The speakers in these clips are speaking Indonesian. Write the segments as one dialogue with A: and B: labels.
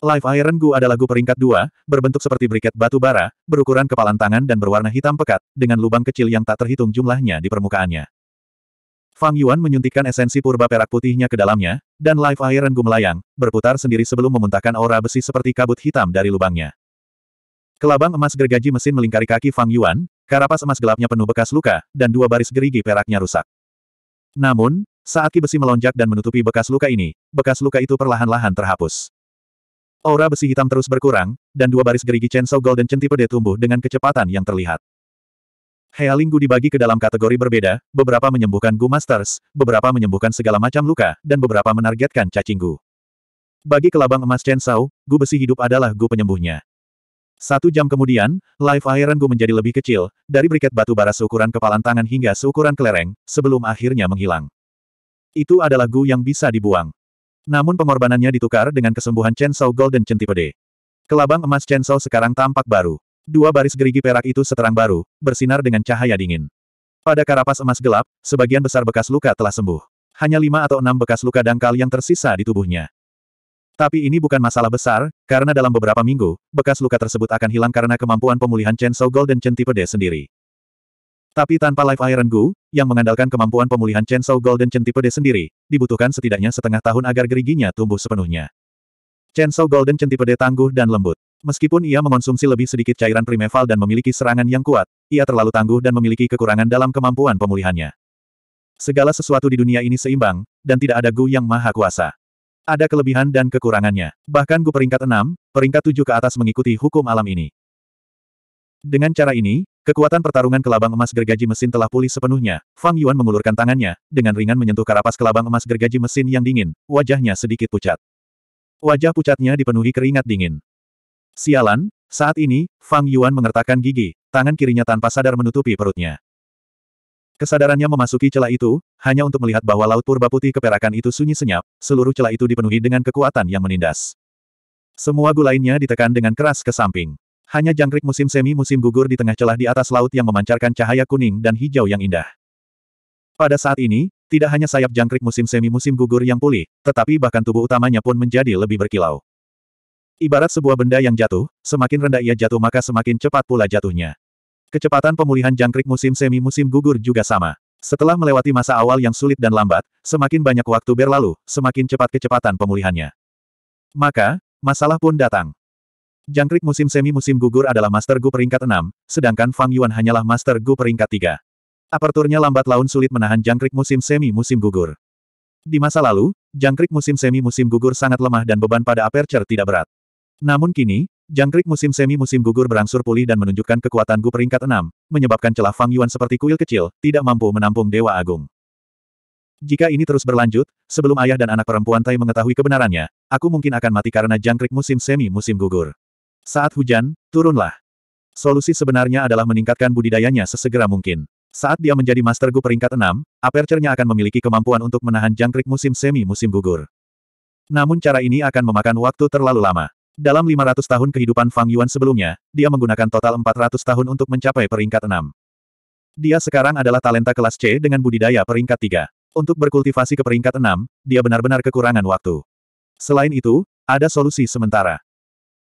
A: Live Iron Gu adalah gu peringkat dua, berbentuk seperti briket batu bara, berukuran kepalan tangan dan berwarna hitam pekat, dengan lubang kecil yang tak terhitung jumlahnya di permukaannya. Fang Yuan menyuntikkan esensi purba perak putihnya ke dalamnya, dan Live Iron Gu melayang, berputar sendiri sebelum memuntahkan aura besi seperti kabut hitam dari lubangnya. Kelabang emas gergaji mesin melingkari kaki Fang Yuan, karapas emas gelapnya penuh bekas luka, dan dua baris gerigi peraknya rusak. Namun, saat ki besi melonjak dan menutupi bekas luka ini, bekas luka itu perlahan-lahan terhapus. Aura besi hitam terus berkurang, dan dua baris gerigi Chen Shou Golden Centipede tumbuh dengan kecepatan yang terlihat. Gu dibagi ke dalam kategori berbeda, beberapa menyembuhkan Gu Masters, beberapa menyembuhkan segala macam luka, dan beberapa menargetkan cacing Gu. Bagi kelabang emas Chen Shou, Gu besi hidup adalah Gu penyembuhnya. Satu jam kemudian, live iron Gu menjadi lebih kecil, dari briket batu bara seukuran kepalan tangan hingga seukuran kelereng, sebelum akhirnya menghilang. Itu adalah Gu yang bisa dibuang. Namun pengorbanannya ditukar dengan kesembuhan Chen Shou Golden Centipede. Kelabang emas Chen Shou sekarang tampak baru. Dua baris gerigi perak itu seterang baru, bersinar dengan cahaya dingin. Pada karapas emas gelap, sebagian besar bekas luka telah sembuh. Hanya lima atau enam bekas luka dangkal yang tersisa di tubuhnya. Tapi ini bukan masalah besar, karena dalam beberapa minggu, bekas luka tersebut akan hilang karena kemampuan pemulihan Chen Shou Golden Centipede sendiri. Tapi tanpa Life Iron Gu, yang mengandalkan kemampuan pemulihan Chainsaw Golden Chen tipe D sendiri, dibutuhkan setidaknya setengah tahun agar geriginya tumbuh sepenuhnya. Chainsaw Golden Chen tipe D tangguh dan lembut. Meskipun ia mengonsumsi lebih sedikit cairan primeval dan memiliki serangan yang kuat, ia terlalu tangguh dan memiliki kekurangan dalam kemampuan pemulihannya. Segala sesuatu di dunia ini seimbang, dan tidak ada Gu yang maha kuasa. Ada kelebihan dan kekurangannya. Bahkan Gu peringkat 6, peringkat 7 ke atas mengikuti hukum alam ini. Dengan cara ini, Kekuatan pertarungan kelabang emas gergaji mesin telah pulih sepenuhnya. Fang Yuan mengulurkan tangannya, dengan ringan menyentuh karapas kelabang emas gergaji mesin yang dingin, wajahnya sedikit pucat. Wajah pucatnya dipenuhi keringat dingin. Sialan, saat ini, Fang Yuan mengertakkan gigi, tangan kirinya tanpa sadar menutupi perutnya. Kesadarannya memasuki celah itu, hanya untuk melihat bahwa laut purba putih keperakan itu sunyi senyap, seluruh celah itu dipenuhi dengan kekuatan yang menindas. Semua gulainya ditekan dengan keras ke samping. Hanya jangkrik musim semi musim gugur di tengah celah di atas laut yang memancarkan cahaya kuning dan hijau yang indah. Pada saat ini, tidak hanya sayap jangkrik musim semi musim gugur yang pulih, tetapi bahkan tubuh utamanya pun menjadi lebih berkilau. Ibarat sebuah benda yang jatuh, semakin rendah ia jatuh maka semakin cepat pula jatuhnya. Kecepatan pemulihan jangkrik musim semi musim gugur juga sama. Setelah melewati masa awal yang sulit dan lambat, semakin banyak waktu berlalu, semakin cepat kecepatan pemulihannya. Maka, masalah pun datang. Jangkrik musim semi musim gugur adalah Master Gu peringkat 6, sedangkan Fang Yuan hanyalah Master Gu peringkat 3. Aperturnya lambat laun sulit menahan jangkrik musim semi musim gugur. Di masa lalu, jangkrik musim semi musim gugur sangat lemah dan beban pada aperture tidak berat. Namun kini, jangkrik musim semi musim gugur berangsur pulih dan menunjukkan kekuatan Gu peringkat 6, menyebabkan celah Fang Yuan seperti kuil kecil, tidak mampu menampung Dewa Agung. Jika ini terus berlanjut, sebelum ayah dan anak perempuan Tai mengetahui kebenarannya, aku mungkin akan mati karena jangkrik musim semi musim gugur. Saat hujan, turunlah. Solusi sebenarnya adalah meningkatkan budidayanya sesegera mungkin. Saat dia menjadi Master Gu peringkat 6, aperture-nya akan memiliki kemampuan untuk menahan jangkrik musim semi musim gugur. Namun cara ini akan memakan waktu terlalu lama. Dalam 500 tahun kehidupan Fang Yuan sebelumnya, dia menggunakan total 400 tahun untuk mencapai peringkat 6. Dia sekarang adalah talenta kelas C dengan budidaya peringkat 3. Untuk berkultivasi ke peringkat 6, dia benar-benar kekurangan waktu. Selain itu, ada solusi sementara.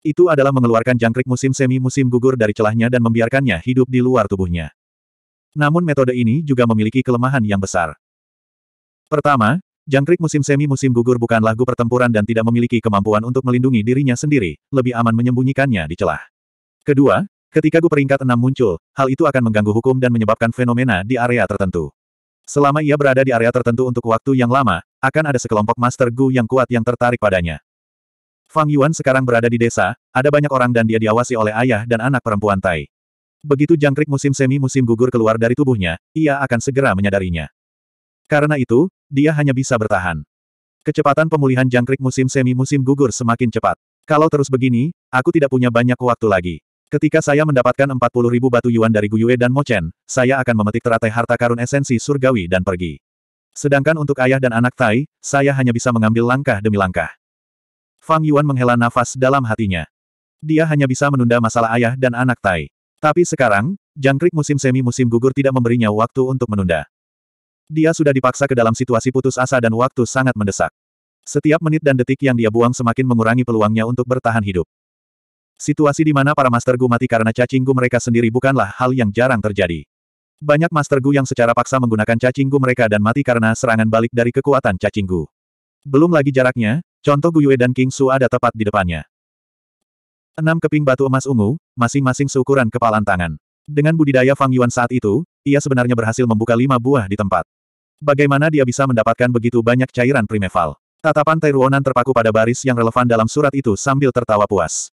A: Itu adalah mengeluarkan jangkrik musim semi-musim gugur dari celahnya dan membiarkannya hidup di luar tubuhnya. Namun metode ini juga memiliki kelemahan yang besar. Pertama, jangkrik musim semi-musim gugur bukan lagu pertempuran dan tidak memiliki kemampuan untuk melindungi dirinya sendiri, lebih aman menyembunyikannya di celah. Kedua, ketika gu peringkat Enam muncul, hal itu akan mengganggu hukum dan menyebabkan fenomena di area tertentu. Selama ia berada di area tertentu untuk waktu yang lama, akan ada sekelompok master Gu yang kuat yang tertarik padanya. Fang Yuan sekarang berada di desa, ada banyak orang dan dia diawasi oleh ayah dan anak perempuan Tai. Begitu jangkrik musim semi musim gugur keluar dari tubuhnya, ia akan segera menyadarinya. Karena itu, dia hanya bisa bertahan. Kecepatan pemulihan jangkrik musim semi musim gugur semakin cepat. Kalau terus begini, aku tidak punya banyak waktu lagi. Ketika saya mendapatkan 40 ribu batu yuan dari Guyue dan Mochen, saya akan memetik teratai harta karun esensi surgawi dan pergi. Sedangkan untuk ayah dan anak Tai, saya hanya bisa mengambil langkah demi langkah. Fang Yuan menghela nafas dalam hatinya. Dia hanya bisa menunda masalah ayah dan anak Tai. Tapi sekarang, jangkrik musim semi-musim gugur tidak memberinya waktu untuk menunda. Dia sudah dipaksa ke dalam situasi putus asa dan waktu sangat mendesak. Setiap menit dan detik yang dia buang semakin mengurangi peluangnya untuk bertahan hidup. Situasi di mana para Master Gu mati karena cacing Gu mereka sendiri bukanlah hal yang jarang terjadi. Banyak Master Gu yang secara paksa menggunakan cacing Gu mereka dan mati karena serangan balik dari kekuatan cacing Gu. Belum lagi jaraknya, Contoh Yue dan King Su ada tepat di depannya. Enam keping batu emas ungu, masing-masing seukuran kepalan tangan. Dengan budidaya Fang Yuan saat itu, ia sebenarnya berhasil membuka lima buah di tempat. Bagaimana dia bisa mendapatkan begitu banyak cairan primeval? Tatapan Tai Ruonan terpaku pada baris yang relevan dalam surat itu sambil tertawa puas.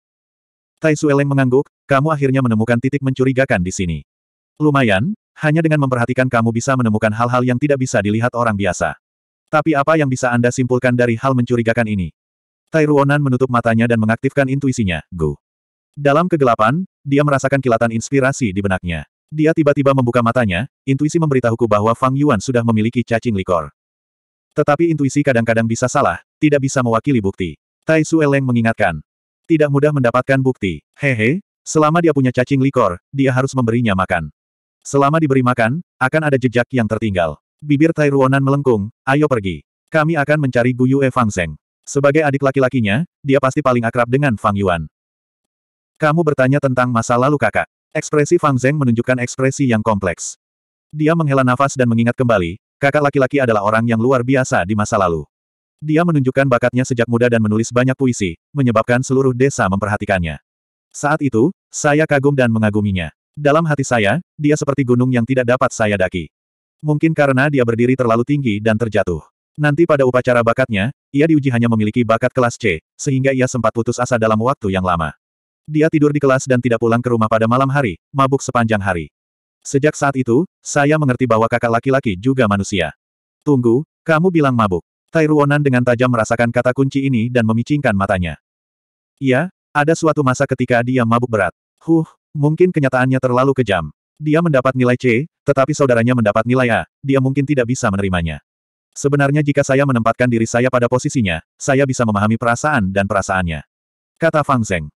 A: Tai Sueleng mengangguk, kamu akhirnya menemukan titik mencurigakan di sini. Lumayan, hanya dengan memperhatikan kamu bisa menemukan hal-hal yang tidak bisa dilihat orang biasa. Tapi apa yang bisa Anda simpulkan dari hal mencurigakan ini? Tai Tairuonan menutup matanya dan mengaktifkan intuisinya, Gu. Dalam kegelapan, dia merasakan kilatan inspirasi di benaknya. Dia tiba-tiba membuka matanya, intuisi memberitahuku bahwa Fang Yuan sudah memiliki cacing likor. Tetapi intuisi kadang-kadang bisa salah, tidak bisa mewakili bukti. Tai Su Eleng mengingatkan. Tidak mudah mendapatkan bukti. Hehe, selama dia punya cacing likor, dia harus memberinya makan. Selama diberi makan, akan ada jejak yang tertinggal. Bibir Tai Ruonan melengkung, ayo pergi. Kami akan mencari Yue Fang Zeng. Sebagai adik laki-lakinya, dia pasti paling akrab dengan Fang Yuan. Kamu bertanya tentang masa lalu kakak. Ekspresi Fang Zeng menunjukkan ekspresi yang kompleks. Dia menghela nafas dan mengingat kembali, kakak laki-laki adalah orang yang luar biasa di masa lalu. Dia menunjukkan bakatnya sejak muda dan menulis banyak puisi, menyebabkan seluruh desa memperhatikannya. Saat itu, saya kagum dan mengaguminya. Dalam hati saya, dia seperti gunung yang tidak dapat saya daki. Mungkin karena dia berdiri terlalu tinggi dan terjatuh. Nanti pada upacara bakatnya, ia diuji hanya memiliki bakat kelas C, sehingga ia sempat putus asa dalam waktu yang lama. Dia tidur di kelas dan tidak pulang ke rumah pada malam hari, mabuk sepanjang hari. Sejak saat itu, saya mengerti bahwa kakak laki-laki juga manusia. Tunggu, kamu bilang mabuk. Tai Ruonan dengan tajam merasakan kata kunci ini dan memicingkan matanya. Iya, ada suatu masa ketika dia mabuk berat. Huh, mungkin kenyataannya terlalu kejam. Dia mendapat nilai C, tetapi saudaranya mendapat nilai A, dia mungkin tidak bisa menerimanya. Sebenarnya jika saya menempatkan diri saya pada posisinya, saya bisa memahami perasaan dan perasaannya. Kata Fang Zeng.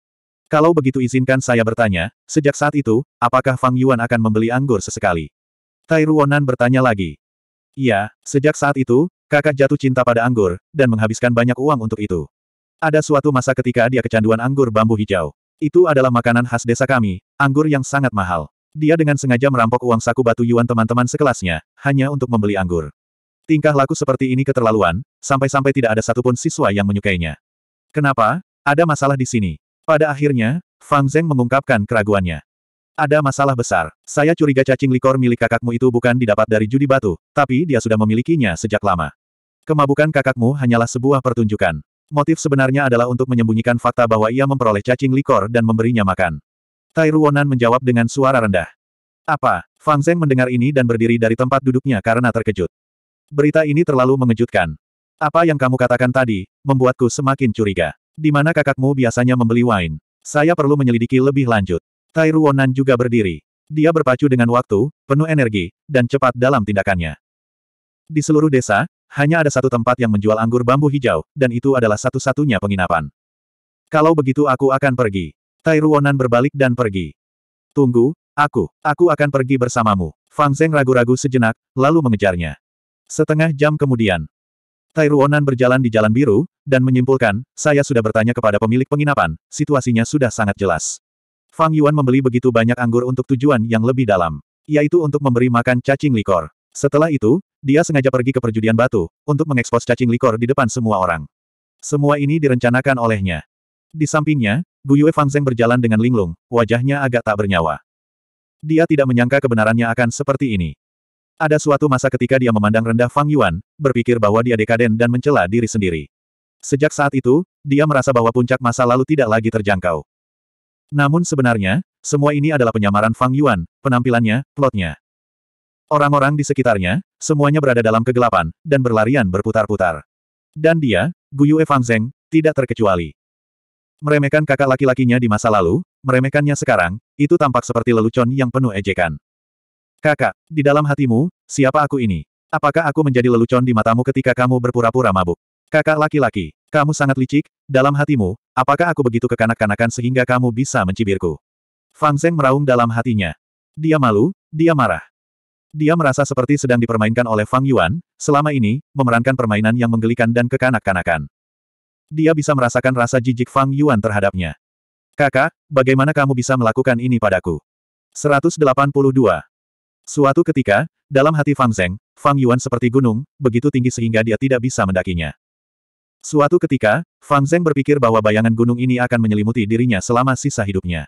A: Kalau begitu izinkan saya bertanya, sejak saat itu, apakah Fang Yuan akan membeli anggur sesekali? Tai Ruonan bertanya lagi. Iya, sejak saat itu, kakak jatuh cinta pada anggur, dan menghabiskan banyak uang untuk itu. Ada suatu masa ketika dia kecanduan anggur bambu hijau. Itu adalah makanan khas desa kami, anggur yang sangat mahal. Dia dengan sengaja merampok uang saku batu yuan teman-teman sekelasnya, hanya untuk membeli anggur. Tingkah laku seperti ini keterlaluan, sampai-sampai tidak ada satupun siswa yang menyukainya. Kenapa? Ada masalah di sini. Pada akhirnya, Fang Zeng mengungkapkan keraguannya. Ada masalah besar. Saya curiga cacing likor milik kakakmu itu bukan didapat dari judi batu, tapi dia sudah memilikinya sejak lama. Kemabukan kakakmu hanyalah sebuah pertunjukan. Motif sebenarnya adalah untuk menyembunyikan fakta bahwa ia memperoleh cacing likor dan memberinya makan. Tai Ruonan menjawab dengan suara rendah. Apa? Fang Zeng mendengar ini dan berdiri dari tempat duduknya karena terkejut. Berita ini terlalu mengejutkan. Apa yang kamu katakan tadi, membuatku semakin curiga. Di mana kakakmu biasanya membeli wine? Saya perlu menyelidiki lebih lanjut. Tai Ruonan juga berdiri. Dia berpacu dengan waktu, penuh energi, dan cepat dalam tindakannya. Di seluruh desa, hanya ada satu tempat yang menjual anggur bambu hijau, dan itu adalah satu-satunya penginapan. Kalau begitu aku akan pergi. Tai Ruonan berbalik dan pergi. Tunggu, aku, aku akan pergi bersamamu. Fang Zeng ragu-ragu sejenak, lalu mengejarnya. Setengah jam kemudian, Tai Ruonan berjalan di jalan biru, dan menyimpulkan, saya sudah bertanya kepada pemilik penginapan, situasinya sudah sangat jelas. Fang Yuan membeli begitu banyak anggur untuk tujuan yang lebih dalam, yaitu untuk memberi makan cacing likor. Setelah itu, dia sengaja pergi ke perjudian batu, untuk mengekspos cacing likor di depan semua orang. Semua ini direncanakan olehnya. Di sampingnya, Guyue Fangzeng berjalan dengan linglung, wajahnya agak tak bernyawa. Dia tidak menyangka kebenarannya akan seperti ini. Ada suatu masa ketika dia memandang rendah Fang Yuan, berpikir bahwa dia dekaden dan mencela diri sendiri. Sejak saat itu, dia merasa bahwa puncak masa lalu tidak lagi terjangkau. Namun sebenarnya, semua ini adalah penyamaran Fang Yuan, penampilannya, plotnya. Orang-orang di sekitarnya, semuanya berada dalam kegelapan, dan berlarian berputar-putar. Dan dia, Fang Fangzeng, tidak terkecuali. Meremehkan kakak laki-lakinya di masa lalu, meremehkannya sekarang, itu tampak seperti lelucon yang penuh ejekan. Kakak, di dalam hatimu, siapa aku ini? Apakah aku menjadi lelucon di matamu ketika kamu berpura-pura mabuk? Kakak laki-laki, kamu sangat licik, dalam hatimu, apakah aku begitu kekanak-kanakan sehingga kamu bisa mencibirku? Fang Zeng meraung dalam hatinya. Dia malu, dia marah. Dia merasa seperti sedang dipermainkan oleh Fang Yuan, selama ini, memerankan permainan yang menggelikan dan kekanak-kanakan. Dia bisa merasakan rasa jijik Fang Yuan terhadapnya. Kakak, bagaimana kamu bisa melakukan ini padaku? 182. Suatu ketika, dalam hati Fang Zeng, Fang Yuan seperti gunung, begitu tinggi sehingga dia tidak bisa mendakinya. Suatu ketika, Fang Zeng berpikir bahwa bayangan gunung ini akan menyelimuti dirinya selama sisa hidupnya.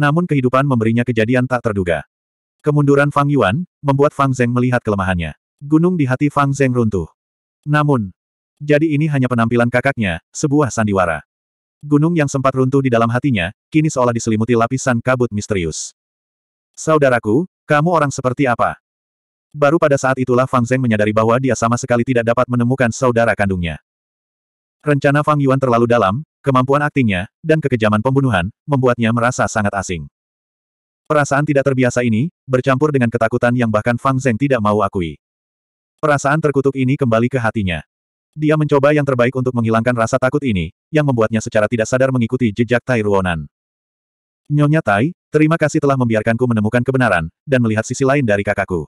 A: Namun kehidupan memberinya kejadian tak terduga. Kemunduran Fang Yuan, membuat Fang Zeng melihat kelemahannya. Gunung di hati Fang Zeng runtuh. Namun, jadi ini hanya penampilan kakaknya, sebuah sandiwara. Gunung yang sempat runtuh di dalam hatinya, kini seolah diselimuti lapisan kabut misterius. Saudaraku, kamu orang seperti apa? Baru pada saat itulah Fang Zeng menyadari bahwa dia sama sekali tidak dapat menemukan saudara kandungnya. Rencana Fang Yuan terlalu dalam, kemampuan aktingnya, dan kekejaman pembunuhan, membuatnya merasa sangat asing. Perasaan tidak terbiasa ini, bercampur dengan ketakutan yang bahkan Fang Zeng tidak mau akui. Perasaan terkutuk ini kembali ke hatinya. Dia mencoba yang terbaik untuk menghilangkan rasa takut ini, yang membuatnya secara tidak sadar mengikuti jejak Tai Ruonan. Nyonya Tai, terima kasih telah membiarkanku menemukan kebenaran, dan melihat sisi lain dari kakakku.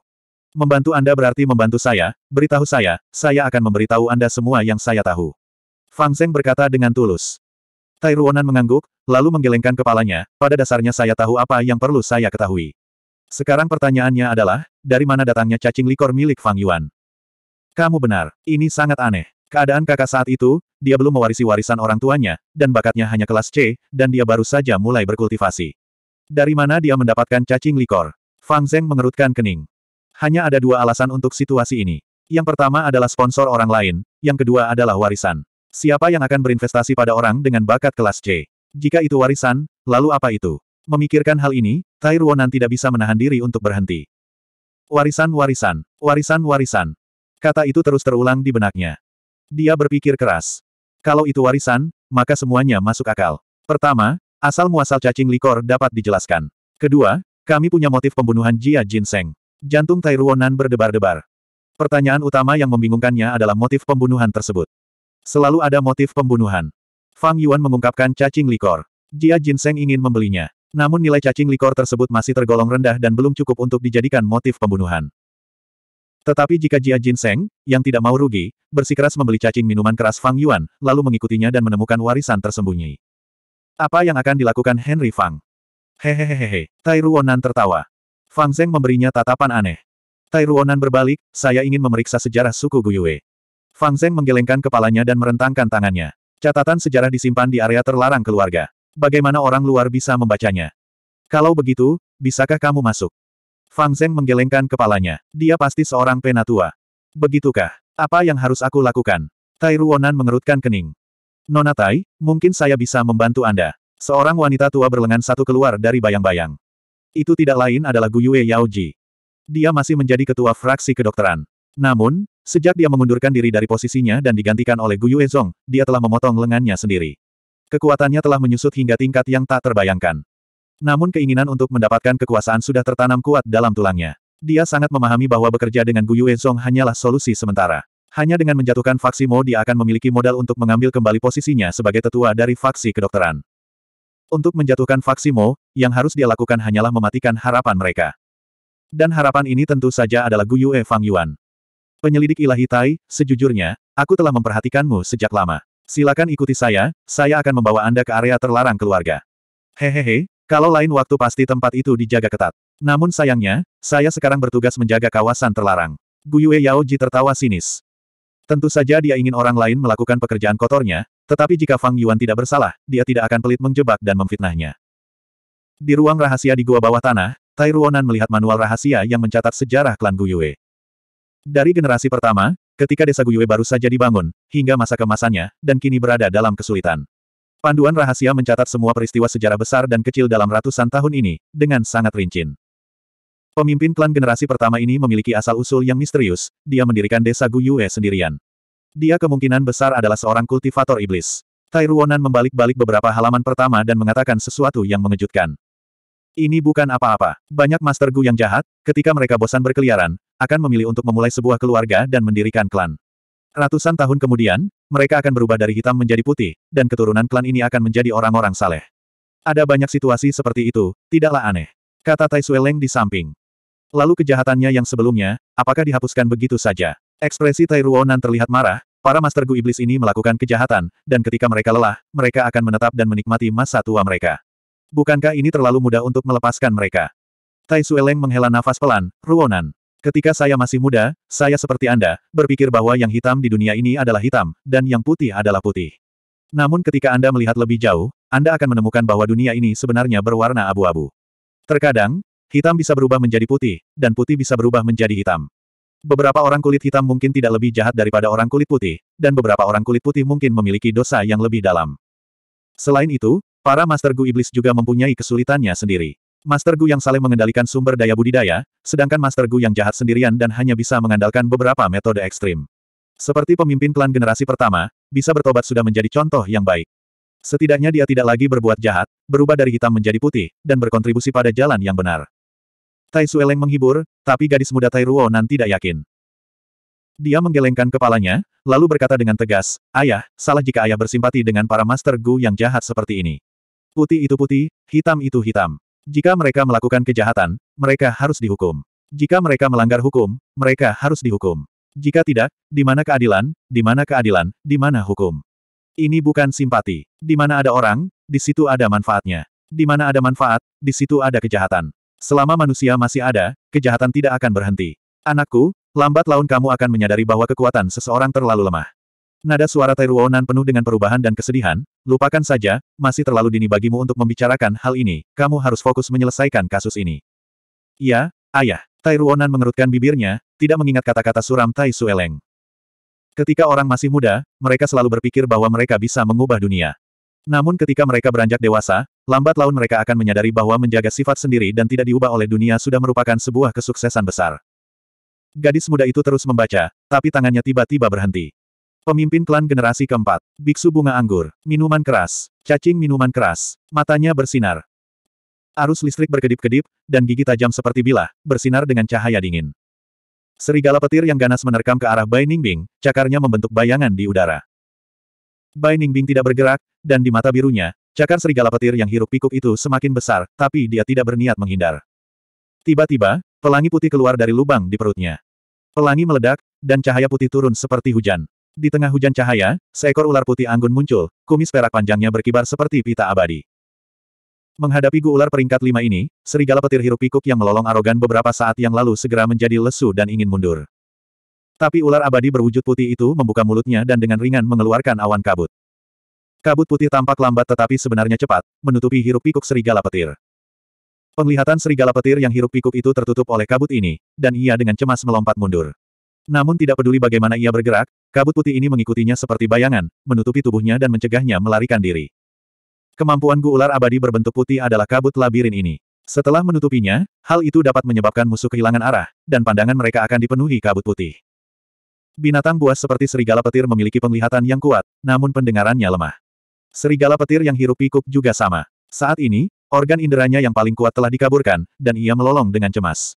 A: Membantu Anda berarti membantu saya, beritahu saya, saya akan memberitahu Anda semua yang saya tahu. Fang Zeng berkata dengan tulus. Tai Ruonan mengangguk, lalu menggelengkan kepalanya, pada dasarnya saya tahu apa yang perlu saya ketahui. Sekarang pertanyaannya adalah, dari mana datangnya cacing likor milik Fang Yuan? Kamu benar, ini sangat aneh. Keadaan kakak saat itu, dia belum mewarisi warisan orang tuanya, dan bakatnya hanya kelas C, dan dia baru saja mulai berkultivasi. Dari mana dia mendapatkan cacing likor? Fang Zeng mengerutkan kening. Hanya ada dua alasan untuk situasi ini. Yang pertama adalah sponsor orang lain, yang kedua adalah warisan. Siapa yang akan berinvestasi pada orang dengan bakat kelas C? Jika itu warisan, lalu apa itu? Memikirkan hal ini, Tai Ruonan tidak bisa menahan diri untuk berhenti. Warisan-warisan, warisan-warisan. Kata itu terus terulang di benaknya. Dia berpikir keras. Kalau itu warisan, maka semuanya masuk akal. Pertama, asal-muasal cacing likor dapat dijelaskan. Kedua, kami punya motif pembunuhan Jia Jinseng. Jantung Tai Ruonan berdebar-debar. Pertanyaan utama yang membingungkannya adalah motif pembunuhan tersebut. Selalu ada motif pembunuhan. Fang Yuan mengungkapkan cacing likor. Jia Jinseng ingin membelinya. Namun nilai cacing likor tersebut masih tergolong rendah dan belum cukup untuk dijadikan motif pembunuhan. Tetapi jika Jia Jin Seng, yang tidak mau rugi, bersikeras membeli cacing minuman keras Fang Yuan, lalu mengikutinya dan menemukan warisan tersembunyi. Apa yang akan dilakukan Henry Fang? Hehehehe, Tai Ruonan tertawa. Fang Zeng memberinya tatapan aneh. Tai Ruonan berbalik, saya ingin memeriksa sejarah suku Guyue. Fang Zeng menggelengkan kepalanya dan merentangkan tangannya. Catatan sejarah disimpan di area terlarang keluarga. Bagaimana orang luar bisa membacanya? Kalau begitu, bisakah kamu masuk? Fang Zeng menggelengkan kepalanya. Dia pasti seorang penatua. Begitukah? Apa yang harus aku lakukan? Tai Ruonan mengerutkan kening. Nona Tai, mungkin saya bisa membantu Anda. Seorang wanita tua berlengan satu keluar dari bayang-bayang. Itu tidak lain adalah Guyue Yaoji. Dia masih menjadi ketua fraksi kedokteran. Namun, sejak dia mengundurkan diri dari posisinya dan digantikan oleh Guyue Zong, dia telah memotong lengannya sendiri. Kekuatannya telah menyusut hingga tingkat yang tak terbayangkan. Namun keinginan untuk mendapatkan kekuasaan sudah tertanam kuat dalam tulangnya. Dia sangat memahami bahwa bekerja dengan Guyu Wezong hanyalah solusi sementara. Hanya dengan menjatuhkan faksi Mo dia akan memiliki modal untuk mengambil kembali posisinya sebagai tetua dari faksi kedokteran. Untuk menjatuhkan faksi Mo, yang harus dia lakukan hanyalah mematikan harapan mereka. Dan harapan ini tentu saja adalah Gu Yue Fang Yuan. Penyelidik ilahi Tai, sejujurnya, aku telah memperhatikanmu sejak lama. Silakan ikuti saya, saya akan membawa Anda ke area terlarang keluarga. Hehehe, kalau lain waktu pasti tempat itu dijaga ketat. Namun sayangnya, saya sekarang bertugas menjaga kawasan terlarang. Guyue Yaoji tertawa sinis. Tentu saja dia ingin orang lain melakukan pekerjaan kotornya, tetapi jika Fang Yuan tidak bersalah, dia tidak akan pelit menjebak dan memfitnahnya. Di ruang rahasia di gua bawah tanah, Tai Ruonan melihat manual rahasia yang mencatat sejarah klan Guyue. Dari generasi pertama, ketika desa Guyue baru saja dibangun, hingga masa kemasannya, dan kini berada dalam kesulitan. Panduan rahasia mencatat semua peristiwa sejarah besar dan kecil dalam ratusan tahun ini, dengan sangat rinci. Pemimpin klan generasi pertama ini memiliki asal-usul yang misterius, dia mendirikan desa Guyue sendirian. Dia kemungkinan besar adalah seorang kultivator iblis. Tairuonan membalik-balik beberapa halaman pertama dan mengatakan sesuatu yang mengejutkan. Ini bukan apa-apa. Banyak Master Gu yang jahat, ketika mereka bosan berkeliaran, akan memilih untuk memulai sebuah keluarga dan mendirikan klan. Ratusan tahun kemudian, mereka akan berubah dari hitam menjadi putih, dan keturunan klan ini akan menjadi orang-orang saleh. Ada banyak situasi seperti itu, tidaklah aneh. Kata Tai Sui di samping. Lalu kejahatannya yang sebelumnya, apakah dihapuskan begitu saja? Ekspresi Tai Ruonan terlihat marah, para master Gu Iblis ini melakukan kejahatan, dan ketika mereka lelah, mereka akan menetap dan menikmati masa tua mereka. Bukankah ini terlalu mudah untuk melepaskan mereka? Tai Sui menghela nafas pelan, Ruonan. Ketika saya masih muda, saya seperti Anda, berpikir bahwa yang hitam di dunia ini adalah hitam, dan yang putih adalah putih. Namun ketika Anda melihat lebih jauh, Anda akan menemukan bahwa dunia ini sebenarnya berwarna abu-abu. Terkadang, hitam bisa berubah menjadi putih, dan putih bisa berubah menjadi hitam. Beberapa orang kulit hitam mungkin tidak lebih jahat daripada orang kulit putih, dan beberapa orang kulit putih mungkin memiliki dosa yang lebih dalam. Selain itu, para Master Gu Iblis juga mempunyai kesulitannya sendiri. Master Gu yang saleh mengendalikan sumber daya budidaya, sedangkan Master Gu yang jahat sendirian dan hanya bisa mengandalkan beberapa metode ekstrim. Seperti pemimpin klan generasi pertama, bisa bertobat sudah menjadi contoh yang baik. Setidaknya dia tidak lagi berbuat jahat, berubah dari hitam menjadi putih, dan berkontribusi pada jalan yang benar. Tai Sueleng menghibur, tapi gadis muda Tai Ruo nanti tidak yakin. Dia menggelengkan kepalanya, lalu berkata dengan tegas, Ayah, salah jika ayah bersimpati dengan para Master Gu yang jahat seperti ini. Putih itu putih, hitam itu hitam. Jika mereka melakukan kejahatan, mereka harus dihukum. Jika mereka melanggar hukum, mereka harus dihukum. Jika tidak, di mana keadilan, di mana keadilan, di mana hukum? Ini bukan simpati. Di mana ada orang, di situ ada manfaatnya. Di mana ada manfaat, di situ ada kejahatan. Selama manusia masih ada, kejahatan tidak akan berhenti. Anakku, lambat laun kamu akan menyadari bahwa kekuatan seseorang terlalu lemah. Nada suara Teruonan penuh dengan perubahan dan kesedihan, Lupakan saja, masih terlalu dini bagimu untuk membicarakan hal ini, kamu harus fokus menyelesaikan kasus ini. Ya, ayah. Tai Ruonan mengerutkan bibirnya, tidak mengingat kata-kata suram Tai Sueleng. Ketika orang masih muda, mereka selalu berpikir bahwa mereka bisa mengubah dunia. Namun ketika mereka beranjak dewasa, lambat laun mereka akan menyadari bahwa menjaga sifat sendiri dan tidak diubah oleh dunia sudah merupakan sebuah kesuksesan besar. Gadis muda itu terus membaca, tapi tangannya tiba-tiba berhenti. Pemimpin klan generasi keempat. Biksu bunga anggur. Minuman keras. Cacing minuman keras. Matanya bersinar. Arus listrik berkedip-kedip, dan gigi tajam seperti bilah, bersinar dengan cahaya dingin. Serigala petir yang ganas menerkam ke arah Bai Ningbing, cakarnya membentuk bayangan di udara. Bai Ningbing tidak bergerak, dan di mata birunya, cakar serigala petir yang hirup pikuk itu semakin besar, tapi dia tidak berniat menghindar. Tiba-tiba, pelangi putih keluar dari lubang di perutnya. Pelangi meledak, dan cahaya putih turun seperti hujan. Di tengah hujan cahaya, seekor ular putih anggun muncul, kumis perak panjangnya berkibar seperti pita abadi. Menghadapi gu ular peringkat lima ini, serigala petir hirup pikuk yang melolong arogan beberapa saat yang lalu segera menjadi lesu dan ingin mundur. Tapi ular abadi berwujud putih itu membuka mulutnya dan dengan ringan mengeluarkan awan kabut. Kabut putih tampak lambat tetapi sebenarnya cepat, menutupi hirup pikuk serigala petir. Penglihatan serigala petir yang hirup pikuk itu tertutup oleh kabut ini, dan ia dengan cemas melompat mundur. Namun tidak peduli bagaimana ia bergerak, kabut putih ini mengikutinya seperti bayangan, menutupi tubuhnya dan mencegahnya melarikan diri. Kemampuan Gu Ular Abadi berbentuk putih adalah kabut labirin ini. Setelah menutupinya, hal itu dapat menyebabkan musuh kehilangan arah, dan pandangan mereka akan dipenuhi kabut putih. Binatang buas seperti serigala petir memiliki penglihatan yang kuat, namun pendengarannya lemah. Serigala petir yang hirup pikuk juga sama. Saat ini, organ inderanya yang paling kuat telah dikaburkan, dan ia melolong dengan cemas.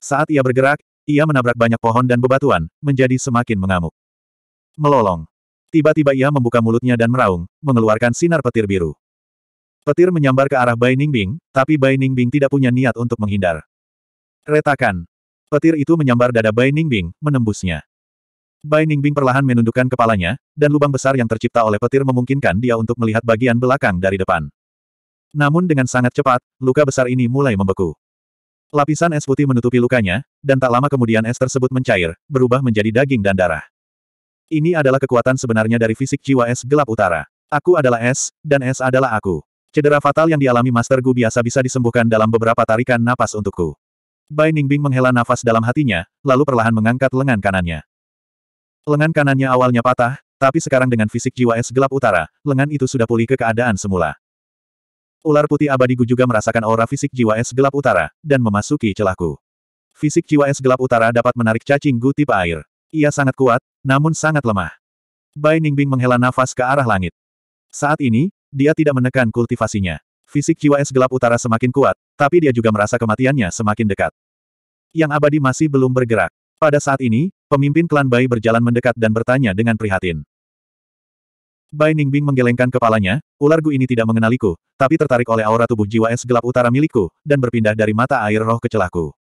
A: Saat ia bergerak, ia menabrak banyak pohon dan bebatuan, menjadi semakin mengamuk. Melolong. Tiba-tiba ia membuka mulutnya dan meraung, mengeluarkan sinar petir biru. Petir menyambar ke arah Bai Ningbing, tapi Bai Ningbing tidak punya niat untuk menghindar. Retakan. Petir itu menyambar dada Bai Ningbing, menembusnya. Bai Ningbing perlahan menundukkan kepalanya, dan lubang besar yang tercipta oleh petir memungkinkan dia untuk melihat bagian belakang dari depan. Namun dengan sangat cepat, luka besar ini mulai membeku. Lapisan es putih menutupi lukanya, dan tak lama kemudian es tersebut mencair, berubah menjadi daging dan darah. Ini adalah kekuatan sebenarnya dari fisik jiwa es gelap utara. Aku adalah es, dan es adalah aku. Cedera fatal yang dialami Master Gu biasa bisa disembuhkan dalam beberapa tarikan napas untukku. Bai Ningbing menghela nafas dalam hatinya, lalu perlahan mengangkat lengan kanannya. Lengan kanannya awalnya patah, tapi sekarang dengan fisik jiwa es gelap utara, lengan itu sudah pulih ke keadaan semula. Ular putih abadiku juga merasakan aura fisik jiwa es gelap utara, dan memasuki celahku. Fisik jiwa es gelap utara dapat menarik cacing gu tipe air. Ia sangat kuat, namun sangat lemah. Bai Ningbing menghela nafas ke arah langit. Saat ini, dia tidak menekan kultivasinya. Fisik jiwa es gelap utara semakin kuat, tapi dia juga merasa kematiannya semakin dekat. Yang abadi masih belum bergerak. Pada saat ini, pemimpin klan Bai berjalan mendekat dan bertanya dengan prihatin. Bai Ningbing menggelengkan kepalanya, ular gu ini tidak mengenaliku, tapi tertarik oleh aura tubuh jiwa es gelap utara milikku, dan berpindah dari mata air roh ke celahku.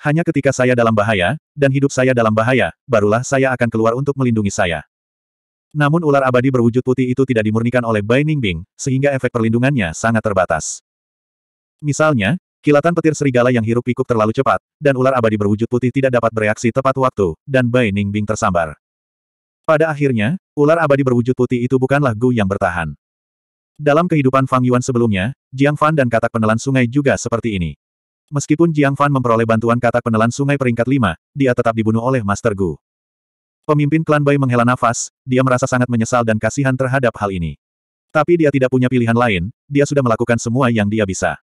A: Hanya ketika saya dalam bahaya, dan hidup saya dalam bahaya, barulah saya akan keluar untuk melindungi saya. Namun ular abadi berwujud putih itu tidak dimurnikan oleh Bai Ningbing, sehingga efek perlindungannya sangat terbatas. Misalnya, kilatan petir serigala yang hirup pikuk terlalu cepat, dan ular abadi berwujud putih tidak dapat bereaksi tepat waktu, dan Bai Ningbing tersambar. Pada akhirnya, ular abadi berwujud putih itu bukanlah Gu yang bertahan. Dalam kehidupan Fang Yuan sebelumnya, Jiang Fan dan katak penelan sungai juga seperti ini. Meskipun Jiang Fan memperoleh bantuan katak penelan sungai peringkat 5, dia tetap dibunuh oleh Master Gu. Pemimpin klan Bai menghela nafas, dia merasa sangat menyesal dan kasihan terhadap hal ini. Tapi dia tidak punya pilihan lain, dia sudah melakukan semua yang dia bisa.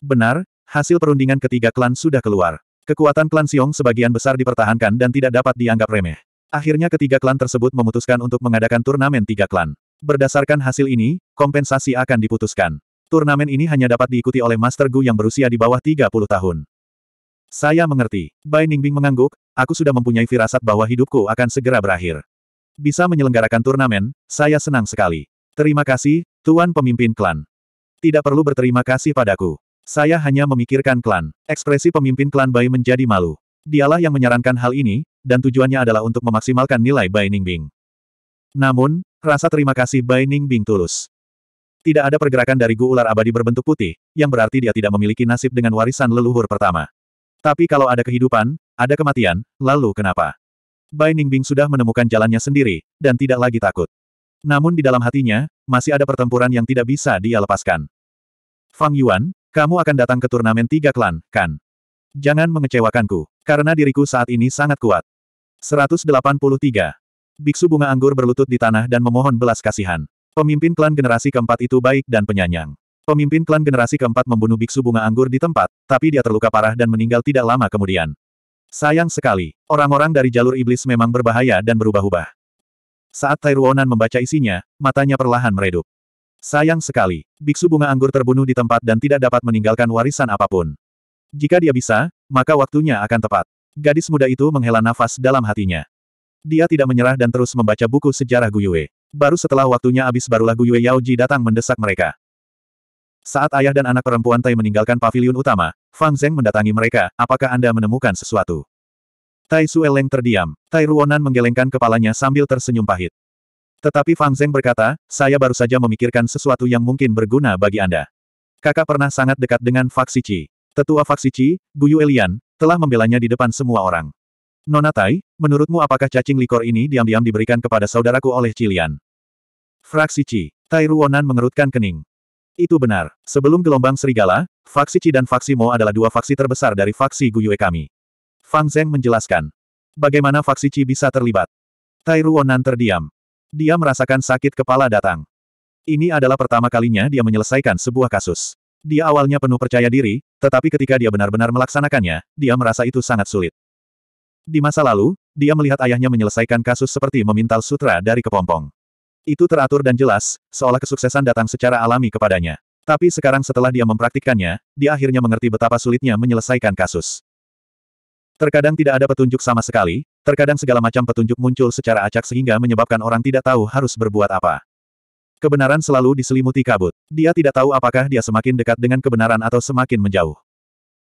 A: Benar, hasil perundingan ketiga klan sudah keluar. Kekuatan klan Xiong sebagian besar dipertahankan dan tidak dapat dianggap remeh. Akhirnya ketiga klan tersebut memutuskan untuk mengadakan turnamen tiga klan. Berdasarkan hasil ini, kompensasi akan diputuskan. Turnamen ini hanya dapat diikuti oleh Master Gu yang berusia di bawah 30 tahun. Saya mengerti. Bai Ningbing mengangguk, aku sudah mempunyai firasat bahwa hidupku akan segera berakhir. Bisa menyelenggarakan turnamen, saya senang sekali. Terima kasih, Tuan Pemimpin Klan. Tidak perlu berterima kasih padaku. Saya hanya memikirkan klan. Ekspresi pemimpin klan Bai menjadi malu. Dialah yang menyarankan hal ini, dan tujuannya adalah untuk memaksimalkan nilai Bai Ningbing. Namun, rasa terima kasih Bai Ningbing tulus. Tidak ada pergerakan dari Gu Ular Abadi berbentuk putih, yang berarti dia tidak memiliki nasib dengan warisan leluhur pertama. Tapi kalau ada kehidupan, ada kematian, lalu kenapa? Bai Ningbing sudah menemukan jalannya sendiri, dan tidak lagi takut. Namun di dalam hatinya, masih ada pertempuran yang tidak bisa dia lepaskan. Fang Yuan, kamu akan datang ke turnamen tiga klan, kan? Jangan mengecewakanku, karena diriku saat ini sangat kuat. 183. Biksu bunga anggur berlutut di tanah dan memohon belas kasihan. Pemimpin klan generasi keempat itu baik dan penyanyang. Pemimpin klan generasi keempat membunuh biksu bunga anggur di tempat, tapi dia terluka parah dan meninggal tidak lama kemudian. Sayang sekali, orang-orang dari jalur iblis memang berbahaya dan berubah-ubah. Saat Tairuonan membaca isinya, matanya perlahan meredup. Sayang sekali, biksu bunga anggur terbunuh di tempat dan tidak dapat meninggalkan warisan apapun. Jika dia bisa, maka waktunya akan tepat. Gadis muda itu menghela nafas dalam hatinya. Dia tidak menyerah dan terus membaca buku sejarah Guyue. Baru setelah waktunya habis barulah Guyue Yaoji datang mendesak mereka. Saat ayah dan anak perempuan Tai meninggalkan pavilion utama, Fang Zeng mendatangi mereka, apakah Anda menemukan sesuatu? Tai Sueleng terdiam. Tai Ruonan menggelengkan kepalanya sambil tersenyum pahit. Tetapi Fang Zeng berkata, saya baru saja memikirkan sesuatu yang mungkin berguna bagi Anda. Kakak pernah sangat dekat dengan Faksici. Tetua Faksici, Guyu Lian." telah membelanya di depan semua orang. Nona Tai, menurutmu apakah cacing likor ini diam-diam diberikan kepada saudaraku oleh Cilian? Fraksi Chi, Tai Ruonan mengerutkan kening. Itu benar. Sebelum gelombang serigala, faksi Chi dan faksi Mo adalah dua faksi terbesar dari faksi Guyue kami. Fang Zeng menjelaskan. Bagaimana faksi Chi bisa terlibat? Tai Ruonan terdiam. Dia merasakan sakit kepala datang. Ini adalah pertama kalinya dia menyelesaikan sebuah kasus. Dia awalnya penuh percaya diri, tetapi ketika dia benar-benar melaksanakannya, dia merasa itu sangat sulit. Di masa lalu, dia melihat ayahnya menyelesaikan kasus seperti memintal sutra dari kepompong. Itu teratur dan jelas, seolah kesuksesan datang secara alami kepadanya. Tapi sekarang setelah dia mempraktikkannya, dia akhirnya mengerti betapa sulitnya menyelesaikan kasus. Terkadang tidak ada petunjuk sama sekali, terkadang segala macam petunjuk muncul secara acak sehingga menyebabkan orang tidak tahu harus berbuat apa. Kebenaran selalu diselimuti kabut. Dia tidak tahu apakah dia semakin dekat dengan kebenaran atau semakin menjauh.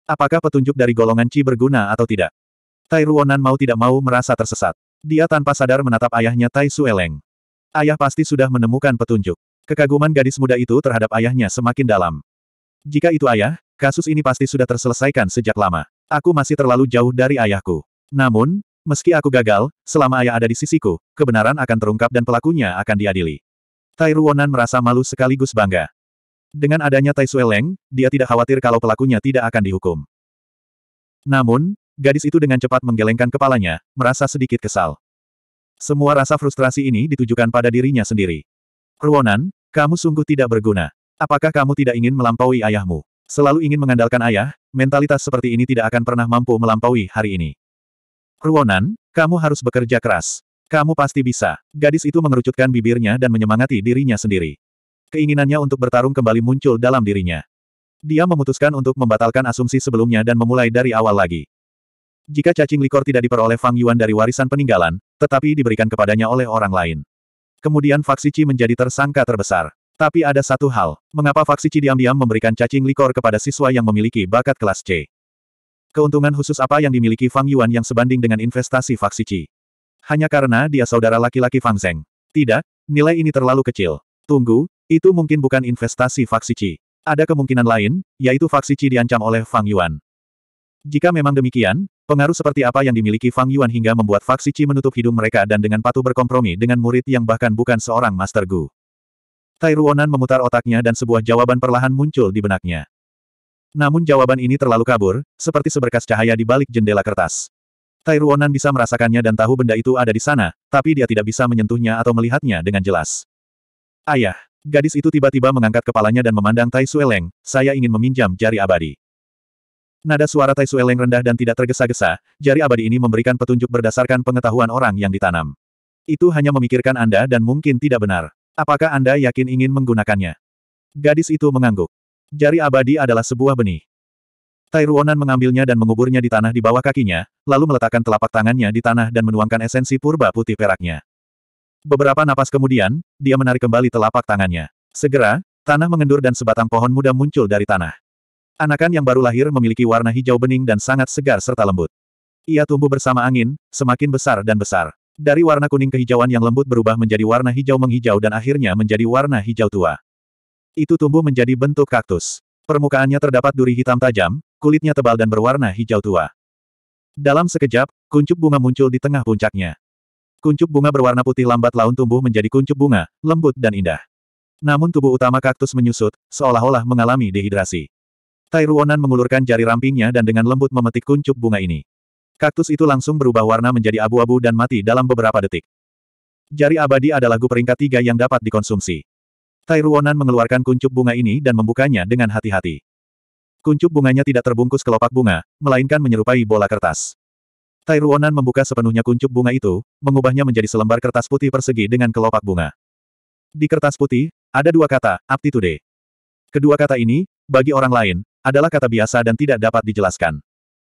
A: Apakah petunjuk dari golongan Qi berguna atau tidak? Tai Ruonan mau tidak mau merasa tersesat. Dia tanpa sadar menatap ayahnya Tai Sueleng. Ayah pasti sudah menemukan petunjuk. Kekaguman gadis muda itu terhadap ayahnya semakin dalam. Jika itu ayah, kasus ini pasti sudah terselesaikan sejak lama. Aku masih terlalu jauh dari ayahku. Namun, meski aku gagal, selama ayah ada di sisiku, kebenaran akan terungkap dan pelakunya akan diadili. Tai Ruonan merasa malu sekaligus bangga. Dengan adanya Tai Sue Leng, dia tidak khawatir kalau pelakunya tidak akan dihukum. Namun, gadis itu dengan cepat menggelengkan kepalanya, merasa sedikit kesal. Semua rasa frustrasi ini ditujukan pada dirinya sendiri. Ruonan, kamu sungguh tidak berguna. Apakah kamu tidak ingin melampaui ayahmu? Selalu ingin mengandalkan ayah, mentalitas seperti ini tidak akan pernah mampu melampaui hari ini. Ruonan, kamu harus bekerja keras. Kamu pasti bisa. Gadis itu mengerucutkan bibirnya dan menyemangati dirinya sendiri. Keinginannya untuk bertarung kembali muncul dalam dirinya. Dia memutuskan untuk membatalkan asumsi sebelumnya dan memulai dari awal lagi. Jika cacing likor tidak diperoleh Fang Yuan dari warisan peninggalan, tetapi diberikan kepadanya oleh orang lain. Kemudian Chi menjadi tersangka terbesar. Tapi ada satu hal, mengapa Chi diam-diam memberikan cacing likor kepada siswa yang memiliki bakat kelas C? Keuntungan khusus apa yang dimiliki Fang Yuan yang sebanding dengan investasi Chi? hanya karena dia saudara laki-laki Fang Zeng. Tidak, nilai ini terlalu kecil. Tunggu, itu mungkin bukan investasi Faksi Qi. Ada kemungkinan lain, yaitu Faksi Qi diancam oleh Fang Yuan. Jika memang demikian, pengaruh seperti apa yang dimiliki Fang Yuan hingga membuat Faksi Qi menutup hidung mereka dan dengan patuh berkompromi dengan murid yang bahkan bukan seorang Master Gu. Tai Ruonan memutar otaknya dan sebuah jawaban perlahan muncul di benaknya. Namun jawaban ini terlalu kabur, seperti seberkas cahaya di balik jendela kertas. Tai Ruonan bisa merasakannya dan tahu benda itu ada di sana, tapi dia tidak bisa menyentuhnya atau melihatnya dengan jelas. Ayah, gadis itu tiba-tiba mengangkat kepalanya dan memandang Tai Sueleng, saya ingin meminjam jari abadi. Nada suara Tai Sueleng rendah dan tidak tergesa-gesa, jari abadi ini memberikan petunjuk berdasarkan pengetahuan orang yang ditanam. Itu hanya memikirkan Anda dan mungkin tidak benar. Apakah Anda yakin ingin menggunakannya? Gadis itu mengangguk. Jari abadi adalah sebuah benih. Tai Ruonan mengambilnya dan menguburnya di tanah di bawah kakinya, lalu meletakkan telapak tangannya di tanah dan menuangkan esensi purba putih peraknya. Beberapa napas kemudian, dia menarik kembali telapak tangannya. Segera, tanah mengendur dan sebatang pohon muda muncul dari tanah. Anakan yang baru lahir memiliki warna hijau bening dan sangat segar serta lembut. Ia tumbuh bersama angin, semakin besar dan besar. Dari warna kuning kehijauan yang lembut berubah menjadi warna hijau menghijau dan akhirnya menjadi warna hijau tua. Itu tumbuh menjadi bentuk kaktus. Permukaannya terdapat duri hitam tajam, kulitnya tebal dan berwarna hijau tua. Dalam sekejap, kuncup bunga muncul di tengah puncaknya. Kuncup bunga berwarna putih lambat laun tumbuh menjadi kuncup bunga, lembut dan indah. Namun tubuh utama kaktus menyusut, seolah-olah mengalami dehidrasi. Tai Ruonan mengulurkan jari rampingnya dan dengan lembut memetik kuncup bunga ini. Kaktus itu langsung berubah warna menjadi abu-abu dan mati dalam beberapa detik. Jari abadi adalah gu peringkat tiga yang dapat dikonsumsi. Tai Ruonan mengeluarkan kuncup bunga ini dan membukanya dengan hati-hati. Kuncup bunganya tidak terbungkus kelopak bunga, melainkan menyerupai bola kertas. Tai Ruonan membuka sepenuhnya kuncup bunga itu, mengubahnya menjadi selembar kertas putih persegi dengan kelopak bunga. Di kertas putih, ada dua kata, aptitude. Kedua kata ini, bagi orang lain, adalah kata biasa dan tidak dapat dijelaskan.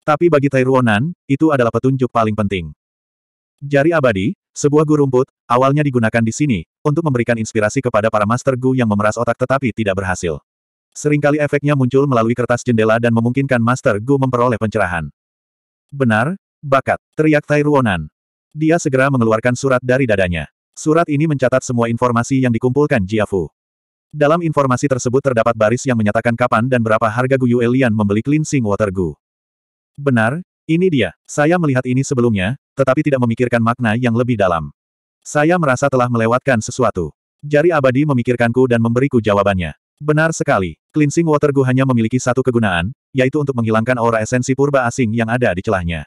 A: Tapi bagi Tai Ruonan, itu adalah petunjuk paling penting. Jari abadi, sebuah guru awalnya digunakan di sini, untuk memberikan inspirasi kepada para Master Gu yang memeras otak tetapi tidak berhasil. Seringkali efeknya muncul melalui kertas jendela dan memungkinkan Master Gu memperoleh pencerahan. Benar, bakat, teriak Tai Ruonan. Dia segera mengeluarkan surat dari dadanya. Surat ini mencatat semua informasi yang dikumpulkan Jiafu. Dalam informasi tersebut terdapat baris yang menyatakan kapan dan berapa harga Gu Yuelian membeli cleansing water Gu. Benar, ini dia. Saya melihat ini sebelumnya, tetapi tidak memikirkan makna yang lebih dalam. Saya merasa telah melewatkan sesuatu. Jari abadi memikirkanku dan memberiku jawabannya. Benar sekali, cleansing water Gu hanya memiliki satu kegunaan, yaitu untuk menghilangkan aura esensi purba asing yang ada di celahnya.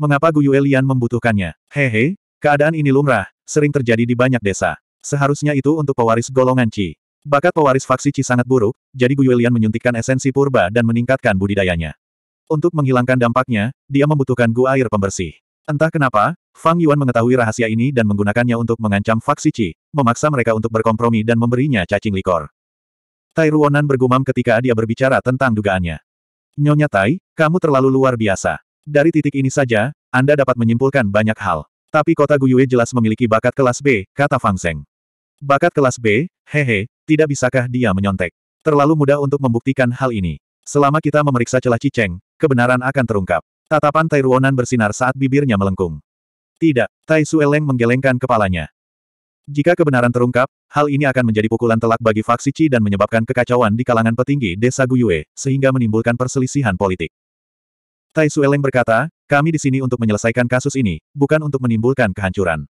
A: Mengapa Gu Yuelian membutuhkannya? Hehe, keadaan ini lumrah, sering terjadi di banyak desa. Seharusnya itu untuk pewaris golongan Qi. Bakat pewaris faksi Qi sangat buruk, jadi Gu Yuelian menyuntikkan esensi purba dan meningkatkan budidayanya. Untuk menghilangkan dampaknya, dia membutuhkan gua air pembersih. Entah kenapa, Fang Yuan mengetahui rahasia ini dan menggunakannya untuk mengancam faksi Qi, memaksa mereka untuk berkompromi dan memberinya cacing likor. Tai Ruonan bergumam ketika dia berbicara tentang dugaannya. Nyonya Tai, kamu terlalu luar biasa. Dari titik ini saja, Anda dapat menyimpulkan banyak hal. Tapi kota Guyue jelas memiliki bakat kelas B, kata Fang Zeng. Bakat kelas B, hehe, tidak bisakah dia menyontek. Terlalu mudah untuk membuktikan hal ini. Selama kita memeriksa celah Ciceng, kebenaran akan terungkap. Tatapan Tai Ruonan bersinar saat bibirnya melengkung. Tidak, Tai Sueleng menggelengkan kepalanya. Jika kebenaran terungkap, Hal ini akan menjadi pukulan telak bagi faksi Qi dan menyebabkan kekacauan di kalangan petinggi desa Guyue, sehingga menimbulkan perselisihan politik. Tai Sueleng berkata, kami di sini untuk menyelesaikan kasus ini, bukan untuk menimbulkan kehancuran.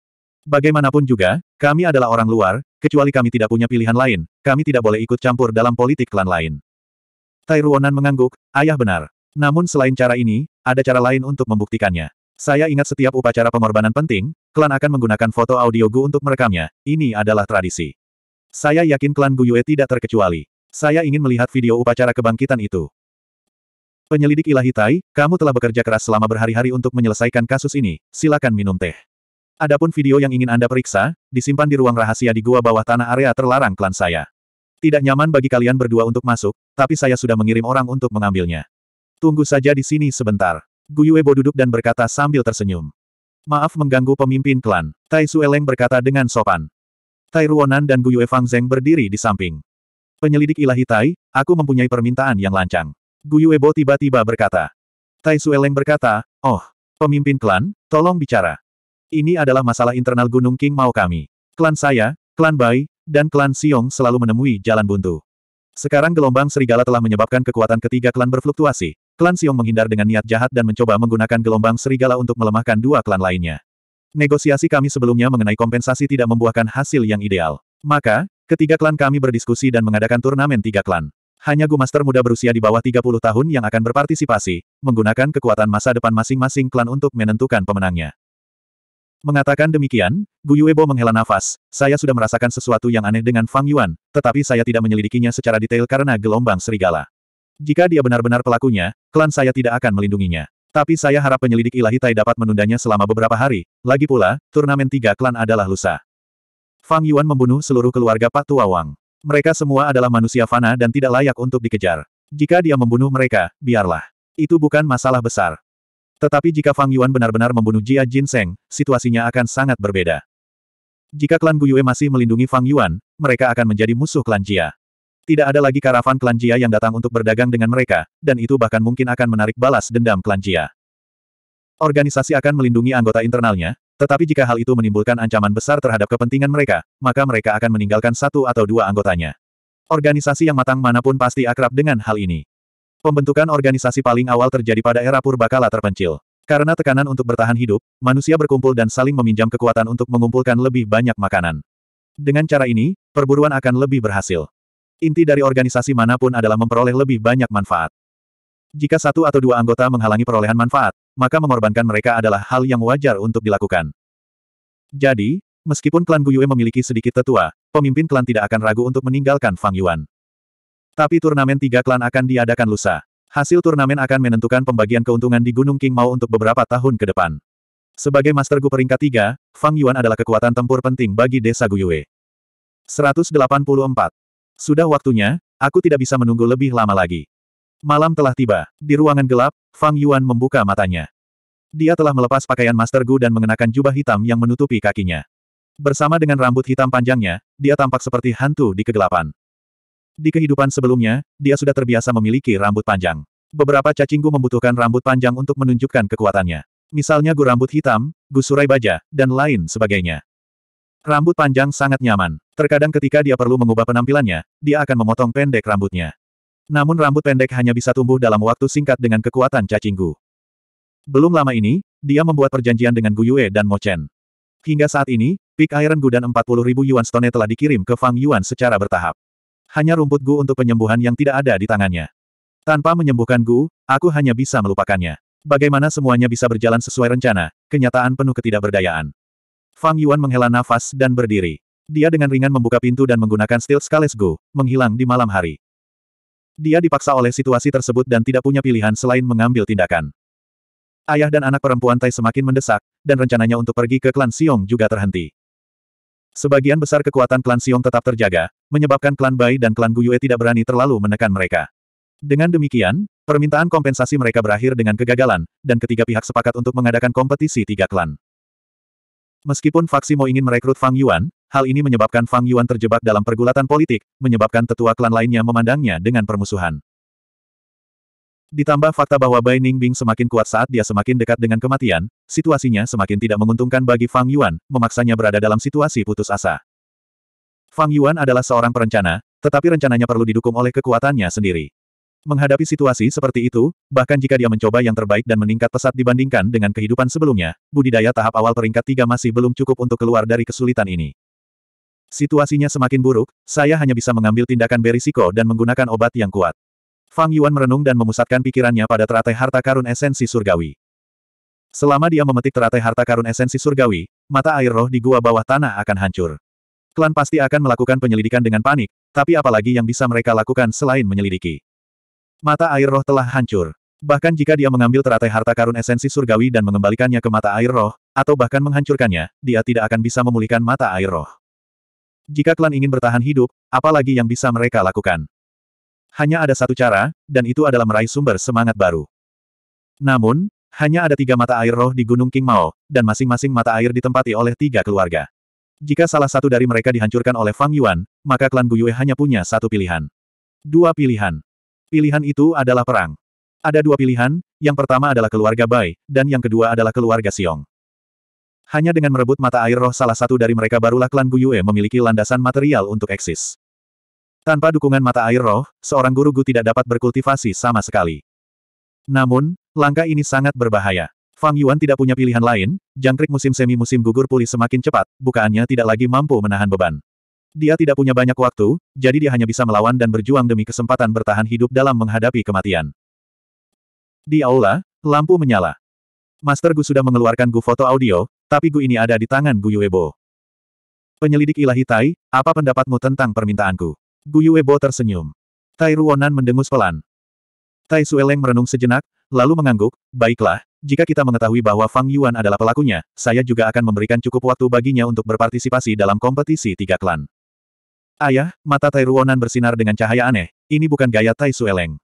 A: Bagaimanapun juga, kami adalah orang luar, kecuali kami tidak punya pilihan lain, kami tidak boleh ikut campur dalam politik klan lain. Tai Ruonan mengangguk, ayah benar. Namun selain cara ini, ada cara lain untuk membuktikannya. Saya ingat setiap upacara pengorbanan penting, klan akan menggunakan foto audio Gu untuk merekamnya, ini adalah tradisi. Saya yakin klan Guyue tidak terkecuali. Saya ingin melihat video upacara kebangkitan itu. Penyelidik ilahi Tai, kamu telah bekerja keras selama berhari-hari untuk menyelesaikan kasus ini, silakan minum teh. Adapun video yang ingin Anda periksa, disimpan di ruang rahasia di gua bawah tanah area terlarang klan saya. Tidak nyaman bagi kalian berdua untuk masuk, tapi saya sudah mengirim orang untuk mengambilnya. Tunggu saja di sini sebentar. Guyuebo duduk dan berkata sambil tersenyum. Maaf mengganggu pemimpin klan, Tai Sueleng berkata dengan sopan. Tai Ruonan dan Guyue Fang Zeng berdiri di samping. Penyelidik ilahi Tai, aku mempunyai permintaan yang lancang. Guyuebo tiba-tiba berkata. Tai Sueleng berkata, oh, pemimpin klan, tolong bicara. Ini adalah masalah internal Gunung King mau kami. Klan saya, klan Bai, dan klan Siong selalu menemui jalan buntu. Sekarang gelombang serigala telah menyebabkan kekuatan ketiga klan berfluktuasi, Klan Xiong menghindar dengan niat jahat dan mencoba menggunakan gelombang serigala untuk melemahkan dua klan lainnya. Negosiasi kami sebelumnya mengenai kompensasi tidak membuahkan hasil yang ideal. Maka, ketiga klan kami berdiskusi dan mengadakan turnamen tiga klan. Hanya Gu Master muda berusia di bawah 30 tahun yang akan berpartisipasi, menggunakan kekuatan masa depan masing-masing klan untuk menentukan pemenangnya. Mengatakan demikian, Gu Yuebo menghela nafas, saya sudah merasakan sesuatu yang aneh dengan Fang Yuan, tetapi saya tidak menyelidikinya secara detail karena gelombang serigala. Jika dia benar-benar pelakunya, klan saya tidak akan melindunginya. Tapi saya harap penyelidik ilahi Tai dapat menundanya selama beberapa hari, lagi pula, turnamen tiga klan adalah lusa. Fang Yuan membunuh seluruh keluarga Pak Tua Wang. Mereka semua adalah manusia fana dan tidak layak untuk dikejar. Jika dia membunuh mereka, biarlah. Itu bukan masalah besar. Tetapi jika Fang Yuan benar-benar membunuh Jia Jin Seng, situasinya akan sangat berbeda. Jika klan Guyue masih melindungi Fang Yuan, mereka akan menjadi musuh klan Jia. Tidak ada lagi karavan klan Jia yang datang untuk berdagang dengan mereka, dan itu bahkan mungkin akan menarik balas dendam klan Jia. Organisasi akan melindungi anggota internalnya, tetapi jika hal itu menimbulkan ancaman besar terhadap kepentingan mereka, maka mereka akan meninggalkan satu atau dua anggotanya. Organisasi yang matang manapun pasti akrab dengan hal ini. Pembentukan organisasi paling awal terjadi pada era purbakala terpencil. Karena tekanan untuk bertahan hidup, manusia berkumpul dan saling meminjam kekuatan untuk mengumpulkan lebih banyak makanan. Dengan cara ini, perburuan akan lebih berhasil. Inti dari organisasi manapun adalah memperoleh lebih banyak manfaat. Jika satu atau dua anggota menghalangi perolehan manfaat, maka mengorbankan mereka adalah hal yang wajar untuk dilakukan. Jadi, meskipun klan Guyue memiliki sedikit tetua, pemimpin klan tidak akan ragu untuk meninggalkan Fang Yuan. Tapi turnamen tiga klan akan diadakan lusa. Hasil turnamen akan menentukan pembagian keuntungan di Gunung King Mao untuk beberapa tahun ke depan. Sebagai Master Gu peringkat tiga, Fang Yuan adalah kekuatan tempur penting bagi desa Guyue. 184 sudah waktunya, aku tidak bisa menunggu lebih lama lagi. Malam telah tiba. Di ruangan gelap, Fang Yuan membuka matanya. Dia telah melepas pakaian Master Gu dan mengenakan jubah hitam yang menutupi kakinya. Bersama dengan rambut hitam panjangnya, dia tampak seperti hantu di kegelapan. Di kehidupan sebelumnya, dia sudah terbiasa memiliki rambut panjang. Beberapa cacing gu membutuhkan rambut panjang untuk menunjukkan kekuatannya. Misalnya gu rambut hitam, gu surai baja, dan lain sebagainya. Rambut panjang sangat nyaman. Terkadang ketika dia perlu mengubah penampilannya, dia akan memotong pendek rambutnya. Namun rambut pendek hanya bisa tumbuh dalam waktu singkat dengan kekuatan cacinggu. Belum lama ini, dia membuat perjanjian dengan Guyue dan Mochen. Hingga saat ini, pik Iron Gu dan 40 ribu Yuan Stone telah dikirim ke Fang Yuan secara bertahap. Hanya rumput Gu untuk penyembuhan yang tidak ada di tangannya. Tanpa menyembuhkan Gu, aku hanya bisa melupakannya. Bagaimana semuanya bisa berjalan sesuai rencana, kenyataan penuh ketidakberdayaan. Fang Yuan menghela nafas dan berdiri. Dia dengan ringan membuka pintu dan menggunakan steel Scales Go, menghilang di malam hari. Dia dipaksa oleh situasi tersebut dan tidak punya pilihan selain mengambil tindakan. Ayah dan anak perempuan Tai semakin mendesak, dan rencananya untuk pergi ke klan Siong juga terhenti. Sebagian besar kekuatan klan Siong tetap terjaga, menyebabkan klan Bai dan klan Guyue tidak berani terlalu menekan mereka. Dengan demikian, permintaan kompensasi mereka berakhir dengan kegagalan, dan ketiga pihak sepakat untuk mengadakan kompetisi tiga klan. Meskipun Faksimo ingin merekrut Fang Yuan, hal ini menyebabkan Fang Yuan terjebak dalam pergulatan politik, menyebabkan tetua klan lainnya memandangnya dengan permusuhan. Ditambah fakta bahwa Bai Ningbing semakin kuat saat dia semakin dekat dengan kematian, situasinya semakin tidak menguntungkan bagi Fang Yuan, memaksanya berada dalam situasi putus asa. Fang Yuan adalah seorang perencana, tetapi rencananya perlu didukung oleh kekuatannya sendiri. Menghadapi situasi seperti itu, bahkan jika dia mencoba yang terbaik dan meningkat pesat dibandingkan dengan kehidupan sebelumnya, budidaya tahap awal peringkat tiga masih belum cukup untuk keluar dari kesulitan ini. Situasinya semakin buruk, saya hanya bisa mengambil tindakan berisiko dan menggunakan obat yang kuat. Fang Yuan merenung dan memusatkan pikirannya pada teratai harta karun esensi surgawi. Selama dia memetik teratai harta karun esensi surgawi, mata air roh di gua bawah tanah akan hancur. Klan pasti akan melakukan penyelidikan dengan panik, tapi apalagi yang bisa mereka lakukan selain menyelidiki. Mata air roh telah hancur. Bahkan jika dia mengambil teratai harta karun esensi surgawi dan mengembalikannya ke mata air roh, atau bahkan menghancurkannya, dia tidak akan bisa memulihkan mata air roh. Jika klan ingin bertahan hidup, apalagi yang bisa mereka lakukan? Hanya ada satu cara, dan itu adalah meraih sumber semangat baru. Namun, hanya ada tiga mata air roh di Gunung King Mao, dan masing-masing mata air ditempati oleh tiga keluarga. Jika salah satu dari mereka dihancurkan oleh Fang Yuan, maka klan Guyue hanya punya satu pilihan. Dua pilihan. Pilihan itu adalah perang. Ada dua pilihan, yang pertama adalah keluarga Bai, dan yang kedua adalah keluarga Xiong. Hanya dengan merebut mata air roh salah satu dari mereka barulah klan Buyue memiliki landasan material untuk eksis. Tanpa dukungan mata air roh, seorang guru Gu tidak dapat berkultivasi sama sekali. Namun, langkah ini sangat berbahaya. Fang Yuan tidak punya pilihan lain, jangkrik musim semi musim gugur pulih semakin cepat, bukaannya tidak lagi mampu menahan beban. Dia tidak punya banyak waktu, jadi dia hanya bisa melawan dan berjuang demi kesempatan bertahan hidup dalam menghadapi kematian. Di aula, lampu menyala. Master Gu sudah mengeluarkan Gu foto audio, tapi Gu ini ada di tangan Gu Yuebo. Penyelidik ilahi Tai, apa pendapatmu tentang permintaanku? Gu Yuebo tersenyum. Tai Ruonan mendengus pelan. Tai Sueleng merenung sejenak, lalu mengangguk, baiklah, jika kita mengetahui bahwa Fang Yuan adalah pelakunya, saya juga akan memberikan cukup waktu baginya untuk berpartisipasi dalam kompetisi tiga klan. Ayah, mata Tai Ruonan bersinar dengan cahaya aneh, ini bukan gaya Tai Sueleng.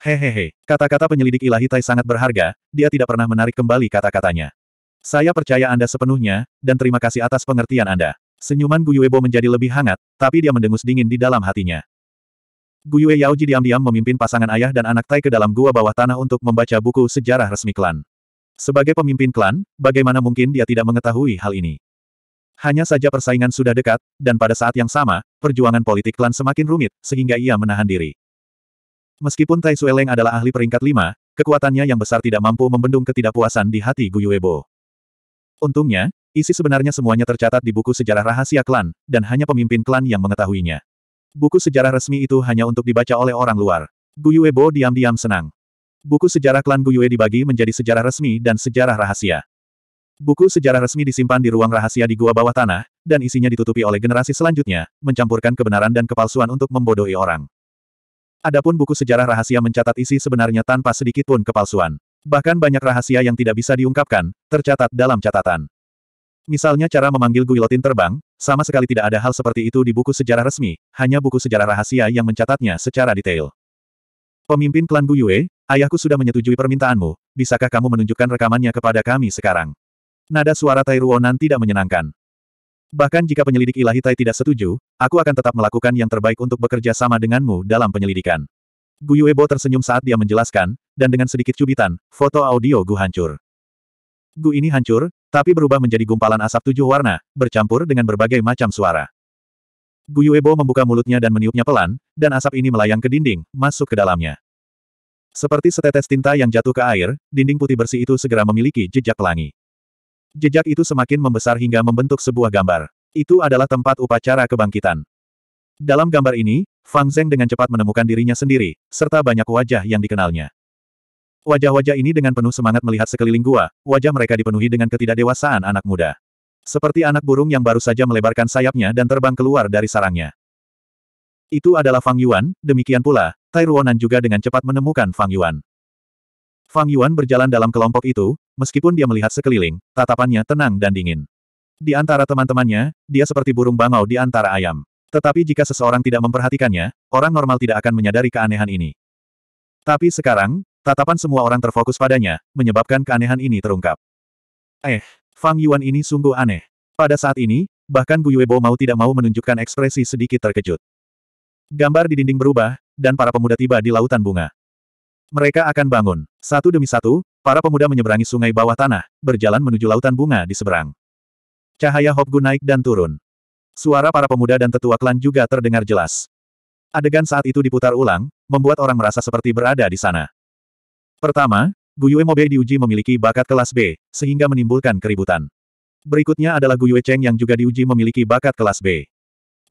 A: Hehehe, kata-kata penyelidik ilahi Tai sangat berharga, dia tidak pernah menarik kembali kata-katanya. Saya percaya Anda sepenuhnya, dan terima kasih atas pengertian Anda. Senyuman Guyuebo menjadi lebih hangat, tapi dia mendengus dingin di dalam hatinya. Guyue Yaoji diam-diam memimpin pasangan ayah dan anak Tai ke dalam gua bawah tanah untuk membaca buku sejarah resmi klan. Sebagai pemimpin klan, bagaimana mungkin dia tidak mengetahui hal ini? Hanya saja persaingan sudah dekat, dan pada saat yang sama, perjuangan politik klan semakin rumit, sehingga ia menahan diri. Meskipun Tai Sueleng adalah ahli peringkat lima, kekuatannya yang besar tidak mampu membendung ketidakpuasan di hati Guyuebo. Untungnya, isi sebenarnya semuanya tercatat di buku sejarah rahasia klan, dan hanya pemimpin klan yang mengetahuinya. Buku sejarah resmi itu hanya untuk dibaca oleh orang luar. Guyuebo diam-diam senang. Buku sejarah klan Guyue dibagi menjadi sejarah resmi dan sejarah rahasia. Buku sejarah resmi disimpan di ruang rahasia di gua bawah tanah, dan isinya ditutupi oleh generasi selanjutnya, mencampurkan kebenaran dan kepalsuan untuk membodohi orang. Adapun buku sejarah rahasia mencatat isi sebenarnya tanpa sedikit pun kepalsuan. Bahkan banyak rahasia yang tidak bisa diungkapkan, tercatat dalam catatan. Misalnya cara memanggil Guillotin terbang, sama sekali tidak ada hal seperti itu di buku sejarah resmi, hanya buku sejarah rahasia yang mencatatnya secara detail. Pemimpin klan Bu Yue, ayahku sudah menyetujui permintaanmu, bisakah kamu menunjukkan rekamannya kepada kami sekarang? Nada suara Tai Ruonan tidak menyenangkan. Bahkan jika penyelidik ilahi Tai tidak setuju, aku akan tetap melakukan yang terbaik untuk bekerja sama denganmu dalam penyelidikan. Yuebo tersenyum saat dia menjelaskan, dan dengan sedikit cubitan, foto audio Gu hancur. Gu ini hancur, tapi berubah menjadi gumpalan asap tujuh warna, bercampur dengan berbagai macam suara. Yuebo membuka mulutnya dan meniupnya pelan, dan asap ini melayang ke dinding, masuk ke dalamnya. Seperti setetes tinta yang jatuh ke air, dinding putih bersih itu segera memiliki jejak pelangi. Jejak itu semakin membesar hingga membentuk sebuah gambar. Itu adalah tempat upacara kebangkitan. Dalam gambar ini, Fang Zeng dengan cepat menemukan dirinya sendiri, serta banyak wajah yang dikenalnya. Wajah-wajah ini dengan penuh semangat melihat sekeliling gua, wajah mereka dipenuhi dengan ketidakdewasaan anak muda. Seperti anak burung yang baru saja melebarkan sayapnya dan terbang keluar dari sarangnya. Itu adalah Fang Yuan, demikian pula, Tai Ruonan juga dengan cepat menemukan Fang Yuan. Fang Yuan berjalan dalam kelompok itu, meskipun dia melihat sekeliling, tatapannya tenang dan dingin. Di antara teman-temannya, dia seperti burung bangau di antara ayam. Tetapi jika seseorang tidak memperhatikannya, orang normal tidak akan menyadari keanehan ini. Tapi sekarang, tatapan semua orang terfokus padanya, menyebabkan keanehan ini terungkap. Eh, Fang Yuan ini sungguh aneh. Pada saat ini, bahkan Bu Yuebo mau tidak mau menunjukkan ekspresi sedikit terkejut. Gambar di dinding berubah, dan para pemuda tiba di lautan bunga. Mereka akan bangun. Satu demi satu, para pemuda menyeberangi sungai bawah tanah, berjalan menuju lautan bunga di seberang. Cahaya Hopgu naik dan turun. Suara para pemuda dan tetua klan juga terdengar jelas. Adegan saat itu diputar ulang, membuat orang merasa seperti berada di sana. Pertama, Guyue Mobe diuji memiliki bakat kelas B, sehingga menimbulkan keributan. Berikutnya adalah Guyue Cheng yang juga diuji memiliki bakat kelas B.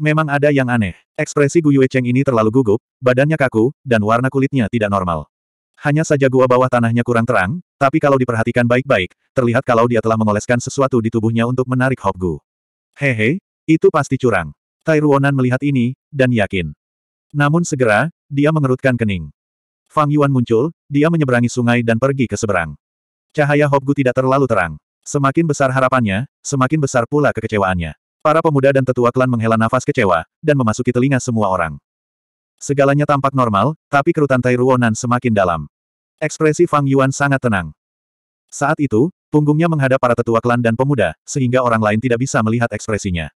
A: Memang ada yang aneh. Ekspresi Guyue Cheng ini terlalu gugup, badannya kaku, dan warna kulitnya tidak normal. Hanya saja gua bawah tanahnya kurang terang, tapi kalau diperhatikan baik-baik, terlihat kalau dia telah mengoleskan sesuatu di tubuhnya untuk menarik Hobgu. Hehe, itu pasti curang. Tai Ruonan melihat ini, dan yakin. Namun segera, dia mengerutkan kening. Fang Yuan muncul, dia menyeberangi sungai dan pergi ke seberang. Cahaya Hokgu tidak terlalu terang. Semakin besar harapannya, semakin besar pula kekecewaannya. Para pemuda dan tetua klan menghela nafas kecewa, dan memasuki telinga semua orang. Segalanya tampak normal, tapi kerutan Tai Ruonan semakin dalam. Ekspresi Fang Yuan sangat tenang. Saat itu, punggungnya menghadap para tetua klan dan pemuda, sehingga orang lain tidak bisa melihat ekspresinya.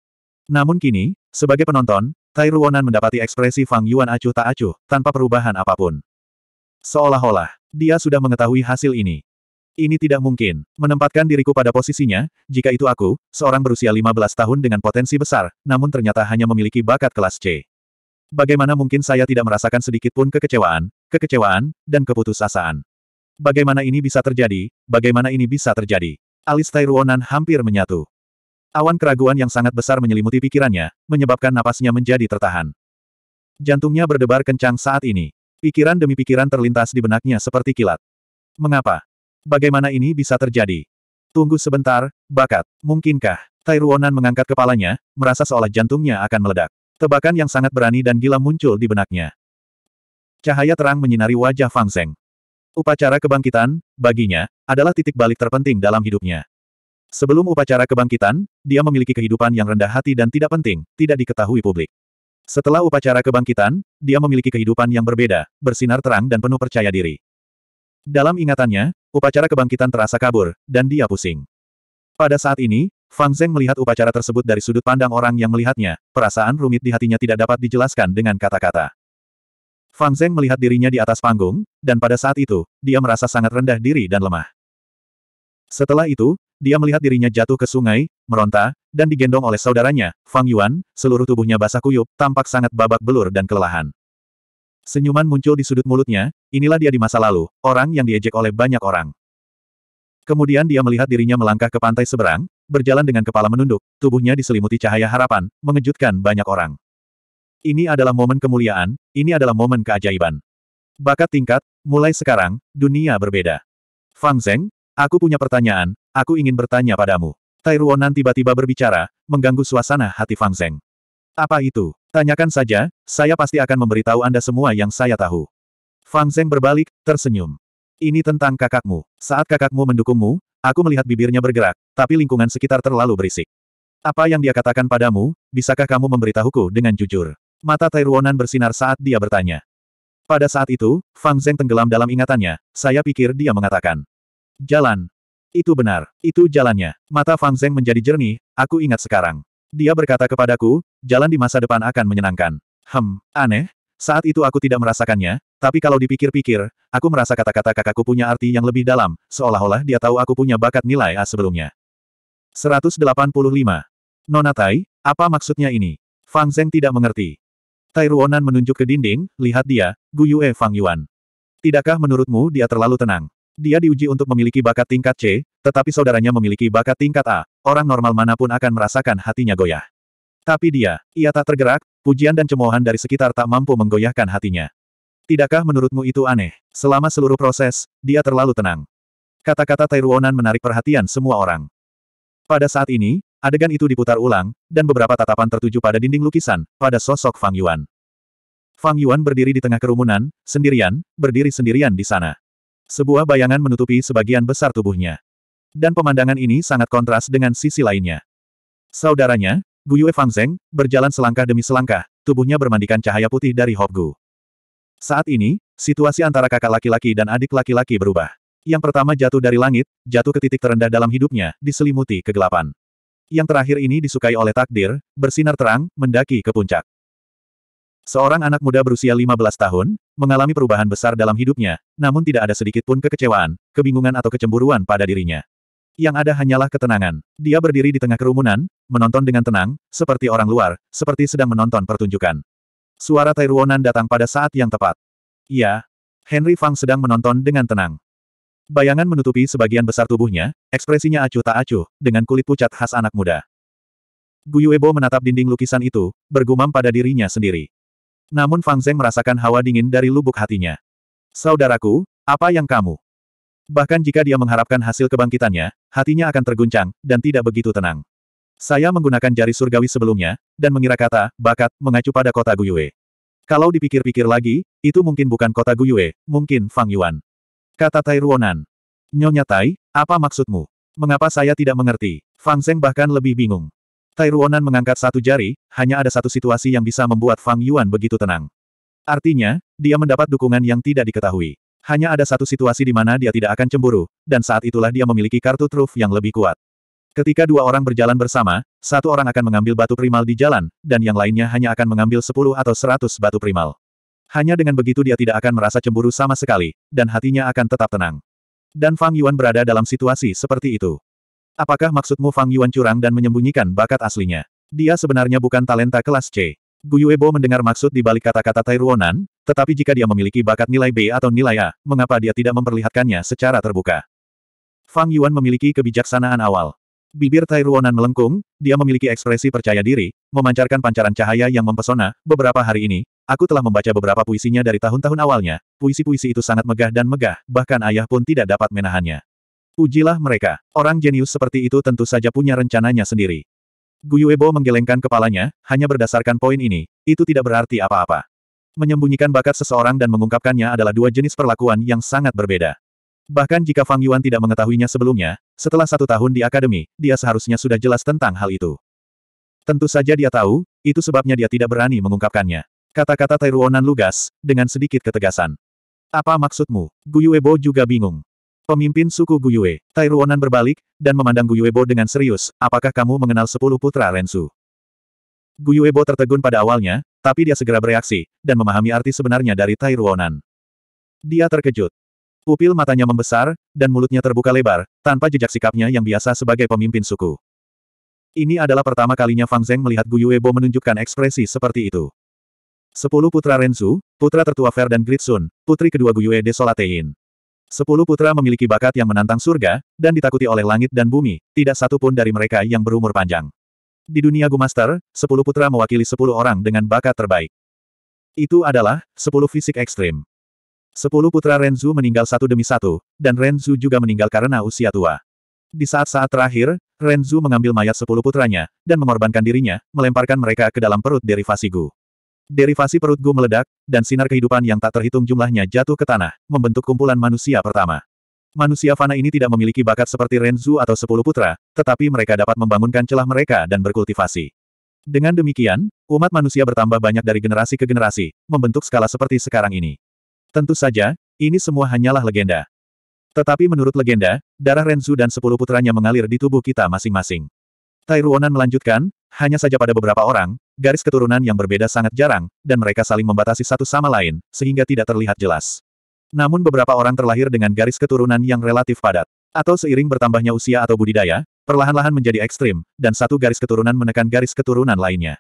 A: Namun kini, sebagai penonton, Tai Ruonan mendapati ekspresi Fang Yuan acuh tak acuh, tanpa perubahan apapun. Seolah-olah, dia sudah mengetahui hasil ini. Ini tidak mungkin. Menempatkan diriku pada posisinya, jika itu aku, seorang berusia 15 tahun dengan potensi besar, namun ternyata hanya memiliki bakat kelas C. Bagaimana mungkin saya tidak merasakan sedikit pun kekecewaan, kekecewaan, dan keputusasaan? Bagaimana ini bisa terjadi, bagaimana ini bisa terjadi? Alis Tairuonan hampir menyatu. Awan keraguan yang sangat besar menyelimuti pikirannya, menyebabkan napasnya menjadi tertahan. Jantungnya berdebar kencang saat ini. Pikiran demi pikiran terlintas di benaknya seperti kilat. Mengapa? Bagaimana ini bisa terjadi? Tunggu sebentar, bakat. Mungkinkah? Tairuonan mengangkat kepalanya, merasa seolah jantungnya akan meledak. Tebakan yang sangat berani dan gila muncul di benaknya. Cahaya terang menyinari wajah Fang Zeng. Upacara kebangkitan, baginya, adalah titik balik terpenting dalam hidupnya. Sebelum upacara kebangkitan, dia memiliki kehidupan yang rendah hati dan tidak penting, tidak diketahui publik. Setelah upacara kebangkitan, dia memiliki kehidupan yang berbeda, bersinar terang dan penuh percaya diri. Dalam ingatannya, upacara kebangkitan terasa kabur, dan dia pusing. Pada saat ini, Fang Zheng melihat upacara tersebut dari sudut pandang orang yang melihatnya, perasaan rumit di hatinya tidak dapat dijelaskan dengan kata-kata. Fang Zheng melihat dirinya di atas panggung, dan pada saat itu, dia merasa sangat rendah diri dan lemah. Setelah itu, dia melihat dirinya jatuh ke sungai, meronta, dan digendong oleh saudaranya, Fang Yuan, seluruh tubuhnya basah kuyup, tampak sangat babak belur dan kelelahan. Senyuman muncul di sudut mulutnya, inilah dia di masa lalu, orang yang diejek oleh banyak orang. Kemudian dia melihat dirinya melangkah ke pantai seberang, berjalan dengan kepala menunduk, tubuhnya diselimuti cahaya harapan, mengejutkan banyak orang. Ini adalah momen kemuliaan, ini adalah momen keajaiban. Bakat tingkat, mulai sekarang, dunia berbeda. Fang Zeng, aku punya pertanyaan, aku ingin bertanya padamu. Tai Ruonan tiba-tiba berbicara, mengganggu suasana hati Fang Zeng. Apa itu? Tanyakan saja, saya pasti akan memberitahu Anda semua yang saya tahu. Fang Zeng berbalik, tersenyum. Ini tentang kakakmu. Saat kakakmu mendukungmu, Aku melihat bibirnya bergerak, tapi lingkungan sekitar terlalu berisik. Apa yang dia katakan padamu, bisakah kamu memberitahuku dengan jujur? Mata Tairuonan bersinar saat dia bertanya. Pada saat itu, Fang Zeng tenggelam dalam ingatannya, saya pikir dia mengatakan. Jalan. Itu benar, itu jalannya. Mata Fang Zeng menjadi jernih, aku ingat sekarang. Dia berkata kepadaku, jalan di masa depan akan menyenangkan. Hem, aneh, saat itu aku tidak merasakannya, tapi kalau dipikir-pikir, aku merasa kata-kata kakakku punya arti yang lebih dalam, seolah-olah dia tahu aku punya bakat nilai A sebelumnya. 185. Nona Tai, apa maksudnya ini? Fang Zeng tidak mengerti. Tai Ruonan menunjuk ke dinding, lihat dia, Gu Yue, Fang Yuan. Tidakkah menurutmu dia terlalu tenang? Dia diuji untuk memiliki bakat tingkat C, tetapi saudaranya memiliki bakat tingkat A. Orang normal manapun akan merasakan hatinya goyah. Tapi dia, ia tak tergerak, pujian dan cemoohan dari sekitar tak mampu menggoyahkan hatinya. Tidakkah menurutmu itu aneh? Selama seluruh proses, dia terlalu tenang. Kata-kata Tairuonan menarik perhatian semua orang. Pada saat ini, adegan itu diputar ulang, dan beberapa tatapan tertuju pada dinding lukisan, pada sosok Fang Yuan. Fang Yuan berdiri di tengah kerumunan, sendirian, berdiri sendirian di sana. Sebuah bayangan menutupi sebagian besar tubuhnya. Dan pemandangan ini sangat kontras dengan sisi lainnya. Saudaranya, Guyue Fang Zeng, berjalan selangkah demi selangkah, tubuhnya bermandikan cahaya putih dari Hobgu. Saat ini, situasi antara kakak laki-laki dan adik laki-laki berubah. Yang pertama jatuh dari langit, jatuh ke titik terendah dalam hidupnya, diselimuti kegelapan. Yang terakhir ini disukai oleh takdir, bersinar terang, mendaki ke puncak. Seorang anak muda berusia 15 tahun, mengalami perubahan besar dalam hidupnya, namun tidak ada sedikit pun kekecewaan, kebingungan atau kecemburuan pada dirinya yang ada hanyalah ketenangan. Dia berdiri di tengah kerumunan, menonton dengan tenang, seperti orang luar, seperti sedang menonton pertunjukan. Suara Tairuonan datang pada saat yang tepat. Iya, Henry Fang sedang menonton dengan tenang. Bayangan menutupi sebagian besar tubuhnya, ekspresinya acuh tak acuh, dengan kulit pucat khas anak muda. Guyuebo menatap dinding lukisan itu, bergumam pada dirinya sendiri. Namun Fang Zeng merasakan hawa dingin dari lubuk hatinya. Saudaraku, apa yang kamu Bahkan jika dia mengharapkan hasil kebangkitannya, hatinya akan terguncang, dan tidak begitu tenang. Saya menggunakan jari surgawi sebelumnya, dan mengira kata, bakat, mengacu pada kota Guyue. Kalau dipikir-pikir lagi, itu mungkin bukan kota Guyue, mungkin Fang Yuan. Kata Tai Ruonan. Nyonya Tai, apa maksudmu? Mengapa saya tidak mengerti? Fang Zeng bahkan lebih bingung. Tai Ruonan mengangkat satu jari, hanya ada satu situasi yang bisa membuat Fang Yuan begitu tenang. Artinya, dia mendapat dukungan yang tidak diketahui. Hanya ada satu situasi di mana dia tidak akan cemburu, dan saat itulah dia memiliki kartu truf yang lebih kuat. Ketika dua orang berjalan bersama, satu orang akan mengambil batu primal di jalan, dan yang lainnya hanya akan mengambil sepuluh atau seratus batu primal. Hanya dengan begitu dia tidak akan merasa cemburu sama sekali, dan hatinya akan tetap tenang. Dan Fang Yuan berada dalam situasi seperti itu. Apakah maksudmu Fang Yuan curang dan menyembunyikan bakat aslinya? Dia sebenarnya bukan talenta kelas C. Guyuebo mendengar maksud di balik kata-kata Tai Tairuonan, tetapi jika dia memiliki bakat nilai B atau nilai A, mengapa dia tidak memperlihatkannya secara terbuka? Fang Yuan memiliki kebijaksanaan awal. Bibir Tai Tairuonan melengkung, dia memiliki ekspresi percaya diri, memancarkan pancaran cahaya yang mempesona. Beberapa hari ini, aku telah membaca beberapa puisinya dari tahun-tahun awalnya. Puisi-puisi itu sangat megah dan megah, bahkan ayah pun tidak dapat menahannya. Ujilah mereka. Orang jenius seperti itu tentu saja punya rencananya sendiri. Guyuebo menggelengkan kepalanya, hanya berdasarkan poin ini, itu tidak berarti apa-apa. Menyembunyikan bakat seseorang dan mengungkapkannya adalah dua jenis perlakuan yang sangat berbeda. Bahkan jika Fang Yuan tidak mengetahuinya sebelumnya, setelah satu tahun di akademi, dia seharusnya sudah jelas tentang hal itu. Tentu saja dia tahu, itu sebabnya dia tidak berani mengungkapkannya. Kata-kata Tai Tairuonan lugas, dengan sedikit ketegasan. Apa maksudmu? Guyuebo juga bingung. Pemimpin suku Guyue, Tairuonan berbalik, dan memandang Guyuebo dengan serius, apakah kamu mengenal sepuluh putra Rensu? Guyuebo tertegun pada awalnya, tapi dia segera bereaksi, dan memahami arti sebenarnya dari Tai Tairuonan. Dia terkejut. Pupil matanya membesar, dan mulutnya terbuka lebar, tanpa jejak sikapnya yang biasa sebagai pemimpin suku. Ini adalah pertama kalinya Fang Zeng melihat Guyuebo menunjukkan ekspresi seperti itu. Sepuluh putra Renzu, putra tertua Fer dan Gritsun, putri kedua Guyue Desolatein. Sepuluh putra memiliki bakat yang menantang surga, dan ditakuti oleh langit dan bumi, tidak satu pun dari mereka yang berumur panjang. Di dunia Gumaster, sepuluh putra mewakili sepuluh orang dengan bakat terbaik. Itu adalah, sepuluh fisik ekstrim. Sepuluh putra Renzu meninggal satu demi satu, dan Renzu juga meninggal karena usia tua. Di saat-saat terakhir, Renzu mengambil mayat sepuluh putranya, dan mengorbankan dirinya, melemparkan mereka ke dalam perut Gu. Derivasi perut Gu meledak, dan sinar kehidupan yang tak terhitung jumlahnya jatuh ke tanah, membentuk kumpulan manusia pertama. Manusia fana ini tidak memiliki bakat seperti Renzu atau Sepuluh Putra, tetapi mereka dapat membangunkan celah mereka dan berkultivasi. Dengan demikian, umat manusia bertambah banyak dari generasi ke generasi, membentuk skala seperti sekarang ini. Tentu saja, ini semua hanyalah legenda. Tetapi menurut legenda, darah Renzu dan Sepuluh Putranya mengalir di tubuh kita masing-masing. Tai melanjutkan, hanya saja pada beberapa orang, garis keturunan yang berbeda sangat jarang, dan mereka saling membatasi satu sama lain, sehingga tidak terlihat jelas. Namun beberapa orang terlahir dengan garis keturunan yang relatif padat. Atau seiring bertambahnya usia atau budidaya, perlahan-lahan menjadi ekstrim, dan satu garis keturunan menekan garis keturunan lainnya.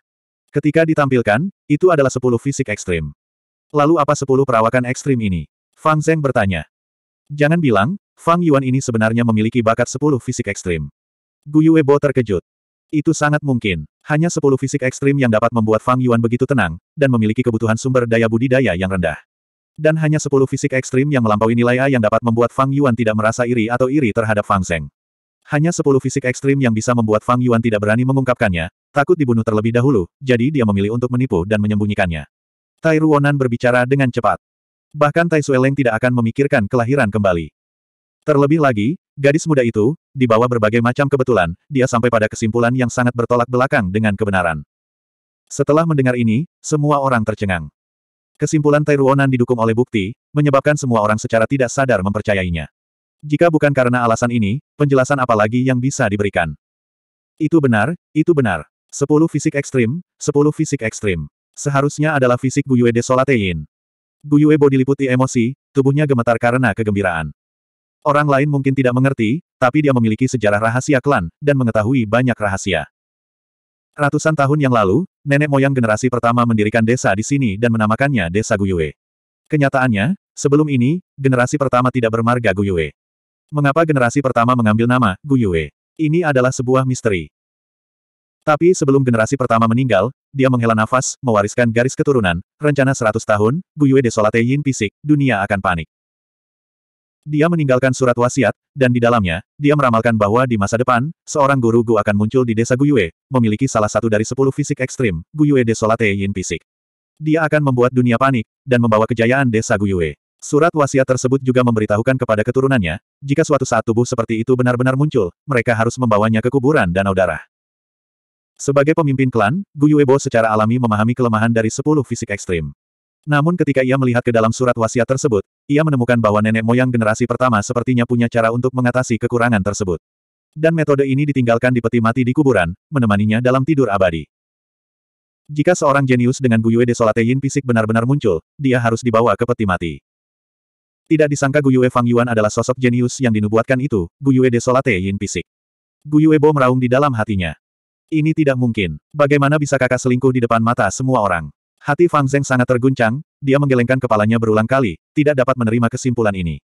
A: Ketika ditampilkan, itu adalah sepuluh fisik ekstrim. Lalu apa sepuluh perawakan ekstrim ini? Fang Zeng bertanya. Jangan bilang, Fang Yuan ini sebenarnya memiliki bakat sepuluh fisik ekstrim. Gu Yuebo terkejut. Itu sangat mungkin. Hanya sepuluh fisik ekstrim yang dapat membuat Fang Yuan begitu tenang, dan memiliki kebutuhan sumber daya budidaya yang rendah. Dan hanya sepuluh fisik ekstrim yang melampaui nilai A yang dapat membuat Fang Yuan tidak merasa iri atau iri terhadap Fang Zeng. Hanya sepuluh fisik ekstrim yang bisa membuat Fang Yuan tidak berani mengungkapkannya, takut dibunuh terlebih dahulu, jadi dia memilih untuk menipu dan menyembunyikannya. Tai Ruonan berbicara dengan cepat. Bahkan Tai Sueleng tidak akan memikirkan kelahiran kembali. Terlebih lagi, Gadis muda itu, di bawah berbagai macam kebetulan, dia sampai pada kesimpulan yang sangat bertolak belakang dengan kebenaran. Setelah mendengar ini, semua orang tercengang. Kesimpulan Tairuonan didukung oleh bukti, menyebabkan semua orang secara tidak sadar mempercayainya. Jika bukan karena alasan ini, penjelasan apa lagi yang bisa diberikan? Itu benar, itu benar. Sepuluh fisik ekstrim, sepuluh fisik ekstrim. Seharusnya adalah fisik Guyue Desolatein. Guyue Bo diliputi emosi, tubuhnya gemetar karena kegembiraan. Orang lain mungkin tidak mengerti, tapi dia memiliki sejarah rahasia klan, dan mengetahui banyak rahasia. Ratusan tahun yang lalu, nenek moyang generasi pertama mendirikan desa di sini dan menamakannya Desa Guyue. Kenyataannya, sebelum ini, generasi pertama tidak bermarga Guyue. Mengapa generasi pertama mengambil nama Guyue? Ini adalah sebuah misteri. Tapi sebelum generasi pertama meninggal, dia menghela nafas, mewariskan garis keturunan, rencana 100 tahun, Guyue Desolate Yin Pisik, dunia akan panik. Dia meninggalkan surat wasiat, dan di dalamnya, dia meramalkan bahwa di masa depan, seorang guru Gu akan muncul di desa Guyue, memiliki salah satu dari sepuluh fisik ekstrim, Guyue Desolate Yin Fisik. Dia akan membuat dunia panik, dan membawa kejayaan desa Guyue. Surat wasiat tersebut juga memberitahukan kepada keturunannya, jika suatu saat tubuh seperti itu benar-benar muncul, mereka harus membawanya ke kuburan danau darah. Sebagai pemimpin klan, Gu Yuebo secara alami memahami kelemahan dari sepuluh fisik ekstrim. Namun ketika ia melihat ke dalam surat wasiat tersebut, ia menemukan bahwa nenek moyang generasi pertama sepertinya punya cara untuk mengatasi kekurangan tersebut. Dan metode ini ditinggalkan di peti mati di kuburan, menemaninya dalam tidur abadi. Jika seorang jenius dengan Guyue Desolate Yin fisik benar-benar muncul, dia harus dibawa ke peti mati. Tidak disangka Guyue Fang Yuan adalah sosok jenius yang dinubuatkan itu, Guyue Desolate Yin fisik. Guyue Bo meraung di dalam hatinya. Ini tidak mungkin. Bagaimana bisa kakak selingkuh di depan mata semua orang? Hati Fang Zeng sangat terguncang, dia menggelengkan kepalanya berulang kali, tidak dapat menerima kesimpulan ini.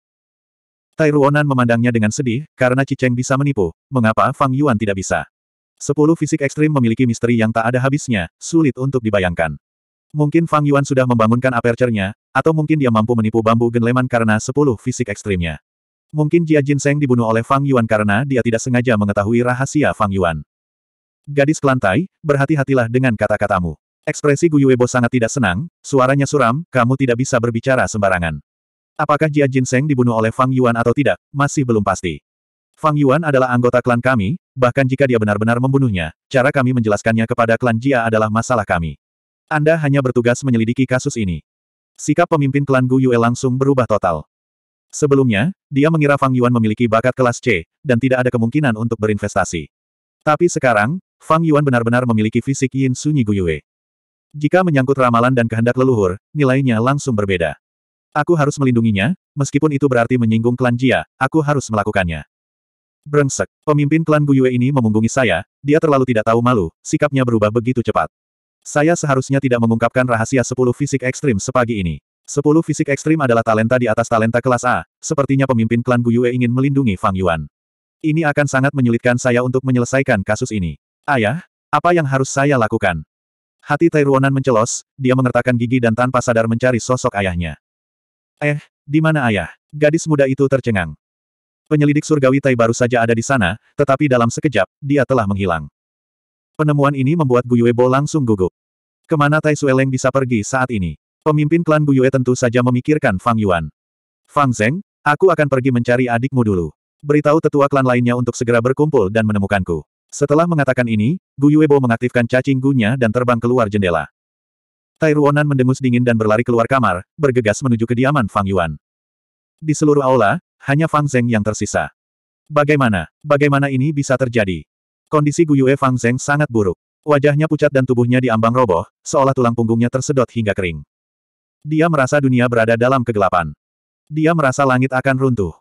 A: Tai Ruonan memandangnya dengan sedih, karena Ciceng bisa menipu, mengapa Fang Yuan tidak bisa? Sepuluh fisik ekstrim memiliki misteri yang tak ada habisnya, sulit untuk dibayangkan. Mungkin Fang Yuan sudah membangunkan aperture-nya, atau mungkin dia mampu menipu bambu genleman karena sepuluh fisik ekstrimnya. Mungkin Jia Seng dibunuh oleh Fang Yuan karena dia tidak sengaja mengetahui rahasia Fang Yuan. Gadis kelantai, berhati-hatilah dengan kata-katamu. Ekspresi Guyuebo sangat tidak senang, suaranya suram, kamu tidak bisa berbicara sembarangan. Apakah Jia Jinseng dibunuh oleh Fang Yuan atau tidak, masih belum pasti. Fang Yuan adalah anggota klan kami, bahkan jika dia benar-benar membunuhnya, cara kami menjelaskannya kepada klan Jia adalah masalah kami. Anda hanya bertugas menyelidiki kasus ini. Sikap pemimpin klan Gu langsung berubah total. Sebelumnya, dia mengira Fang Yuan memiliki bakat kelas C, dan tidak ada kemungkinan untuk berinvestasi. Tapi sekarang, Fang Yuan benar-benar memiliki fisik Yin Sunyi Gu jika menyangkut ramalan dan kehendak leluhur, nilainya langsung berbeda. Aku harus melindunginya, meskipun itu berarti menyinggung klan Jia, aku harus melakukannya. Brengsek, pemimpin klan Guyue ini memunggungi saya, dia terlalu tidak tahu malu, sikapnya berubah begitu cepat. Saya seharusnya tidak mengungkapkan rahasia 10 fisik ekstrim sepagi ini. 10 fisik ekstrim adalah talenta di atas talenta kelas A, sepertinya pemimpin klan Guyue ingin melindungi Fang Yuan. Ini akan sangat menyulitkan saya untuk menyelesaikan kasus ini. Ayah, apa yang harus saya lakukan? Hati Tairuanan mencelos, dia mengertakkan gigi dan tanpa sadar mencari sosok ayahnya. Eh, di mana ayah? Gadis muda itu tercengang. Penyelidik surgawi Tai baru saja ada di sana, tetapi dalam sekejap, dia telah menghilang. Penemuan ini membuat Guyuebo langsung gugup. Kemana Tai Sueleng bisa pergi saat ini? Pemimpin klan Yue tentu saja memikirkan Fang Yuan. Fang Zeng, aku akan pergi mencari adikmu dulu. Beritahu tetua klan lainnya untuk segera berkumpul dan menemukanku. Setelah mengatakan ini, Gu Yuebo mengaktifkan cacing gunya dan terbang keluar jendela. Tai Ruonan mendengus dingin dan berlari keluar kamar, bergegas menuju kediaman Fang Yuan. Di seluruh aula, hanya Fang Zeng yang tersisa. Bagaimana, bagaimana ini bisa terjadi? Kondisi Gu Yue Fang Zeng sangat buruk. Wajahnya pucat dan tubuhnya diambang roboh, seolah tulang punggungnya tersedot hingga kering. Dia merasa dunia berada dalam kegelapan. Dia merasa langit akan runtuh.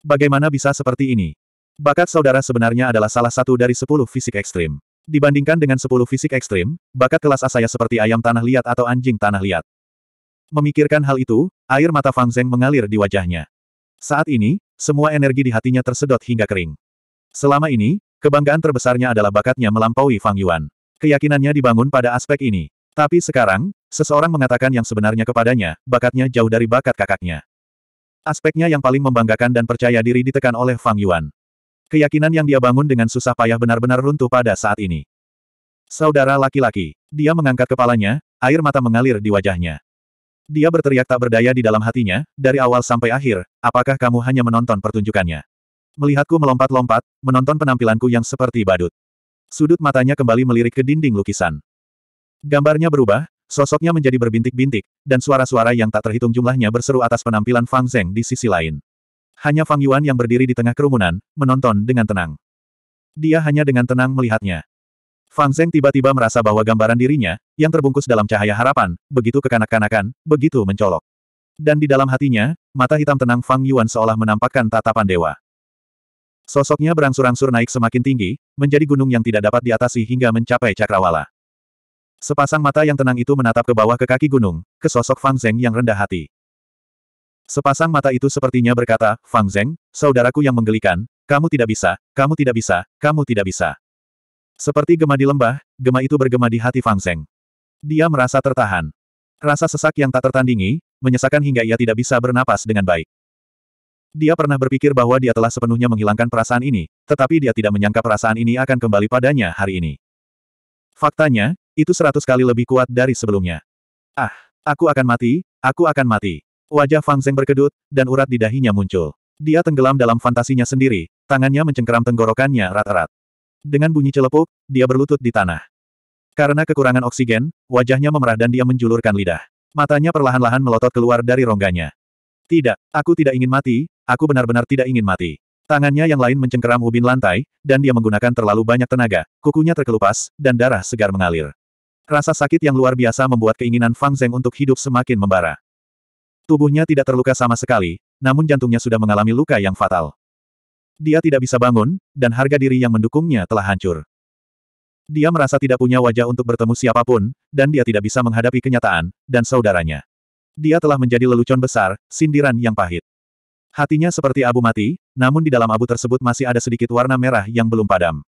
A: Bagaimana bisa seperti ini? Bakat saudara sebenarnya adalah salah satu dari sepuluh fisik ekstrim. Dibandingkan dengan sepuluh fisik ekstrim, bakat kelas A saya seperti ayam tanah liat atau anjing tanah liat. Memikirkan hal itu, air mata Fang Zeng mengalir di wajahnya. Saat ini, semua energi di hatinya tersedot hingga kering. Selama ini, kebanggaan terbesarnya adalah bakatnya melampaui Fang Yuan. Keyakinannya dibangun pada aspek ini. Tapi sekarang, seseorang mengatakan yang sebenarnya kepadanya, bakatnya jauh dari bakat kakaknya. Aspeknya yang paling membanggakan dan percaya diri ditekan oleh Fang Yuan. Keyakinan yang dia bangun dengan susah payah benar-benar runtuh pada saat ini. Saudara laki-laki, dia mengangkat kepalanya, air mata mengalir di wajahnya. Dia berteriak tak berdaya di dalam hatinya, dari awal sampai akhir, apakah kamu hanya menonton pertunjukannya? Melihatku melompat-lompat, menonton penampilanku yang seperti badut. Sudut matanya kembali melirik ke dinding lukisan. Gambarnya berubah, sosoknya menjadi berbintik-bintik, dan suara-suara yang tak terhitung jumlahnya berseru atas penampilan Fang Zeng di sisi lain. Hanya Fang Yuan yang berdiri di tengah kerumunan, menonton dengan tenang. Dia hanya dengan tenang melihatnya. Fang Zeng tiba-tiba merasa bahwa gambaran dirinya, yang terbungkus dalam cahaya harapan, begitu kekanak-kanakan, begitu mencolok. Dan di dalam hatinya, mata hitam tenang Fang Yuan seolah menampakkan tatapan dewa. Sosoknya berangsur-angsur naik semakin tinggi, menjadi gunung yang tidak dapat diatasi hingga mencapai cakrawala. Sepasang mata yang tenang itu menatap ke bawah ke kaki gunung, ke sosok Fang Zeng yang rendah hati. Sepasang mata itu sepertinya berkata, Fang Zeng, saudaraku yang menggelikan, kamu tidak bisa, kamu tidak bisa, kamu tidak bisa. Seperti gema di lembah, gema itu bergema di hati Fang Zeng. Dia merasa tertahan. Rasa sesak yang tak tertandingi, menyesakan hingga ia tidak bisa bernapas dengan baik. Dia pernah berpikir bahwa dia telah sepenuhnya menghilangkan perasaan ini, tetapi dia tidak menyangka perasaan ini akan kembali padanya hari ini. Faktanya, itu seratus kali lebih kuat dari sebelumnya. Ah, aku akan mati, aku akan mati. Wajah Fang Zeng berkedut, dan urat di dahinya muncul. Dia tenggelam dalam fantasinya sendiri, tangannya mencengkeram tenggorokannya erat-erat. Dengan bunyi celepuk, dia berlutut di tanah. Karena kekurangan oksigen, wajahnya memerah dan dia menjulurkan lidah. Matanya perlahan-lahan melotot keluar dari rongganya. Tidak, aku tidak ingin mati, aku benar-benar tidak ingin mati. Tangannya yang lain mencengkeram ubin lantai, dan dia menggunakan terlalu banyak tenaga, kukunya terkelupas, dan darah segar mengalir. Rasa sakit yang luar biasa membuat keinginan Fang Zeng untuk hidup semakin membara. Tubuhnya tidak terluka sama sekali, namun jantungnya sudah mengalami luka yang fatal. Dia tidak bisa bangun, dan harga diri yang mendukungnya telah hancur. Dia merasa tidak punya wajah untuk bertemu siapapun, dan dia tidak bisa menghadapi kenyataan, dan saudaranya. Dia telah menjadi lelucon besar, sindiran yang pahit. Hatinya seperti abu mati, namun di dalam abu tersebut masih ada sedikit warna merah yang belum padam.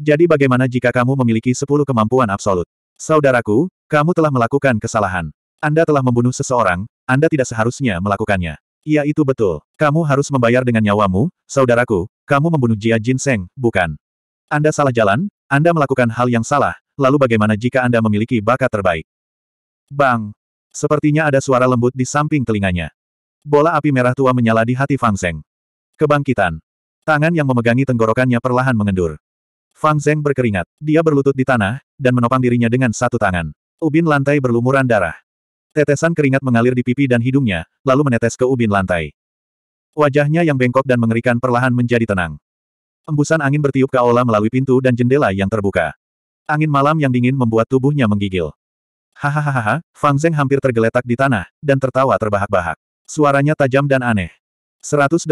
A: Jadi bagaimana jika kamu memiliki sepuluh kemampuan absolut? Saudaraku, kamu telah melakukan kesalahan. Anda telah membunuh seseorang, anda tidak seharusnya melakukannya. Iya itu betul. Kamu harus membayar dengan nyawamu, saudaraku. Kamu membunuh Jia Jinseng, bukan? Anda salah jalan, Anda melakukan hal yang salah, lalu bagaimana jika Anda memiliki bakat terbaik? Bang! Sepertinya ada suara lembut di samping telinganya. Bola api merah tua menyala di hati Fang Zeng. Kebangkitan. Tangan yang memegangi tenggorokannya perlahan mengendur. Fang Zeng berkeringat. Dia berlutut di tanah, dan menopang dirinya dengan satu tangan. Ubin lantai berlumuran darah. Tetesan keringat mengalir di pipi dan hidungnya, lalu menetes ke ubin lantai. Wajahnya yang bengkok dan mengerikan perlahan menjadi tenang. Embusan angin bertiup ke aula melalui pintu dan jendela yang terbuka. Angin malam yang dingin membuat tubuhnya menggigil. Hahaha, Fang Zeng hampir tergeletak di tanah, dan tertawa terbahak-bahak. Suaranya tajam dan aneh. 186.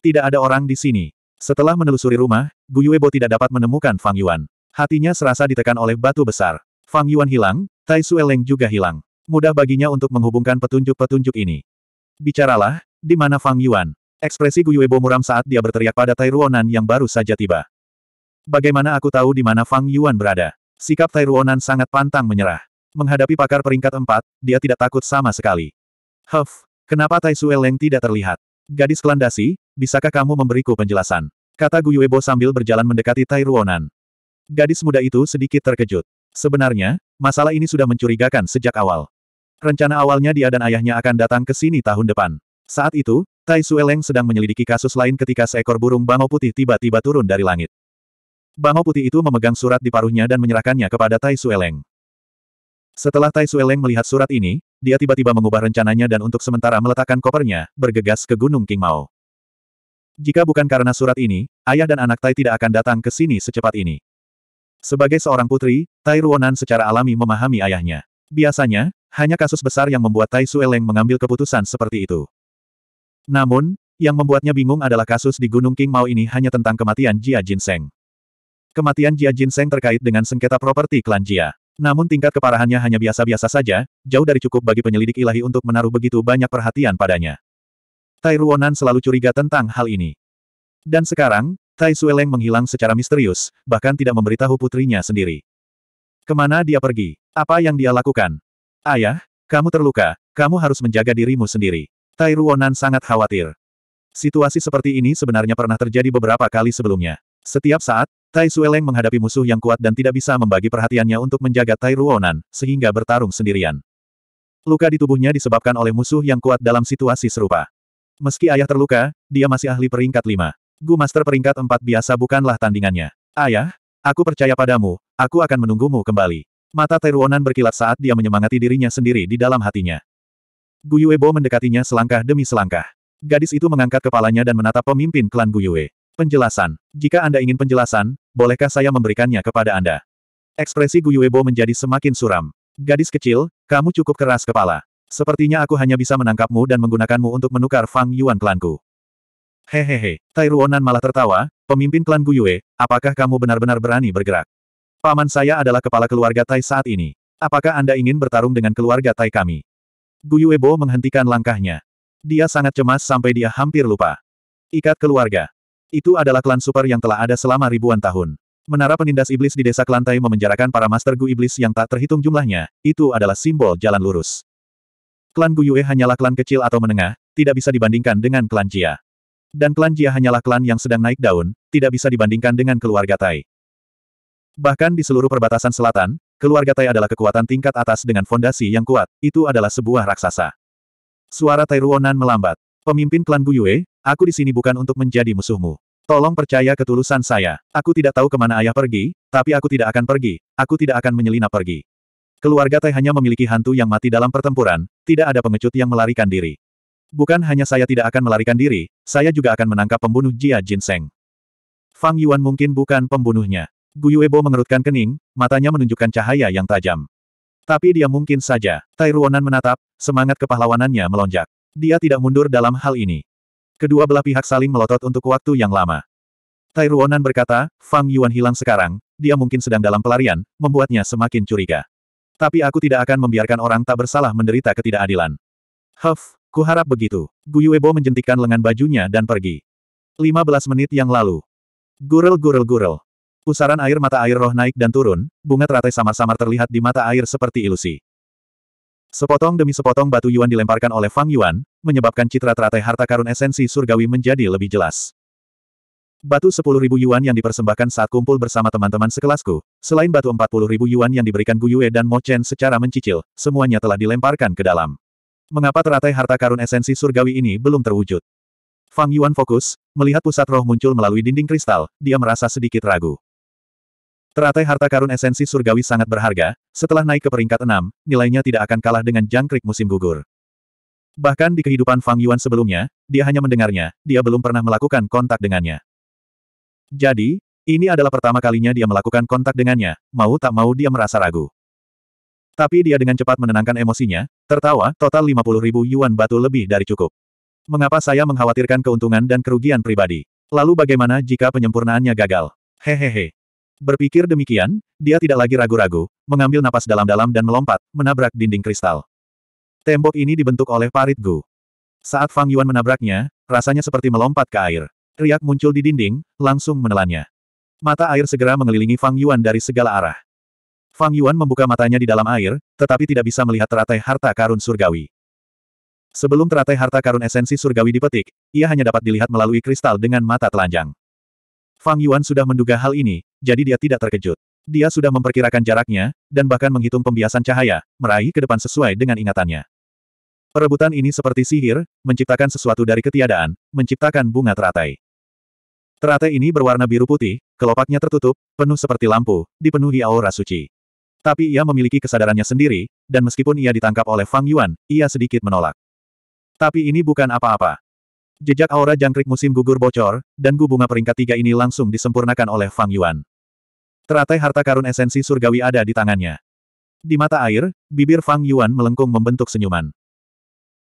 A: Tidak ada orang di sini. Setelah menelusuri rumah, Yuebo tidak dapat menemukan Fang Yuan. Hatinya serasa ditekan oleh batu besar. Fang Yuan hilang, Tai Sueleng juga hilang mudah baginya untuk menghubungkan petunjuk-petunjuk ini. Bicaralah, di mana Fang Yuan? Ekspresi Guyuebo muram saat dia berteriak pada Tai Ruonan yang baru saja tiba. Bagaimana aku tahu di mana Fang Yuan berada? Sikap Tai Ruonan sangat pantang menyerah. Menghadapi pakar peringkat empat, dia tidak takut sama sekali. Huff, kenapa Tai Sueleng tidak terlihat? Gadis kelandasi, bisakah kamu memberiku penjelasan? Kata Guyuebo sambil berjalan mendekati Tai Ruonan Gadis muda itu sedikit terkejut. Sebenarnya, masalah ini sudah mencurigakan sejak awal. Rencana awalnya dia dan ayahnya akan datang ke sini tahun depan. Saat itu, Tai Sueleng sedang menyelidiki kasus lain ketika seekor burung bangau putih tiba-tiba turun dari langit. Bangau putih itu memegang surat di paruhnya dan menyerahkannya kepada Tai Sueleng. Setelah Tai Sueleng melihat surat ini, dia tiba-tiba mengubah rencananya dan untuk sementara meletakkan kopernya, bergegas ke Gunung King Mao. Jika bukan karena surat ini, ayah dan anak Tai tidak akan datang ke sini secepat ini. Sebagai seorang putri, Tai Ruonan secara alami memahami ayahnya. Biasanya, hanya kasus besar yang membuat Tai Su mengambil keputusan seperti itu. Namun, yang membuatnya bingung adalah kasus di Gunung King Mao ini hanya tentang kematian Jia Jinseng. Kematian Jia Jinseng terkait dengan sengketa properti klan Jia. Namun tingkat keparahannya hanya biasa-biasa saja, jauh dari cukup bagi penyelidik ilahi untuk menaruh begitu banyak perhatian padanya. Tai Ruonan selalu curiga tentang hal ini. Dan sekarang, Tai Sueleng menghilang secara misterius, bahkan tidak memberitahu putrinya sendiri. Kemana dia pergi? Apa yang dia lakukan? Ayah, kamu terluka, kamu harus menjaga dirimu sendiri. Tai Ruonan sangat khawatir. Situasi seperti ini sebenarnya pernah terjadi beberapa kali sebelumnya. Setiap saat, Tai Sueleng menghadapi musuh yang kuat dan tidak bisa membagi perhatiannya untuk menjaga Tai Ruonan, sehingga bertarung sendirian. Luka di tubuhnya disebabkan oleh musuh yang kuat dalam situasi serupa. Meski ayah terluka, dia masih ahli peringkat lima. Gu Master peringkat empat biasa bukanlah tandingannya. Ayah, aku percaya padamu, aku akan menunggumu kembali. Mata Teruonan berkilat saat dia menyemangati dirinya sendiri di dalam hatinya. Guyuebo mendekatinya selangkah demi selangkah. Gadis itu mengangkat kepalanya dan menatap pemimpin klan Guyue. Penjelasan. Jika Anda ingin penjelasan, bolehkah saya memberikannya kepada Anda? Ekspresi Guyuebo menjadi semakin suram. Gadis kecil, kamu cukup keras kepala. Sepertinya aku hanya bisa menangkapmu dan menggunakanmu untuk menukar Fang Yuan klanku. Hehehe, Tairuonan malah tertawa, pemimpin klan Guyue, apakah kamu benar-benar berani bergerak? Paman saya adalah kepala keluarga Tai saat ini. Apakah Anda ingin bertarung dengan keluarga Tai kami? Guyuebo menghentikan langkahnya. Dia sangat cemas sampai dia hampir lupa. Ikat keluarga. Itu adalah klan super yang telah ada selama ribuan tahun. Menara penindas iblis di desa Kelantai memenjarakan para master Gu iblis yang tak terhitung jumlahnya, itu adalah simbol jalan lurus. Klan Guyue hanyalah klan kecil atau menengah, tidak bisa dibandingkan dengan klan Jia. Dan klan Jia hanyalah klan yang sedang naik daun, tidak bisa dibandingkan dengan keluarga Tai. Bahkan di seluruh perbatasan selatan, keluarga Tai adalah kekuatan tingkat atas dengan fondasi yang kuat, itu adalah sebuah raksasa. Suara Tai Ruonan melambat. Pemimpin klan Yue aku di sini bukan untuk menjadi musuhmu. Tolong percaya ketulusan saya. Aku tidak tahu kemana ayah pergi, tapi aku tidak akan pergi, aku tidak akan menyelinap pergi. Keluarga Tai hanya memiliki hantu yang mati dalam pertempuran, tidak ada pengecut yang melarikan diri. Bukan hanya saya tidak akan melarikan diri, saya juga akan menangkap pembunuh Jia Jinseng. Fang Yuan mungkin bukan pembunuhnya. Guyuebo mengerutkan kening, matanya menunjukkan cahaya yang tajam. Tapi dia mungkin saja. Tai Ruonan menatap, semangat kepahlawanannya melonjak. Dia tidak mundur dalam hal ini. Kedua belah pihak saling melotot untuk waktu yang lama. Tai Ruonan berkata, Fang Yuan hilang sekarang, dia mungkin sedang dalam pelarian, membuatnya semakin curiga. Tapi aku tidak akan membiarkan orang tak bersalah menderita ketidakadilan. Huff, harap begitu. Guyuebo menjentikan lengan bajunya dan pergi. 15 menit yang lalu. Gurel gurel gurel. Pusaran air mata air roh naik dan turun, bunga teratai samar-samar terlihat di mata air seperti ilusi. Sepotong demi sepotong batu Yuan dilemparkan oleh Fang Yuan, menyebabkan citra teratai harta karun esensi surgawi menjadi lebih jelas. Batu 10.000 Yuan yang dipersembahkan saat kumpul bersama teman-teman sekelasku, selain batu 40.000 Yuan yang diberikan Gu Yue dan Mo Chen secara mencicil, semuanya telah dilemparkan ke dalam. Mengapa teratai harta karun esensi surgawi ini belum terwujud? Fang Yuan fokus, melihat pusat roh muncul melalui dinding kristal, dia merasa sedikit ragu. Teratai harta karun esensi surgawi sangat berharga, setelah naik ke peringkat enam, nilainya tidak akan kalah dengan jangkrik musim gugur. Bahkan di kehidupan Fang Yuan sebelumnya, dia hanya mendengarnya, dia belum pernah melakukan kontak dengannya. Jadi, ini adalah pertama kalinya dia melakukan kontak dengannya, mau tak mau dia merasa ragu. Tapi dia dengan cepat menenangkan emosinya, tertawa, total 50 ribu yuan batu lebih dari cukup. Mengapa saya mengkhawatirkan keuntungan dan kerugian pribadi? Lalu bagaimana jika penyempurnaannya gagal? Hehehe. Berpikir demikian, dia tidak lagi ragu-ragu, mengambil napas dalam-dalam dan melompat, menabrak dinding kristal. Tembok ini dibentuk oleh parit Gu. Saat Fang Yuan menabraknya, rasanya seperti melompat ke air. Riak muncul di dinding, langsung menelannya. Mata air segera mengelilingi Fang Yuan dari segala arah. Fang Yuan membuka matanya di dalam air, tetapi tidak bisa melihat teratai harta karun surgawi. Sebelum teratai harta karun esensi surgawi dipetik, ia hanya dapat dilihat melalui kristal dengan mata telanjang. Fang Yuan sudah menduga hal ini, jadi dia tidak terkejut. Dia sudah memperkirakan jaraknya, dan bahkan menghitung pembiasan cahaya, meraih ke depan sesuai dengan ingatannya. Perebutan ini seperti sihir, menciptakan sesuatu dari ketiadaan, menciptakan bunga teratai. Teratai ini berwarna biru putih, kelopaknya tertutup, penuh seperti lampu, dipenuhi aura suci. Tapi ia memiliki kesadarannya sendiri, dan meskipun ia ditangkap oleh Fang Yuan, ia sedikit menolak. Tapi ini bukan apa-apa. Jejak aura jangkrik musim gugur bocor, dan gu bunga peringkat tiga ini langsung disempurnakan oleh Fang Yuan. Teratai harta karun esensi surgawi ada di tangannya. Di mata air, bibir Fang Yuan melengkung membentuk senyuman.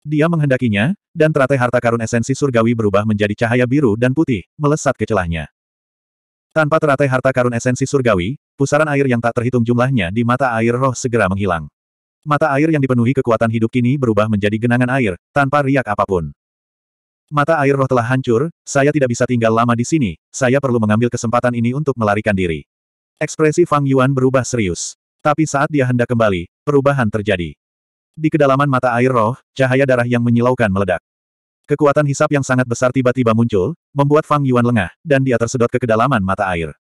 A: Dia menghendakinya, dan teratai harta karun esensi surgawi berubah menjadi cahaya biru dan putih, melesat ke celahnya. Tanpa teratai harta karun esensi surgawi, pusaran air yang tak terhitung jumlahnya di mata air roh segera menghilang. Mata air yang dipenuhi kekuatan hidup kini berubah menjadi genangan air, tanpa riak apapun. Mata air roh telah hancur, saya tidak bisa tinggal lama di sini, saya perlu mengambil kesempatan ini untuk melarikan diri. Ekspresi Fang Yuan berubah serius. Tapi saat dia hendak kembali, perubahan terjadi. Di kedalaman mata air roh, cahaya darah yang menyilaukan meledak. Kekuatan hisap yang sangat besar tiba-tiba muncul, membuat Fang Yuan lengah, dan dia tersedot ke kedalaman mata air.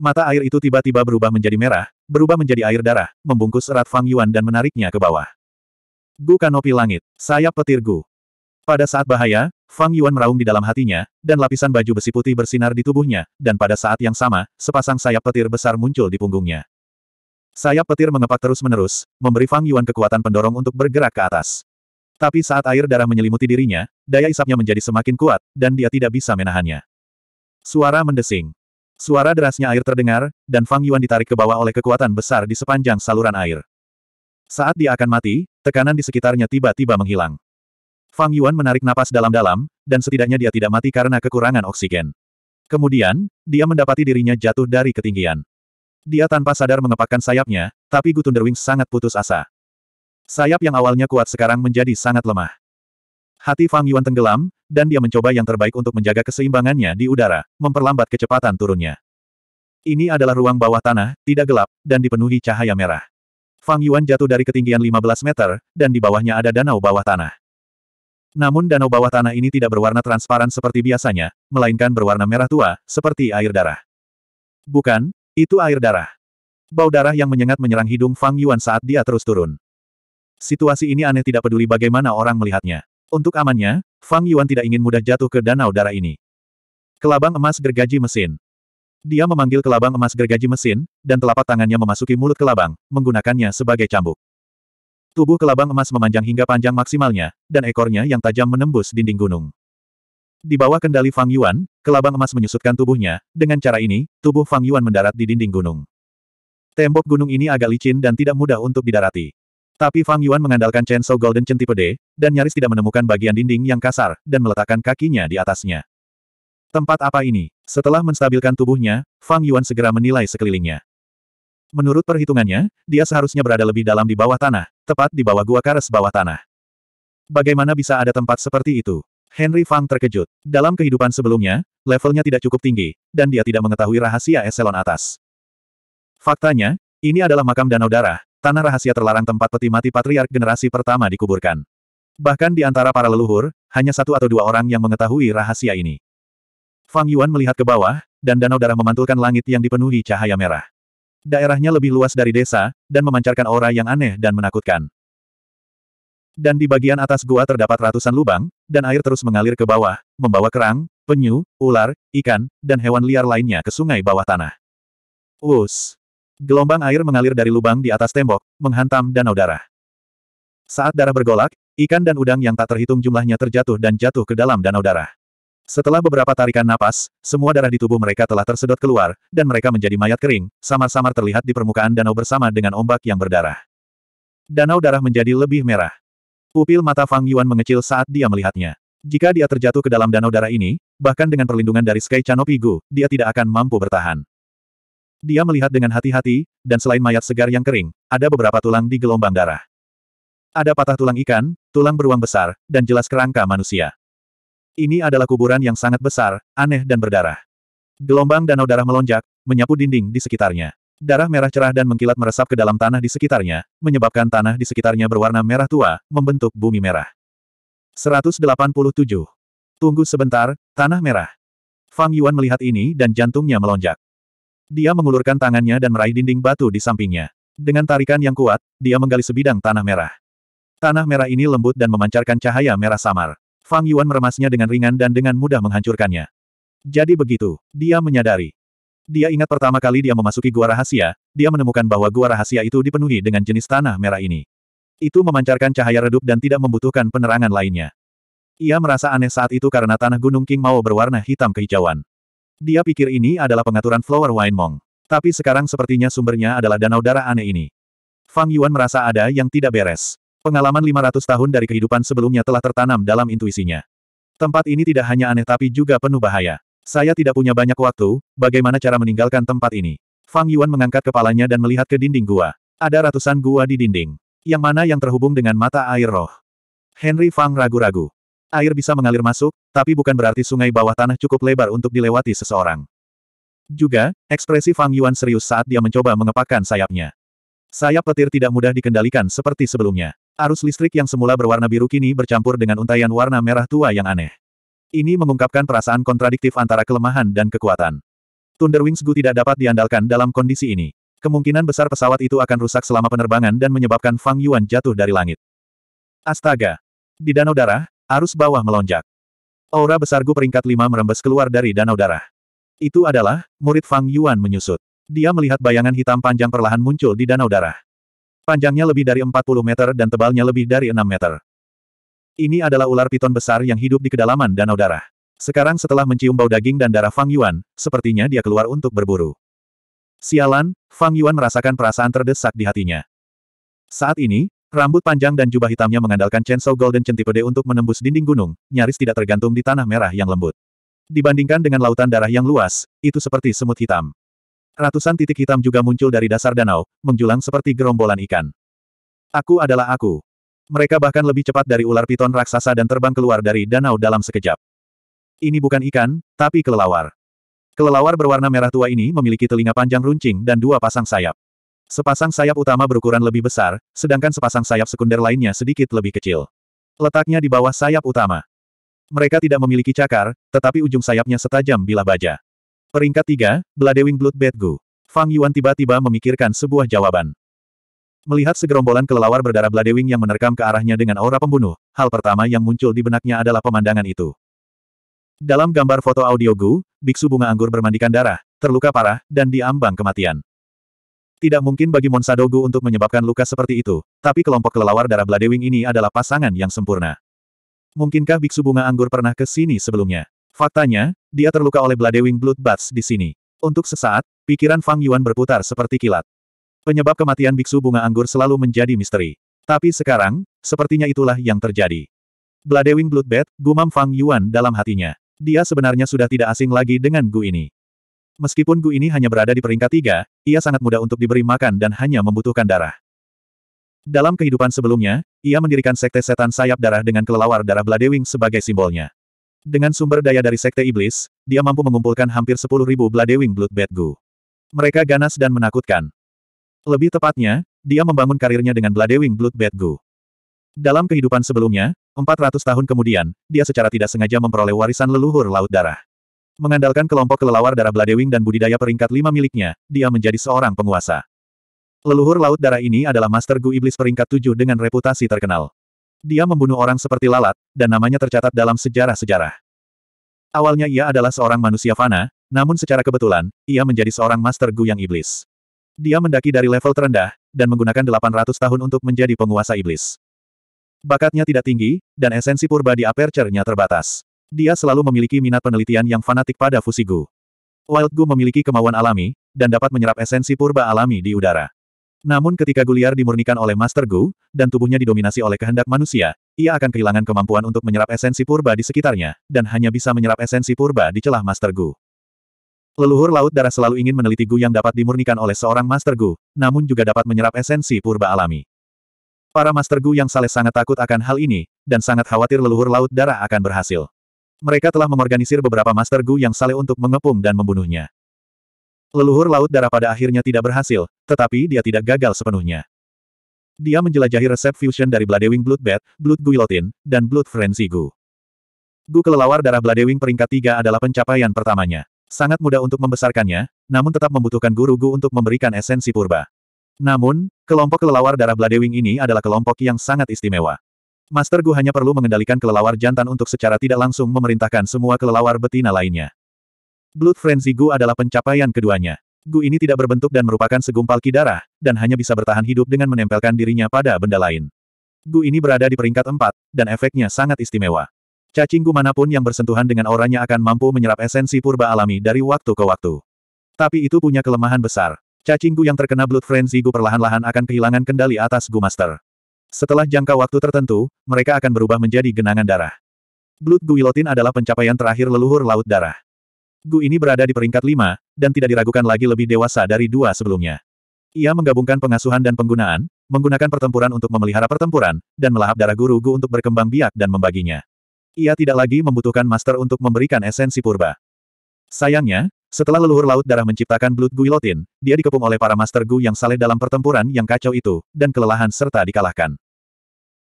A: Mata air itu tiba-tiba berubah menjadi merah, berubah menjadi air darah, membungkus erat Fang Yuan dan menariknya ke bawah. Gu kanopi langit, sayap petir Gu. Pada saat bahaya, Fang Yuan meraung di dalam hatinya, dan lapisan baju besi putih bersinar di tubuhnya, dan pada saat yang sama, sepasang sayap petir besar muncul di punggungnya. Sayap petir mengepak terus-menerus, memberi Fang Yuan kekuatan pendorong untuk bergerak ke atas. Tapi saat air darah menyelimuti dirinya, daya isapnya menjadi semakin kuat, dan dia tidak bisa menahannya. Suara mendesing. Suara derasnya air terdengar, dan Fang Yuan ditarik ke bawah oleh kekuatan besar di sepanjang saluran air. Saat dia akan mati, tekanan di sekitarnya tiba-tiba menghilang. Fang Yuan menarik napas dalam-dalam, dan setidaknya dia tidak mati karena kekurangan oksigen. Kemudian, dia mendapati dirinya jatuh dari ketinggian. Dia tanpa sadar mengepakkan sayapnya, tapi Gutunder sangat putus asa. Sayap yang awalnya kuat sekarang menjadi sangat lemah. Hati Fang Yuan tenggelam, dan dia mencoba yang terbaik untuk menjaga keseimbangannya di udara, memperlambat kecepatan turunnya. Ini adalah ruang bawah tanah, tidak gelap, dan dipenuhi cahaya merah. Fang Yuan jatuh dari ketinggian 15 meter, dan di bawahnya ada danau bawah tanah. Namun danau bawah tanah ini tidak berwarna transparan seperti biasanya, melainkan berwarna merah tua, seperti air darah. Bukan, itu air darah. Bau darah yang menyengat menyerang hidung Fang Yuan saat dia terus turun. Situasi ini aneh tidak peduli bagaimana orang melihatnya. Untuk amannya, Fang Yuan tidak ingin mudah jatuh ke danau darah ini. Kelabang emas gergaji mesin. Dia memanggil kelabang emas gergaji mesin, dan telapak tangannya memasuki mulut kelabang, menggunakannya sebagai cambuk. Tubuh kelabang emas memanjang hingga panjang maksimalnya, dan ekornya yang tajam menembus dinding gunung. Di bawah kendali Fang Yuan, kelabang emas menyusutkan tubuhnya, dengan cara ini, tubuh Fang Yuan mendarat di dinding gunung. Tembok gunung ini agak licin dan tidak mudah untuk didarati. Tapi Fang Yuan mengandalkan Chainsaw Golden Centipede, dan nyaris tidak menemukan bagian dinding yang kasar, dan meletakkan kakinya di atasnya. Tempat apa ini? Setelah menstabilkan tubuhnya, Fang Yuan segera menilai sekelilingnya. Menurut perhitungannya, dia seharusnya berada lebih dalam di bawah tanah, tepat di bawah gua kares bawah tanah. Bagaimana bisa ada tempat seperti itu? Henry Fang terkejut. Dalam kehidupan sebelumnya, levelnya tidak cukup tinggi, dan dia tidak mengetahui rahasia eselon atas. Faktanya, ini adalah makam danau darah, tanah rahasia terlarang tempat peti mati patriark generasi pertama dikuburkan. Bahkan di antara para leluhur, hanya satu atau dua orang yang mengetahui rahasia ini. Fang Yuan melihat ke bawah, dan danau darah memantulkan langit yang dipenuhi cahaya merah. Daerahnya lebih luas dari desa, dan memancarkan aura yang aneh dan menakutkan. Dan di bagian atas gua terdapat ratusan lubang, dan air terus mengalir ke bawah, membawa kerang, penyu, ular, ikan, dan hewan liar lainnya ke sungai bawah tanah. Us. Gelombang air mengalir dari lubang di atas tembok, menghantam danau darah. Saat darah bergolak, ikan dan udang yang tak terhitung jumlahnya terjatuh dan jatuh ke dalam danau darah. Setelah beberapa tarikan napas, semua darah di tubuh mereka telah tersedot keluar, dan mereka menjadi mayat kering, samar-samar terlihat di permukaan danau bersama dengan ombak yang berdarah. Danau darah menjadi lebih merah. Pupil mata Fang Yuan mengecil saat dia melihatnya. Jika dia terjatuh ke dalam danau darah ini, bahkan dengan perlindungan dari Sky canopy Gu, dia tidak akan mampu bertahan. Dia melihat dengan hati-hati, dan selain mayat segar yang kering, ada beberapa tulang di gelombang darah. Ada patah tulang ikan, tulang beruang besar, dan jelas kerangka manusia. Ini adalah kuburan yang sangat besar, aneh dan berdarah. Gelombang danau darah melonjak, menyapu dinding di sekitarnya. Darah merah cerah dan mengkilat meresap ke dalam tanah di sekitarnya, menyebabkan tanah di sekitarnya berwarna merah tua, membentuk bumi merah. 187. Tunggu sebentar, tanah merah. Fang Yuan melihat ini dan jantungnya melonjak. Dia mengulurkan tangannya dan meraih dinding batu di sampingnya. Dengan tarikan yang kuat, dia menggali sebidang tanah merah. Tanah merah ini lembut dan memancarkan cahaya merah samar. Fang Yuan meremasnya dengan ringan dan dengan mudah menghancurkannya. Jadi begitu, dia menyadari. Dia ingat pertama kali dia memasuki gua rahasia, dia menemukan bahwa gua rahasia itu dipenuhi dengan jenis tanah merah ini. Itu memancarkan cahaya redup dan tidak membutuhkan penerangan lainnya. Ia merasa aneh saat itu karena tanah Gunung King Mao berwarna hitam kehijauan. Dia pikir ini adalah pengaturan Flower Wine Mong. Tapi sekarang sepertinya sumbernya adalah danau darah aneh ini. Fang Yuan merasa ada yang tidak beres. Pengalaman 500 tahun dari kehidupan sebelumnya telah tertanam dalam intuisinya. Tempat ini tidak hanya aneh tapi juga penuh bahaya. Saya tidak punya banyak waktu, bagaimana cara meninggalkan tempat ini? Fang Yuan mengangkat kepalanya dan melihat ke dinding gua. Ada ratusan gua di dinding. Yang mana yang terhubung dengan mata air roh? Henry Fang ragu-ragu. Air bisa mengalir masuk, tapi bukan berarti sungai bawah tanah cukup lebar untuk dilewati seseorang. Juga, ekspresi Fang Yuan serius saat dia mencoba mengepakkan sayapnya. Sayap petir tidak mudah dikendalikan seperti sebelumnya. Arus listrik yang semula berwarna biru kini bercampur dengan untaian warna merah tua yang aneh. Ini mengungkapkan perasaan kontradiktif antara kelemahan dan kekuatan. Wings Gu tidak dapat diandalkan dalam kondisi ini. Kemungkinan besar pesawat itu akan rusak selama penerbangan dan menyebabkan Fang Yuan jatuh dari langit. Astaga! Di danau darah, arus bawah melonjak. Aura besar Gu peringkat 5 merembes keluar dari danau darah. Itu adalah, murid Fang Yuan menyusut. Dia melihat bayangan hitam panjang perlahan muncul di danau darah. Panjangnya lebih dari 40 meter dan tebalnya lebih dari 6 meter. Ini adalah ular piton besar yang hidup di kedalaman danau darah. Sekarang setelah mencium bau daging dan darah Fang Yuan, sepertinya dia keluar untuk berburu. Sialan, Fang Yuan merasakan perasaan terdesak di hatinya. Saat ini, rambut panjang dan jubah hitamnya mengandalkan Chainsaw Golden Centipede untuk menembus dinding gunung, nyaris tidak tergantung di tanah merah yang lembut. Dibandingkan dengan lautan darah yang luas, itu seperti semut hitam. Ratusan titik hitam juga muncul dari dasar danau, menjulang seperti gerombolan ikan. Aku adalah aku. Mereka bahkan lebih cepat dari ular piton raksasa dan terbang keluar dari danau dalam sekejap. Ini bukan ikan, tapi kelelawar. Kelelawar berwarna merah tua ini memiliki telinga panjang runcing dan dua pasang sayap. Sepasang sayap utama berukuran lebih besar, sedangkan sepasang sayap sekunder lainnya sedikit lebih kecil. Letaknya di bawah sayap utama. Mereka tidak memiliki cakar, tetapi ujung sayapnya setajam bila baja. Peringkat 3, Bladewing Blood Bad Gu. Fang Yuan tiba-tiba memikirkan sebuah jawaban. Melihat segerombolan kelelawar berdarah Bladewing yang menerkam ke arahnya dengan aura pembunuh, hal pertama yang muncul di benaknya adalah pemandangan itu. Dalam gambar foto audio Gu, biksu bunga anggur bermandikan darah, terluka parah, dan diambang kematian. Tidak mungkin bagi Monsado Gu untuk menyebabkan luka seperti itu, tapi kelompok kelelawar darah Bladewing ini adalah pasangan yang sempurna. Mungkinkah biksu bunga anggur pernah ke sini sebelumnya? Faktanya, dia terluka oleh Bladewing Bloodbaths di sini. Untuk sesaat, pikiran Fang Yuan berputar seperti kilat. Penyebab kematian biksu bunga anggur selalu menjadi misteri. Tapi sekarang, sepertinya itulah yang terjadi. Bladewing Bloodbath, gumam Fang Yuan dalam hatinya. Dia sebenarnya sudah tidak asing lagi dengan Gu ini. Meskipun Gu ini hanya berada di peringkat tiga, ia sangat mudah untuk diberi makan dan hanya membutuhkan darah. Dalam kehidupan sebelumnya, ia mendirikan sekte setan sayap darah dengan kelelawar darah Bladewing sebagai simbolnya. Dengan sumber daya dari Sekte Iblis, dia mampu mengumpulkan hampir 10.000 Bladewing Blood Bad Gu. Mereka ganas dan menakutkan. Lebih tepatnya, dia membangun karirnya dengan Bladewing Blood Bad Gu. Dalam kehidupan sebelumnya, 400 tahun kemudian, dia secara tidak sengaja memperoleh warisan leluhur Laut Darah. Mengandalkan kelompok kelelawar darah Bladewing dan budidaya peringkat lima miliknya, dia menjadi seorang penguasa. Leluhur Laut Darah ini adalah Master Gu Iblis peringkat tujuh dengan reputasi terkenal. Dia membunuh orang seperti lalat, dan namanya tercatat dalam sejarah-sejarah. Awalnya ia adalah seorang manusia fana, namun secara kebetulan, ia menjadi seorang master Gu yang iblis. Dia mendaki dari level terendah, dan menggunakan 800 tahun untuk menjadi penguasa iblis. Bakatnya tidak tinggi, dan esensi purba di aperture-nya terbatas. Dia selalu memiliki minat penelitian yang fanatik pada fusigu. Wild Gu memiliki kemauan alami, dan dapat menyerap esensi purba alami di udara. Namun ketika Guliar dimurnikan oleh Master Gu, dan tubuhnya didominasi oleh kehendak manusia, ia akan kehilangan kemampuan untuk menyerap esensi purba di sekitarnya, dan hanya bisa menyerap esensi purba di celah Master Gu. Leluhur Laut Darah selalu ingin meneliti Gu yang dapat dimurnikan oleh seorang Master Gu, namun juga dapat menyerap esensi purba alami. Para Master Gu yang saleh sangat takut akan hal ini, dan sangat khawatir leluhur Laut Darah akan berhasil. Mereka telah mengorganisir beberapa Master Gu yang saleh untuk mengepung dan membunuhnya. Leluhur laut darah pada akhirnya tidak berhasil, tetapi dia tidak gagal sepenuhnya. Dia menjelajahi resep fusion dari Bladewing Blood Bat, Blood Guillotine, dan Blood Frenzy Gu. Gu kelelawar darah Bladewing peringkat tiga adalah pencapaian pertamanya. Sangat mudah untuk membesarkannya, namun tetap membutuhkan guru Gu untuk memberikan esensi purba. Namun, kelompok kelelawar darah Bladewing ini adalah kelompok yang sangat istimewa. Master Gu hanya perlu mengendalikan kelelawar jantan untuk secara tidak langsung memerintahkan semua kelelawar betina lainnya. Blood Frenzy Gu adalah pencapaian keduanya. Gu ini tidak berbentuk dan merupakan segumpal ki darah, dan hanya bisa bertahan hidup dengan menempelkan dirinya pada benda lain. Gu ini berada di peringkat 4, dan efeknya sangat istimewa. Cacing gu manapun yang bersentuhan dengan auranya akan mampu menyerap esensi purba alami dari waktu ke waktu. Tapi itu punya kelemahan besar. Cacing gu yang terkena Blood Frenzy Gu perlahan-lahan akan kehilangan kendali atas Gu Master. Setelah jangka waktu tertentu, mereka akan berubah menjadi genangan darah. Blood Guillotin adalah pencapaian terakhir leluhur Laut Darah. Gu ini berada di peringkat lima dan tidak diragukan lagi lebih dewasa dari dua sebelumnya. Ia menggabungkan pengasuhan dan penggunaan, menggunakan pertempuran untuk memelihara pertempuran, dan melahap darah guru Gu untuk berkembang biak dan membaginya. Ia tidak lagi membutuhkan master untuk memberikan esensi purba. Sayangnya, setelah leluhur laut darah menciptakan Blood Guilotin, dia dikepung oleh para master Gu yang saleh dalam pertempuran yang kacau itu, dan kelelahan serta dikalahkan.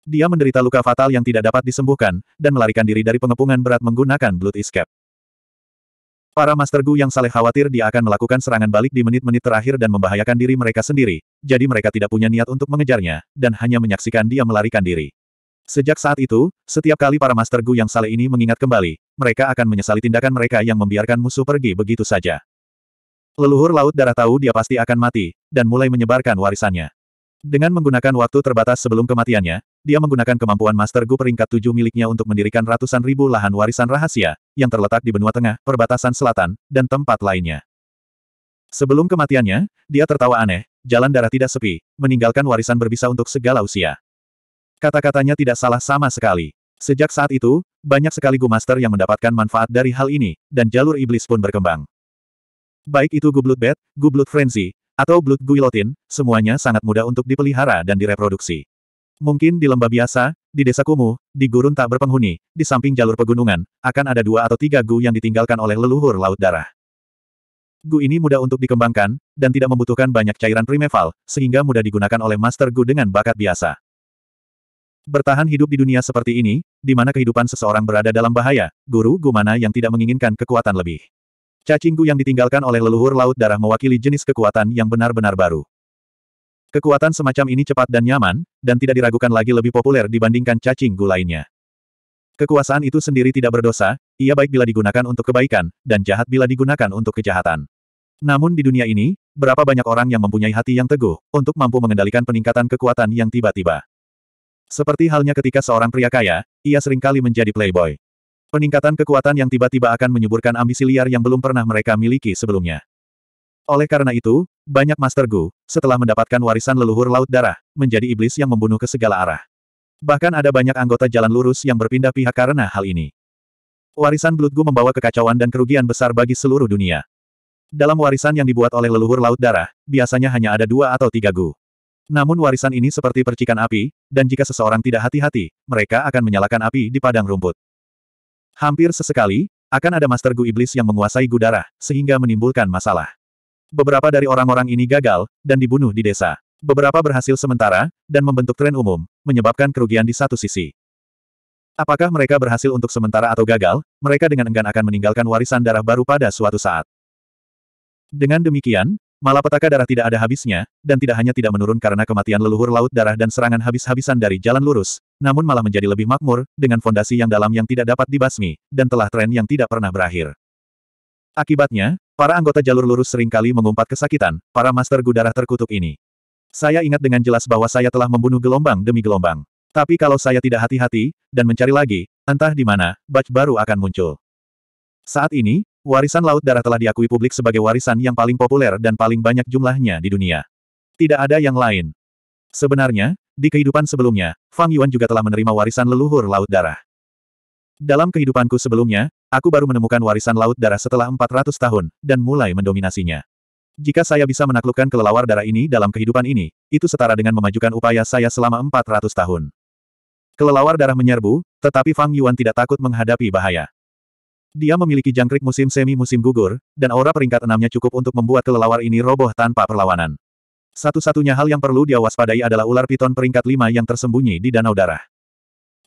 A: Dia menderita luka fatal yang tidak dapat disembuhkan, dan melarikan diri dari pengepungan berat menggunakan Blood Escape. Para Master Gu yang saleh khawatir dia akan melakukan serangan balik di menit-menit terakhir dan membahayakan diri mereka sendiri, jadi mereka tidak punya niat untuk mengejarnya, dan hanya menyaksikan dia melarikan diri. Sejak saat itu, setiap kali para Master Gu yang saleh ini mengingat kembali, mereka akan menyesali tindakan mereka yang membiarkan musuh pergi begitu saja. Leluhur Laut Darah tahu dia pasti akan mati, dan mulai menyebarkan warisannya. Dengan menggunakan waktu terbatas sebelum kematiannya, dia menggunakan kemampuan Master Gu peringkat tujuh miliknya untuk mendirikan ratusan ribu lahan warisan rahasia, yang terletak di benua tengah, perbatasan selatan, dan tempat lainnya. Sebelum kematiannya, dia tertawa aneh, jalan darah tidak sepi, meninggalkan warisan berbisa untuk segala usia. Kata-katanya tidak salah sama sekali. Sejak saat itu, banyak sekali Master yang mendapatkan manfaat dari hal ini, dan jalur iblis pun berkembang. Baik itu Gublut Bat, Gublut Frenzy, atau Blood Guillotin, semuanya sangat mudah untuk dipelihara dan direproduksi. Mungkin di lembah biasa, di desa kumuh, di gurun tak berpenghuni, di samping jalur pegunungan, akan ada dua atau tiga gu yang ditinggalkan oleh leluhur Laut Darah. Gu ini mudah untuk dikembangkan, dan tidak membutuhkan banyak cairan primeval, sehingga mudah digunakan oleh Master Gu dengan bakat biasa. Bertahan hidup di dunia seperti ini, di mana kehidupan seseorang berada dalam bahaya, guru Gu mana yang tidak menginginkan kekuatan lebih. Cacing Gu yang ditinggalkan oleh leluhur laut darah mewakili jenis kekuatan yang benar-benar baru. Kekuatan semacam ini cepat dan nyaman, dan tidak diragukan lagi lebih populer dibandingkan cacing gu lainnya. Kekuasaan itu sendiri tidak berdosa, ia baik bila digunakan untuk kebaikan, dan jahat bila digunakan untuk kejahatan. Namun di dunia ini, berapa banyak orang yang mempunyai hati yang teguh, untuk mampu mengendalikan peningkatan kekuatan yang tiba-tiba. Seperti halnya ketika seorang pria kaya, ia seringkali menjadi playboy. Peningkatan kekuatan yang tiba-tiba akan menyuburkan ambisi liar yang belum pernah mereka miliki sebelumnya. Oleh karena itu, banyak Master Gu, setelah mendapatkan warisan leluhur Laut Darah, menjadi iblis yang membunuh ke segala arah. Bahkan ada banyak anggota jalan lurus yang berpindah pihak karena hal ini. Warisan Blood Gu membawa kekacauan dan kerugian besar bagi seluruh dunia. Dalam warisan yang dibuat oleh leluhur Laut Darah, biasanya hanya ada dua atau tiga Gu. Namun warisan ini seperti percikan api, dan jika seseorang tidak hati-hati, mereka akan menyalakan api di padang rumput. Hampir sesekali, akan ada Master Gu Iblis yang menguasai Gu Darah, sehingga menimbulkan masalah. Beberapa dari orang-orang ini gagal, dan dibunuh di desa. Beberapa berhasil sementara, dan membentuk tren umum, menyebabkan kerugian di satu sisi. Apakah mereka berhasil untuk sementara atau gagal, mereka dengan enggan akan meninggalkan warisan darah baru pada suatu saat. Dengan demikian, malapetaka darah tidak ada habisnya, dan tidak hanya tidak menurun karena kematian leluhur laut darah dan serangan habis-habisan dari jalan lurus, namun malah menjadi lebih makmur, dengan fondasi yang dalam yang tidak dapat dibasmi, dan telah tren yang tidak pernah berakhir. Akibatnya, para anggota jalur lurus seringkali mengumpat kesakitan, para master gudarah terkutuk ini. Saya ingat dengan jelas bahwa saya telah membunuh gelombang demi gelombang. Tapi kalau saya tidak hati-hati, dan mencari lagi, entah di mana, batch baru akan muncul. Saat ini, warisan Laut Darah telah diakui publik sebagai warisan yang paling populer dan paling banyak jumlahnya di dunia. Tidak ada yang lain. Sebenarnya, di kehidupan sebelumnya, Fang Yuan juga telah menerima warisan leluhur Laut Darah. Dalam kehidupanku sebelumnya, aku baru menemukan warisan laut darah setelah 400 tahun, dan mulai mendominasinya. Jika saya bisa menaklukkan kelelawar darah ini dalam kehidupan ini, itu setara dengan memajukan upaya saya selama 400 tahun. Kelelawar darah menyerbu, tetapi Fang Yuan tidak takut menghadapi bahaya. Dia memiliki jangkrik musim semi-musim gugur, dan aura peringkat enamnya cukup untuk membuat kelelawar ini roboh tanpa perlawanan. Satu-satunya hal yang perlu dia adalah ular piton peringkat lima yang tersembunyi di danau darah.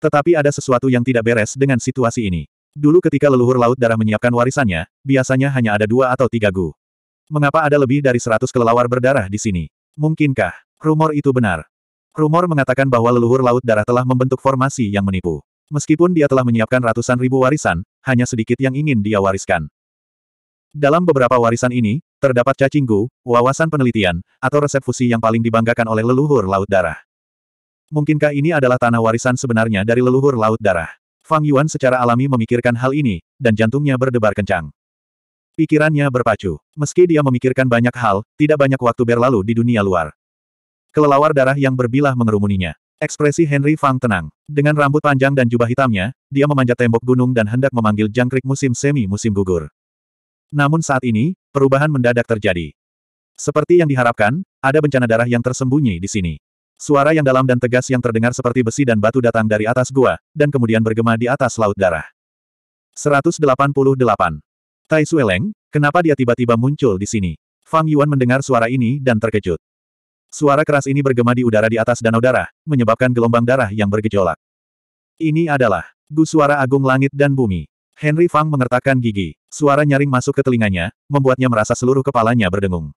A: Tetapi ada sesuatu yang tidak beres dengan situasi ini. Dulu ketika leluhur laut darah menyiapkan warisannya, biasanya hanya ada dua atau tiga gu. Mengapa ada lebih dari seratus kelelawar berdarah di sini? Mungkinkah rumor itu benar? Rumor mengatakan bahwa leluhur laut darah telah membentuk formasi yang menipu. Meskipun dia telah menyiapkan ratusan ribu warisan, hanya sedikit yang ingin dia wariskan. Dalam beberapa warisan ini, terdapat cacing gu, wawasan penelitian, atau resep fusi yang paling dibanggakan oleh leluhur laut darah. Mungkinkah ini adalah tanah warisan sebenarnya dari leluhur Laut Darah? Fang Yuan secara alami memikirkan hal ini, dan jantungnya berdebar kencang. Pikirannya berpacu. Meski dia memikirkan banyak hal, tidak banyak waktu berlalu di dunia luar. Kelelawar darah yang berbilah mengerumuninya. Ekspresi Henry Fang tenang. Dengan rambut panjang dan jubah hitamnya, dia memanjat tembok gunung dan hendak memanggil jangkrik musim semi musim gugur. Namun saat ini, perubahan mendadak terjadi. Seperti yang diharapkan, ada bencana darah yang tersembunyi di sini. Suara yang dalam dan tegas yang terdengar seperti besi dan batu datang dari atas gua, dan kemudian bergema di atas laut darah. 188. Tai Sueleng, kenapa dia tiba-tiba muncul di sini? Fang Yuan mendengar suara ini dan terkejut. Suara keras ini bergema di udara di atas danau darah, menyebabkan gelombang darah yang bergejolak. Ini adalah gu suara agung langit dan bumi. Henry Fang mengertakkan gigi. Suara nyaring masuk ke telinganya, membuatnya merasa seluruh kepalanya berdengung.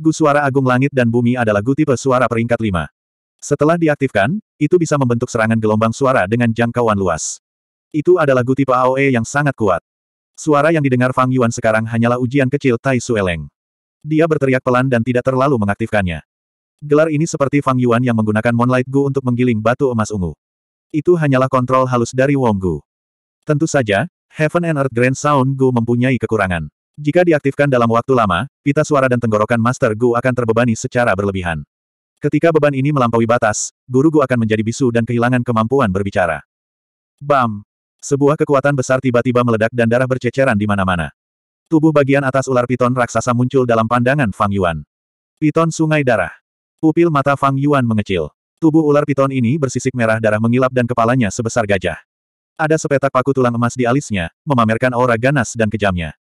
A: Gu suara agung langit dan bumi adalah gu tipe suara peringkat lima. Setelah diaktifkan, itu bisa membentuk serangan gelombang suara dengan jangkauan luas. Itu adalah lagu tipe AOE yang sangat kuat. Suara yang didengar Fang Yuan sekarang hanyalah ujian kecil Tai Sueleng. Dia berteriak pelan dan tidak terlalu mengaktifkannya. Gelar ini seperti Fang Yuan yang menggunakan Moonlight Gu untuk menggiling batu emas ungu. Itu hanyalah kontrol halus dari Wong Gu. Tentu saja, Heaven and Earth Grand Sound Gu mempunyai kekurangan. Jika diaktifkan dalam waktu lama, pita suara dan tenggorokan Master Gu akan terbebani secara berlebihan. Ketika beban ini melampaui batas, guru Gu akan menjadi bisu dan kehilangan kemampuan berbicara. Bam! Sebuah kekuatan besar tiba-tiba meledak dan darah berceceran di mana-mana. Tubuh bagian atas ular piton raksasa muncul dalam pandangan Fang Yuan. Piton sungai darah. Pupil mata Fang Yuan mengecil. Tubuh ular piton ini bersisik merah darah mengilap dan kepalanya sebesar gajah. Ada sepetak paku tulang emas di alisnya, memamerkan aura ganas dan kejamnya.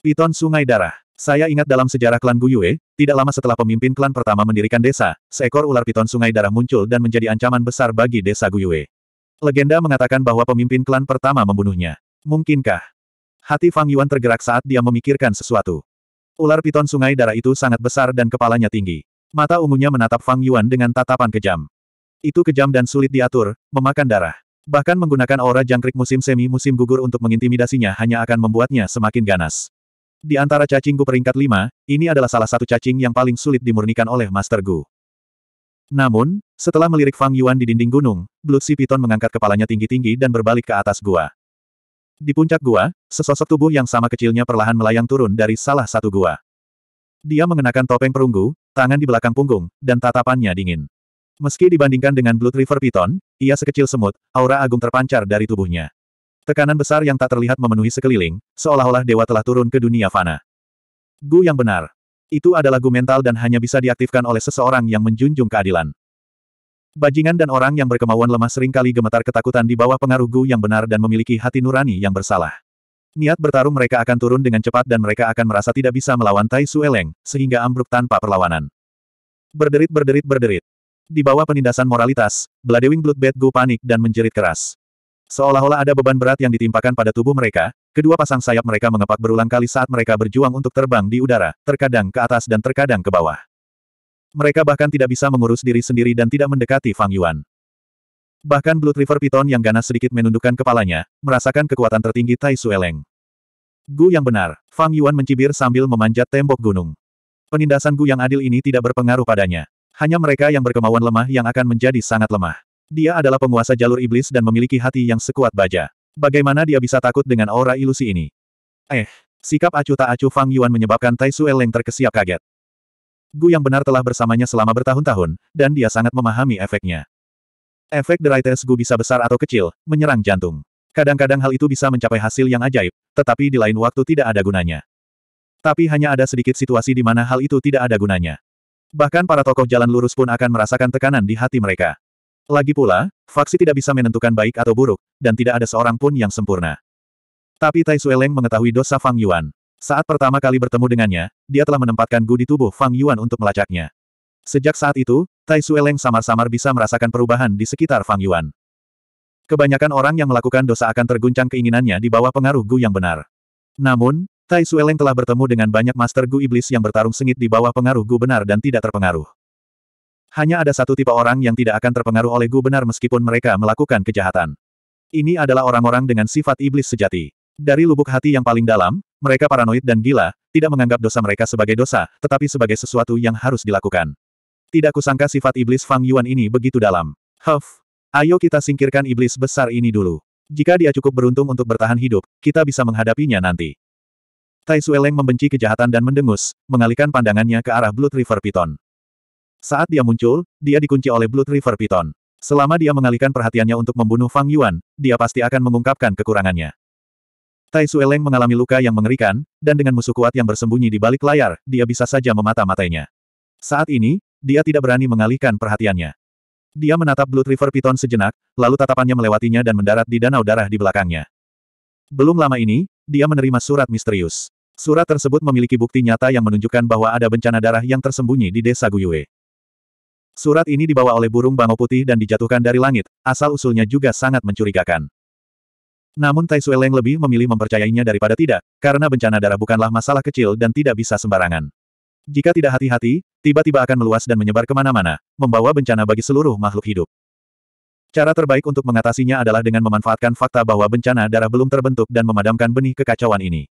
A: Piton sungai darah. Saya ingat dalam sejarah klan Guyue, tidak lama setelah pemimpin klan pertama mendirikan desa, seekor ular piton sungai darah muncul dan menjadi ancaman besar bagi desa Guyue. Legenda mengatakan bahwa pemimpin klan pertama membunuhnya. Mungkinkah? Hati Fang Yuan tergerak saat dia memikirkan sesuatu. Ular piton sungai darah itu sangat besar dan kepalanya tinggi. Mata ungunya menatap Fang Yuan dengan tatapan kejam. Itu kejam dan sulit diatur, memakan darah. Bahkan menggunakan aura jangkrik musim semi musim gugur untuk mengintimidasinya hanya akan membuatnya semakin ganas. Di antara cacing Gu peringkat 5, ini adalah salah satu cacing yang paling sulit dimurnikan oleh Master Gu. Namun, setelah melirik Fang Yuan di dinding gunung, Blood Sea Python mengangkat kepalanya tinggi-tinggi dan berbalik ke atas gua. Di puncak gua, sesosok tubuh yang sama kecilnya perlahan melayang turun dari salah satu gua. Dia mengenakan topeng perunggu, tangan di belakang punggung, dan tatapannya dingin. Meski dibandingkan dengan Blood River Python, ia sekecil semut, aura agung terpancar dari tubuhnya. Tekanan besar yang tak terlihat memenuhi sekeliling, seolah-olah dewa telah turun ke dunia fana. Gu yang benar. Itu adalah gu mental dan hanya bisa diaktifkan oleh seseorang yang menjunjung keadilan. Bajingan dan orang yang berkemauan lemah seringkali gemetar ketakutan di bawah pengaruh gu yang benar dan memiliki hati nurani yang bersalah. Niat bertarung mereka akan turun dengan cepat dan mereka akan merasa tidak bisa melawan Tai Su Eleng, sehingga ambruk tanpa perlawanan. Berderit berderit berderit. Di bawah penindasan moralitas, Bladewing Bloodbed Gu panik dan menjerit keras. Seolah-olah ada beban berat yang ditimpakan pada tubuh mereka, kedua pasang sayap mereka mengepak berulang kali saat mereka berjuang untuk terbang di udara, terkadang ke atas dan terkadang ke bawah. Mereka bahkan tidak bisa mengurus diri sendiri dan tidak mendekati Fang Yuan. Bahkan Blood River Python yang ganas sedikit menundukkan kepalanya, merasakan kekuatan tertinggi Tai Su Eleng. Gu yang benar, Fang Yuan mencibir sambil memanjat tembok gunung. Penindasan Gu yang adil ini tidak berpengaruh padanya. Hanya mereka yang berkemauan lemah yang akan menjadi sangat lemah. Dia adalah penguasa jalur iblis dan memiliki hati yang sekuat baja. Bagaimana dia bisa takut dengan aura ilusi ini? Eh, sikap acuh tak acuh Fang Yuan menyebabkan Tai Su Eleng terkesiap kaget. Gu yang benar telah bersamanya selama bertahun-tahun, dan dia sangat memahami efeknya. Efek derai Gu bisa besar atau kecil, menyerang jantung. Kadang-kadang hal itu bisa mencapai hasil yang ajaib, tetapi di lain waktu tidak ada gunanya. Tapi hanya ada sedikit situasi di mana hal itu tidak ada gunanya. Bahkan para tokoh jalan lurus pun akan merasakan tekanan di hati mereka. Lagi pula, faksi tidak bisa menentukan baik atau buruk, dan tidak ada seorang pun yang sempurna. Tapi Tai Sueleng mengetahui dosa Fang Yuan. Saat pertama kali bertemu dengannya, dia telah menempatkan gu di tubuh Fang Yuan untuk melacaknya. Sejak saat itu, Tai Sueleng samar-samar bisa merasakan perubahan di sekitar Fang Yuan. Kebanyakan orang yang melakukan dosa akan terguncang keinginannya di bawah pengaruh Gu yang benar. Namun, Tai Sueleng telah bertemu dengan banyak master Gu iblis yang bertarung sengit di bawah pengaruh Gu benar dan tidak terpengaruh. Hanya ada satu tipe orang yang tidak akan terpengaruh oleh gubernur meskipun mereka melakukan kejahatan. Ini adalah orang-orang dengan sifat iblis sejati. Dari lubuk hati yang paling dalam, mereka paranoid dan gila, tidak menganggap dosa mereka sebagai dosa, tetapi sebagai sesuatu yang harus dilakukan. Tidak kusangka sifat iblis Fang Yuan ini begitu dalam. Huff, ayo kita singkirkan iblis besar ini dulu. Jika dia cukup beruntung untuk bertahan hidup, kita bisa menghadapinya nanti. Tai Sueleng membenci kejahatan dan mendengus, mengalihkan pandangannya ke arah Blood River Piton. Saat dia muncul, dia dikunci oleh Blood River Python. Selama dia mengalihkan perhatiannya untuk membunuh Fang Yuan, dia pasti akan mengungkapkan kekurangannya. Tai Sueleng mengalami luka yang mengerikan, dan dengan musuh kuat yang bersembunyi di balik layar, dia bisa saja memata-matainya. Saat ini, dia tidak berani mengalihkan perhatiannya. Dia menatap Blood River Python sejenak, lalu tatapannya melewatinya dan mendarat di danau darah di belakangnya. Belum lama ini, dia menerima surat misterius. Surat tersebut memiliki bukti nyata yang menunjukkan bahwa ada bencana darah yang tersembunyi di desa Guyue. Surat ini dibawa oleh burung bangau putih dan dijatuhkan dari langit, asal-usulnya juga sangat mencurigakan. Namun Tai Sueleng lebih memilih mempercayainya daripada tidak, karena bencana darah bukanlah masalah kecil dan tidak bisa sembarangan. Jika tidak hati-hati, tiba-tiba akan meluas dan menyebar kemana-mana, membawa bencana bagi seluruh makhluk hidup. Cara terbaik untuk mengatasinya adalah dengan memanfaatkan fakta bahwa bencana darah belum terbentuk dan memadamkan benih kekacauan ini.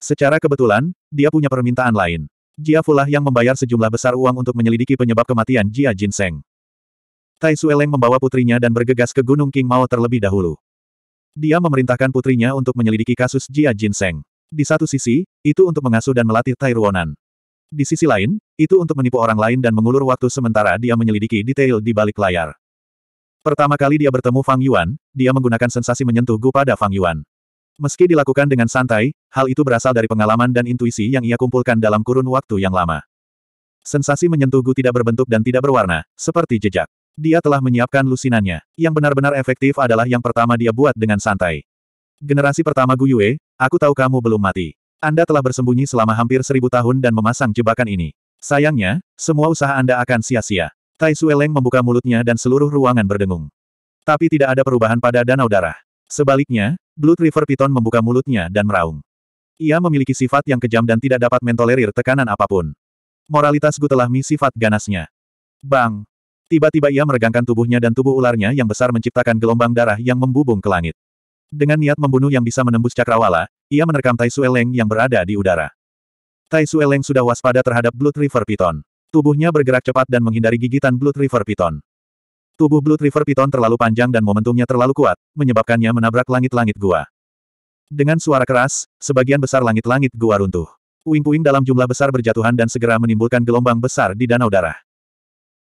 A: Secara kebetulan, dia punya permintaan lain. Jia Fulah yang membayar sejumlah besar uang untuk menyelidiki penyebab kematian Jia Jinseng. Tai Sueleng membawa putrinya dan bergegas ke Gunung King Mao terlebih dahulu. Dia memerintahkan putrinya untuk menyelidiki kasus Jia Jinseng. Di satu sisi, itu untuk mengasuh dan melatih Tai Ruonan. Di sisi lain, itu untuk menipu orang lain dan mengulur waktu sementara dia menyelidiki detail di balik layar. Pertama kali dia bertemu Fang Yuan, dia menggunakan sensasi menyentuh Gu pada Fang Yuan. Meski dilakukan dengan santai, hal itu berasal dari pengalaman dan intuisi yang ia kumpulkan dalam kurun waktu yang lama. Sensasi menyentuh Gu tidak berbentuk dan tidak berwarna, seperti jejak. Dia telah menyiapkan lusinannya. Yang benar-benar efektif adalah yang pertama dia buat dengan santai. Generasi pertama Gu Yue, aku tahu kamu belum mati. Anda telah bersembunyi selama hampir seribu tahun dan memasang jebakan ini. Sayangnya, semua usaha Anda akan sia-sia. Tai Sueleng membuka mulutnya dan seluruh ruangan berdengung. Tapi tidak ada perubahan pada danau darah. Sebaliknya, Blood River Python membuka mulutnya dan meraung. Ia memiliki sifat yang kejam dan tidak dapat mentolerir tekanan apapun. Moralitas Gutelahmi sifat ganasnya. Bang! Tiba-tiba ia meregangkan tubuhnya dan tubuh ularnya yang besar menciptakan gelombang darah yang membubung ke langit. Dengan niat membunuh yang bisa menembus cakrawala, ia menerkam Tai Sueleng yang berada di udara. Tai Sueleng sudah waspada terhadap Blood River Python. Tubuhnya bergerak cepat dan menghindari gigitan Blood River Python. Tubuh Blood River Python terlalu panjang dan momentumnya terlalu kuat, menyebabkannya menabrak langit-langit gua. Dengan suara keras, sebagian besar langit-langit gua runtuh. Puing-puing dalam jumlah besar berjatuhan dan segera menimbulkan gelombang besar di danau darah.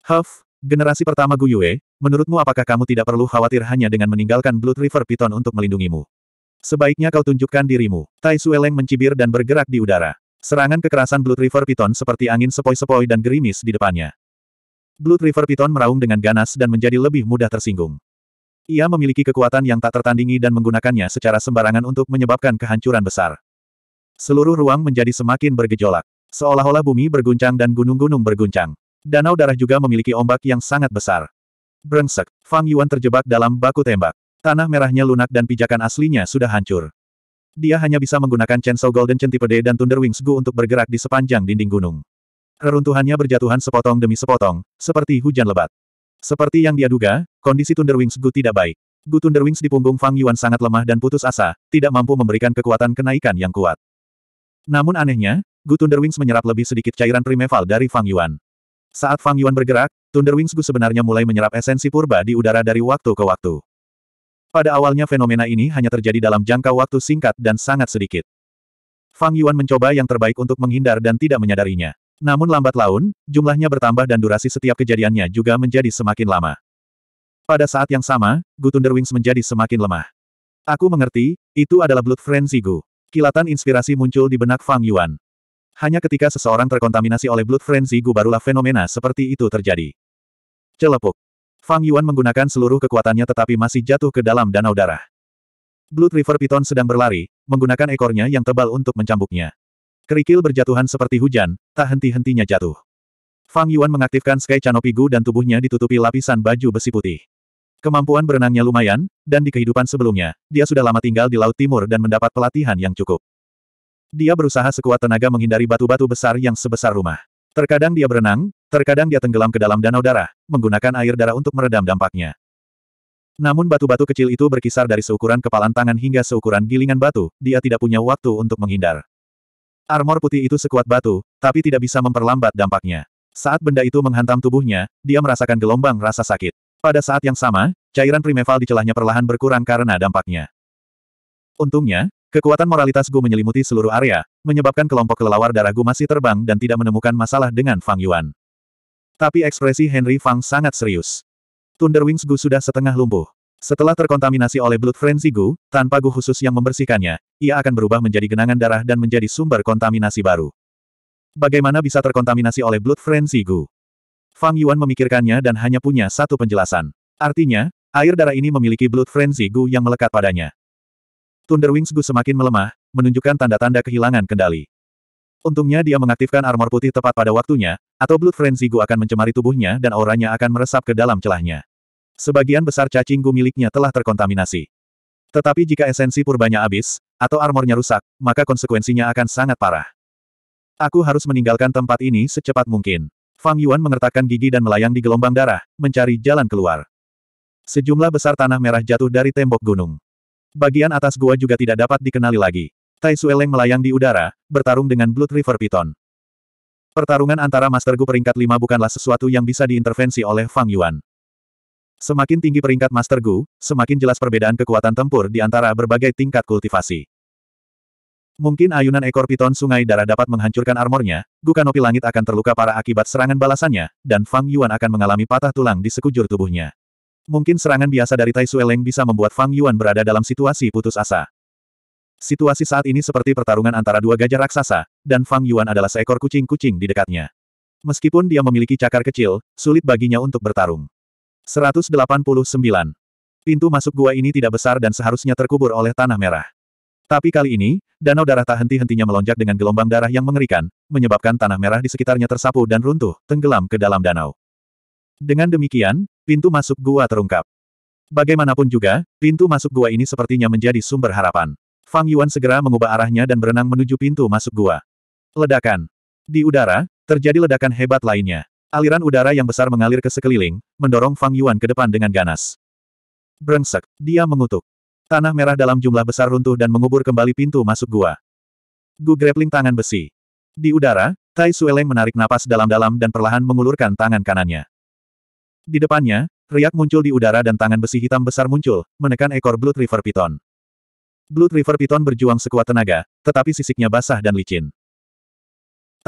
A: Huff, generasi pertama Gu Yue, menurutmu apakah kamu tidak perlu khawatir hanya dengan meninggalkan Blood River Python untuk melindungimu? Sebaiknya kau tunjukkan dirimu. Tai Sueleng mencibir dan bergerak di udara. Serangan kekerasan Blood River Python seperti angin sepoi-sepoi dan gerimis di depannya. Blood River Piton meraung dengan ganas dan menjadi lebih mudah tersinggung. Ia memiliki kekuatan yang tak tertandingi dan menggunakannya secara sembarangan untuk menyebabkan kehancuran besar. Seluruh ruang menjadi semakin bergejolak. Seolah-olah bumi berguncang dan gunung-gunung berguncang. Danau darah juga memiliki ombak yang sangat besar. Brengsek, Fang Yuan terjebak dalam baku tembak. Tanah merahnya lunak dan pijakan aslinya sudah hancur. Dia hanya bisa menggunakan Chainsaw Golden Centipede dan Thunder Wings Gu untuk bergerak di sepanjang dinding gunung. Reruntuhannya berjatuhan sepotong demi sepotong, seperti hujan lebat. Seperti yang dia duga, kondisi Thunder Wings Gu tidak baik. Gu Thunder Wings di punggung Fang Yuan sangat lemah dan putus asa, tidak mampu memberikan kekuatan kenaikan yang kuat. Namun anehnya, Gu Thunder Wings menyerap lebih sedikit cairan primeval dari Fang Yuan. Saat Fang Yuan bergerak, Thunder Wings Gu sebenarnya mulai menyerap esensi purba di udara dari waktu ke waktu. Pada awalnya fenomena ini hanya terjadi dalam jangka waktu singkat dan sangat sedikit. Fang Yuan mencoba yang terbaik untuk menghindar dan tidak menyadarinya. Namun lambat laun, jumlahnya bertambah dan durasi setiap kejadiannya juga menjadi semakin lama. Pada saat yang sama, Gutunder Wings menjadi semakin lemah. Aku mengerti, itu adalah Blood Frenzy Gu. Kilatan inspirasi muncul di benak Fang Yuan. Hanya ketika seseorang terkontaminasi oleh Blood Frenzy Gu barulah fenomena seperti itu terjadi. Celepuk. Fang Yuan menggunakan seluruh kekuatannya tetapi masih jatuh ke dalam danau darah. Blood River Python sedang berlari, menggunakan ekornya yang tebal untuk mencambuknya. Kerikil berjatuhan seperti hujan, tak henti-hentinya jatuh. Fang Yuan mengaktifkan Sky Canopy Gu dan tubuhnya ditutupi lapisan baju besi putih. Kemampuan berenangnya lumayan, dan di kehidupan sebelumnya, dia sudah lama tinggal di Laut Timur dan mendapat pelatihan yang cukup. Dia berusaha sekuat tenaga menghindari batu-batu besar yang sebesar rumah. Terkadang dia berenang, terkadang dia tenggelam ke dalam danau darah, menggunakan air darah untuk meredam dampaknya. Namun batu-batu kecil itu berkisar dari seukuran kepalan tangan hingga seukuran gilingan batu, dia tidak punya waktu untuk menghindar. Armor putih itu sekuat batu, tapi tidak bisa memperlambat dampaknya. Saat benda itu menghantam tubuhnya, dia merasakan gelombang rasa sakit. Pada saat yang sama, cairan primeval di celahnya perlahan berkurang karena dampaknya. Untungnya, kekuatan moralitas Gu menyelimuti seluruh area, menyebabkan kelompok kelelawar darah Gu masih terbang dan tidak menemukan masalah dengan Fang Yuan. Tapi ekspresi Henry Fang sangat serius. Thunder Wings Gu sudah setengah lumpuh. Setelah terkontaminasi oleh Blood Frenzy Gu, tanpa Gu khusus yang membersihkannya, ia akan berubah menjadi genangan darah dan menjadi sumber kontaminasi baru. Bagaimana bisa terkontaminasi oleh Blood Frenzy Gu? Fang Yuan memikirkannya dan hanya punya satu penjelasan. Artinya, air darah ini memiliki Blood Frenzy Gu yang melekat padanya. Thunder Wings Gu semakin melemah, menunjukkan tanda-tanda kehilangan kendali. Untungnya dia mengaktifkan armor putih tepat pada waktunya, atau Blood Frenzy Gu akan mencemari tubuhnya dan auranya akan meresap ke dalam celahnya. Sebagian besar cacing gu miliknya telah terkontaminasi. Tetapi jika esensi purbanya habis, atau armornya rusak, maka konsekuensinya akan sangat parah. Aku harus meninggalkan tempat ini secepat mungkin. Fang Yuan mengertakkan gigi dan melayang di gelombang darah, mencari jalan keluar. Sejumlah besar tanah merah jatuh dari tembok gunung. Bagian atas gua juga tidak dapat dikenali lagi. Tai Sueleng melayang di udara, bertarung dengan Blood River Python. Pertarungan antara Master Gu peringkat 5 bukanlah sesuatu yang bisa diintervensi oleh Fang Yuan. Semakin tinggi peringkat Master Gu, semakin jelas perbedaan kekuatan tempur di antara berbagai tingkat kultivasi. Mungkin ayunan ekor piton sungai darah dapat menghancurkan armornya, Gu Kanopi Langit akan terluka parah akibat serangan balasannya, dan Fang Yuan akan mengalami patah tulang di sekujur tubuhnya. Mungkin serangan biasa dari Tai Sueleng bisa membuat Fang Yuan berada dalam situasi putus asa. Situasi saat ini seperti pertarungan antara dua gajah raksasa, dan Fang Yuan adalah seekor kucing-kucing di dekatnya. Meskipun dia memiliki cakar kecil, sulit baginya untuk bertarung. 189. Pintu masuk gua ini tidak besar dan seharusnya terkubur oleh tanah merah. Tapi kali ini, danau darah tak henti-hentinya melonjak dengan gelombang darah yang mengerikan, menyebabkan tanah merah di sekitarnya tersapu dan runtuh, tenggelam ke dalam danau. Dengan demikian, pintu masuk gua terungkap. Bagaimanapun juga, pintu masuk gua ini sepertinya menjadi sumber harapan. Fang Yuan segera mengubah arahnya dan berenang menuju pintu masuk gua. Ledakan. Di udara, terjadi ledakan hebat lainnya. Aliran udara yang besar mengalir ke sekeliling, mendorong Fang Yuan ke depan dengan ganas. Brengsek, dia mengutuk. Tanah merah dalam jumlah besar runtuh dan mengubur kembali pintu masuk gua. Gu grappling tangan besi. Di udara, Tai Sueleng menarik napas dalam-dalam dan perlahan mengulurkan tangan kanannya. Di depannya, riak muncul di udara dan tangan besi hitam besar muncul, menekan ekor Blood River Python. Blood River Python berjuang sekuat tenaga, tetapi sisiknya basah dan licin.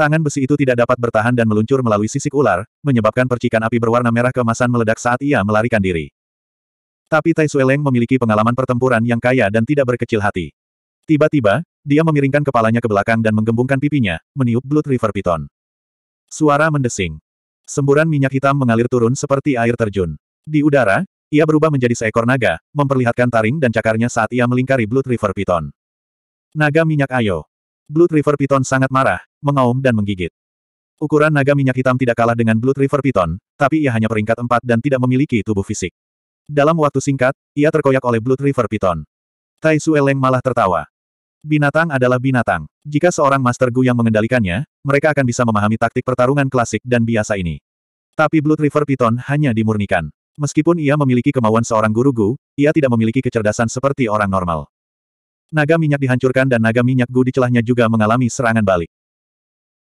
A: Tangan besi itu tidak dapat bertahan dan meluncur melalui sisik ular, menyebabkan percikan api berwarna merah kemasan meledak saat ia melarikan diri. Tapi Tai Sueleng memiliki pengalaman pertempuran yang kaya dan tidak berkecil hati. Tiba-tiba, dia memiringkan kepalanya ke belakang dan menggembungkan pipinya, meniup Blood River Python. Suara mendesing. Semburan minyak hitam mengalir turun seperti air terjun. Di udara, ia berubah menjadi seekor naga, memperlihatkan taring dan cakarnya saat ia melingkari Blood River Python. Naga minyak ayo. Blood River Python sangat marah, mengaum dan menggigit. Ukuran naga minyak hitam tidak kalah dengan Blood River Python, tapi ia hanya peringkat empat dan tidak memiliki tubuh fisik. Dalam waktu singkat, ia terkoyak oleh Blood River Python. Tai Su Eleng malah tertawa. Binatang adalah binatang. Jika seorang Master Gu yang mengendalikannya, mereka akan bisa memahami taktik pertarungan klasik dan biasa ini. Tapi Blood River Python hanya dimurnikan. Meskipun ia memiliki kemauan seorang guru Gu, ia tidak memiliki kecerdasan seperti orang normal. Naga minyak dihancurkan dan naga minyak Gu di celahnya juga mengalami serangan balik.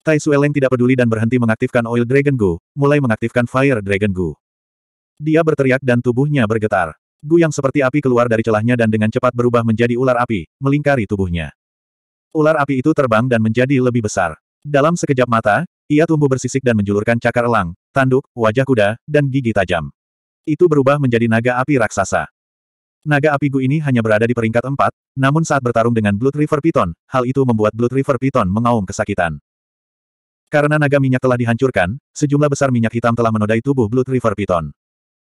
A: Tai Sueleng tidak peduli dan berhenti mengaktifkan Oil Dragon Gu, mulai mengaktifkan Fire Dragon Gu. Dia berteriak dan tubuhnya bergetar. Gu yang seperti api keluar dari celahnya dan dengan cepat berubah menjadi ular api, melingkari tubuhnya. Ular api itu terbang dan menjadi lebih besar. Dalam sekejap mata, ia tumbuh bersisik dan menjulurkan cakar elang, tanduk, wajah kuda, dan gigi tajam. Itu berubah menjadi naga api raksasa. Naga api Gu ini hanya berada di peringkat 4, namun saat bertarung dengan Blood River Python, hal itu membuat Blood River Python mengaum kesakitan. Karena naga minyak telah dihancurkan, sejumlah besar minyak hitam telah menodai tubuh Blood River Python.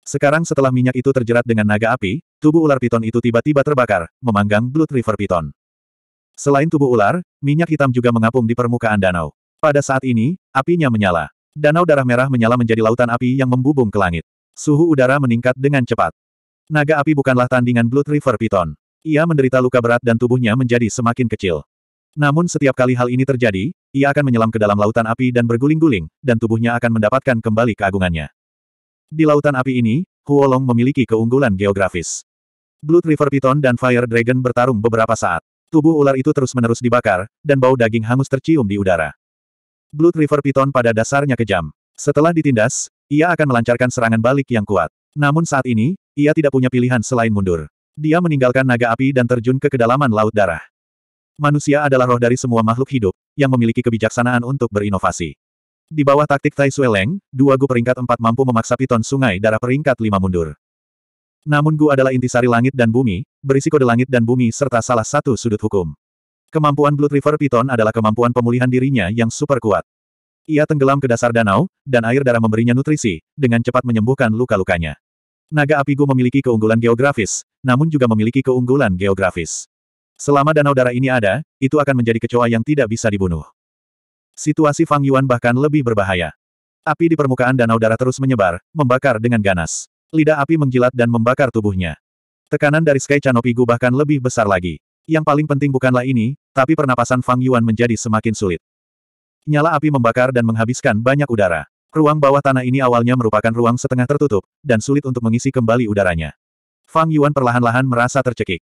A: Sekarang setelah minyak itu terjerat dengan naga api, tubuh ular piton itu tiba-tiba terbakar, memanggang Blood River Python. Selain tubuh ular, minyak hitam juga mengapung di permukaan danau. Pada saat ini, apinya menyala. Danau darah merah menyala menjadi lautan api yang membubung ke langit. Suhu udara meningkat dengan cepat. Naga api bukanlah tandingan Blood River Python. Ia menderita luka berat dan tubuhnya menjadi semakin kecil. Namun setiap kali hal ini terjadi, ia akan menyelam ke dalam lautan api dan berguling-guling, dan tubuhnya akan mendapatkan kembali keagungannya. Di lautan api ini, Huolong memiliki keunggulan geografis. Blood River Python dan Fire Dragon bertarung beberapa saat. Tubuh ular itu terus-menerus dibakar, dan bau daging hangus tercium di udara. Blood River Python pada dasarnya kejam. Setelah ditindas, ia akan melancarkan serangan balik yang kuat. Namun saat ini, ia tidak punya pilihan selain mundur. Dia meninggalkan naga api dan terjun ke kedalaman laut darah. Manusia adalah roh dari semua makhluk hidup, yang memiliki kebijaksanaan untuk berinovasi. Di bawah taktik Tai Sui dua Gu peringkat empat mampu memaksa piton sungai darah peringkat lima mundur. Namun Gu adalah intisari langit dan bumi, berisiko kode langit dan bumi serta salah satu sudut hukum. Kemampuan Blood River Piton adalah kemampuan pemulihan dirinya yang super kuat. Ia tenggelam ke dasar danau, dan air darah memberinya nutrisi, dengan cepat menyembuhkan luka-lukanya. Naga api Gu memiliki keunggulan geografis, namun juga memiliki keunggulan geografis. Selama danau darah ini ada, itu akan menjadi kecoa yang tidak bisa dibunuh. Situasi Fang Yuan bahkan lebih berbahaya. Api di permukaan danau darah terus menyebar, membakar dengan ganas. Lidah api menggilat dan membakar tubuhnya. Tekanan dari Sky Gu bahkan lebih besar lagi. Yang paling penting bukanlah ini, tapi pernapasan Fang Yuan menjadi semakin sulit. Nyala api membakar dan menghabiskan banyak udara. Ruang bawah tanah ini awalnya merupakan ruang setengah tertutup, dan sulit untuk mengisi kembali udaranya. Fang Yuan perlahan-lahan merasa tercekik.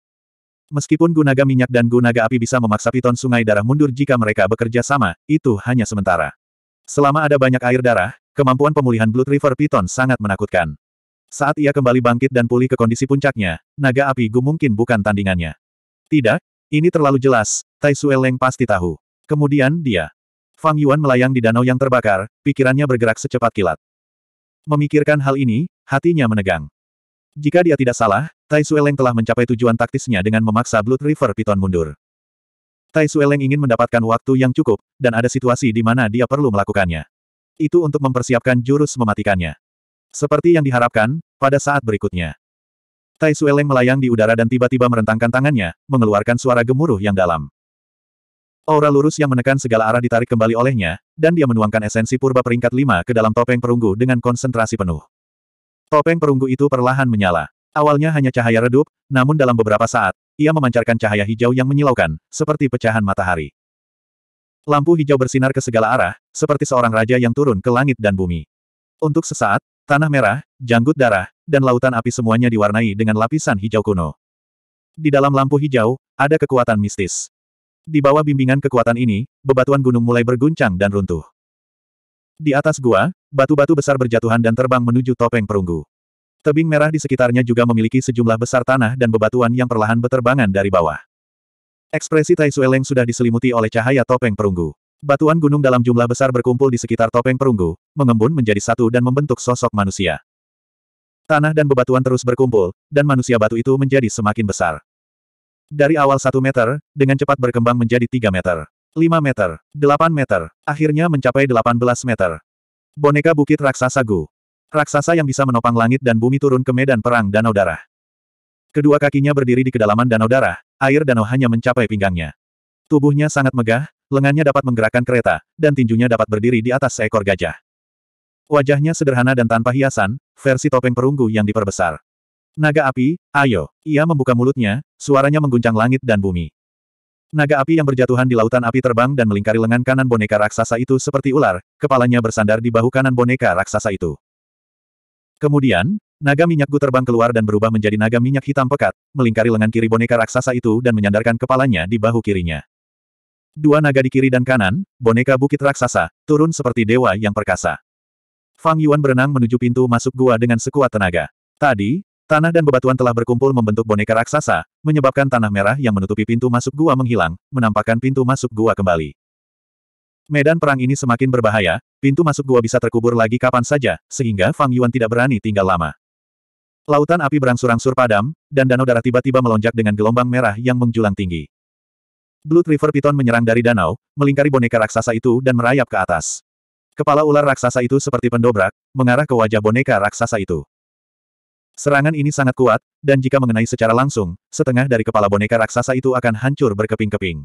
A: Meskipun gunaga minyak dan gunaga api bisa memaksa piton sungai darah mundur jika mereka bekerja sama, itu hanya sementara. Selama ada banyak air darah, kemampuan pemulihan Blood River Piton sangat menakutkan. Saat ia kembali bangkit dan pulih ke kondisi puncaknya, naga api Gu mungkin bukan tandingannya. Tidak, ini terlalu jelas, Tai Sue Leng pasti tahu. Kemudian dia. Fang Yuan melayang di danau yang terbakar, pikirannya bergerak secepat kilat. Memikirkan hal ini, hatinya menegang. Jika dia tidak salah, Tai Sueleng telah mencapai tujuan taktisnya dengan memaksa Blood River Piton mundur. Tai Sueleng ingin mendapatkan waktu yang cukup, dan ada situasi di mana dia perlu melakukannya. Itu untuk mempersiapkan jurus mematikannya. Seperti yang diharapkan, pada saat berikutnya. Tai Sueleng melayang di udara dan tiba-tiba merentangkan tangannya, mengeluarkan suara gemuruh yang dalam. Aura lurus yang menekan segala arah ditarik kembali olehnya, dan dia menuangkan esensi purba peringkat 5 ke dalam topeng perunggu dengan konsentrasi penuh. Topeng perunggu itu perlahan menyala. Awalnya hanya cahaya redup, namun dalam beberapa saat, ia memancarkan cahaya hijau yang menyilaukan, seperti pecahan matahari. Lampu hijau bersinar ke segala arah, seperti seorang raja yang turun ke langit dan bumi. Untuk sesaat, tanah merah, janggut darah, dan lautan api semuanya diwarnai dengan lapisan hijau kuno. Di dalam lampu hijau, ada kekuatan mistis. Di bawah bimbingan kekuatan ini, bebatuan gunung mulai berguncang dan runtuh. Di atas gua, batu-batu besar berjatuhan dan terbang menuju topeng perunggu. Tebing merah di sekitarnya juga memiliki sejumlah besar tanah dan bebatuan yang perlahan beterbangan dari bawah. Ekspresi Tai Sueleng sudah diselimuti oleh cahaya topeng perunggu. Batuan gunung dalam jumlah besar berkumpul di sekitar topeng perunggu, mengembun menjadi satu dan membentuk sosok manusia. Tanah dan bebatuan terus berkumpul, dan manusia batu itu menjadi semakin besar. Dari awal satu meter, dengan cepat berkembang menjadi tiga meter. 5 meter, 8 meter, akhirnya mencapai 18 meter. Boneka bukit raksasa Gu. Raksasa yang bisa menopang langit dan bumi turun ke medan perang danau darah. Kedua kakinya berdiri di kedalaman danau darah, air danau hanya mencapai pinggangnya. Tubuhnya sangat megah, lengannya dapat menggerakkan kereta, dan tinjunya dapat berdiri di atas seekor gajah. Wajahnya sederhana dan tanpa hiasan, versi topeng perunggu yang diperbesar. Naga api, ayo, ia membuka mulutnya, suaranya mengguncang langit dan bumi. Naga api yang berjatuhan di lautan api terbang dan melingkari lengan kanan boneka raksasa itu seperti ular, kepalanya bersandar di bahu kanan boneka raksasa itu. Kemudian, naga minyak gu terbang keluar dan berubah menjadi naga minyak hitam pekat, melingkari lengan kiri boneka raksasa itu dan menyandarkan kepalanya di bahu kirinya. Dua naga di kiri dan kanan, boneka bukit raksasa, turun seperti dewa yang perkasa. Fang Yuan berenang menuju pintu masuk gua dengan sekuat tenaga. Tadi, tanah dan bebatuan telah berkumpul membentuk boneka raksasa, menyebabkan tanah merah yang menutupi pintu masuk gua menghilang, menampakkan pintu masuk gua kembali. Medan perang ini semakin berbahaya, pintu masuk gua bisa terkubur lagi kapan saja, sehingga Fang Yuan tidak berani tinggal lama. Lautan api berangsur-angsur padam, dan danau darah tiba-tiba melonjak dengan gelombang merah yang menjulang tinggi. Blue River Piton menyerang dari danau, melingkari boneka raksasa itu dan merayap ke atas. Kepala ular raksasa itu seperti pendobrak, mengarah ke wajah boneka raksasa itu. Serangan ini sangat kuat, dan jika mengenai secara langsung, setengah dari kepala boneka raksasa itu akan hancur berkeping-keping.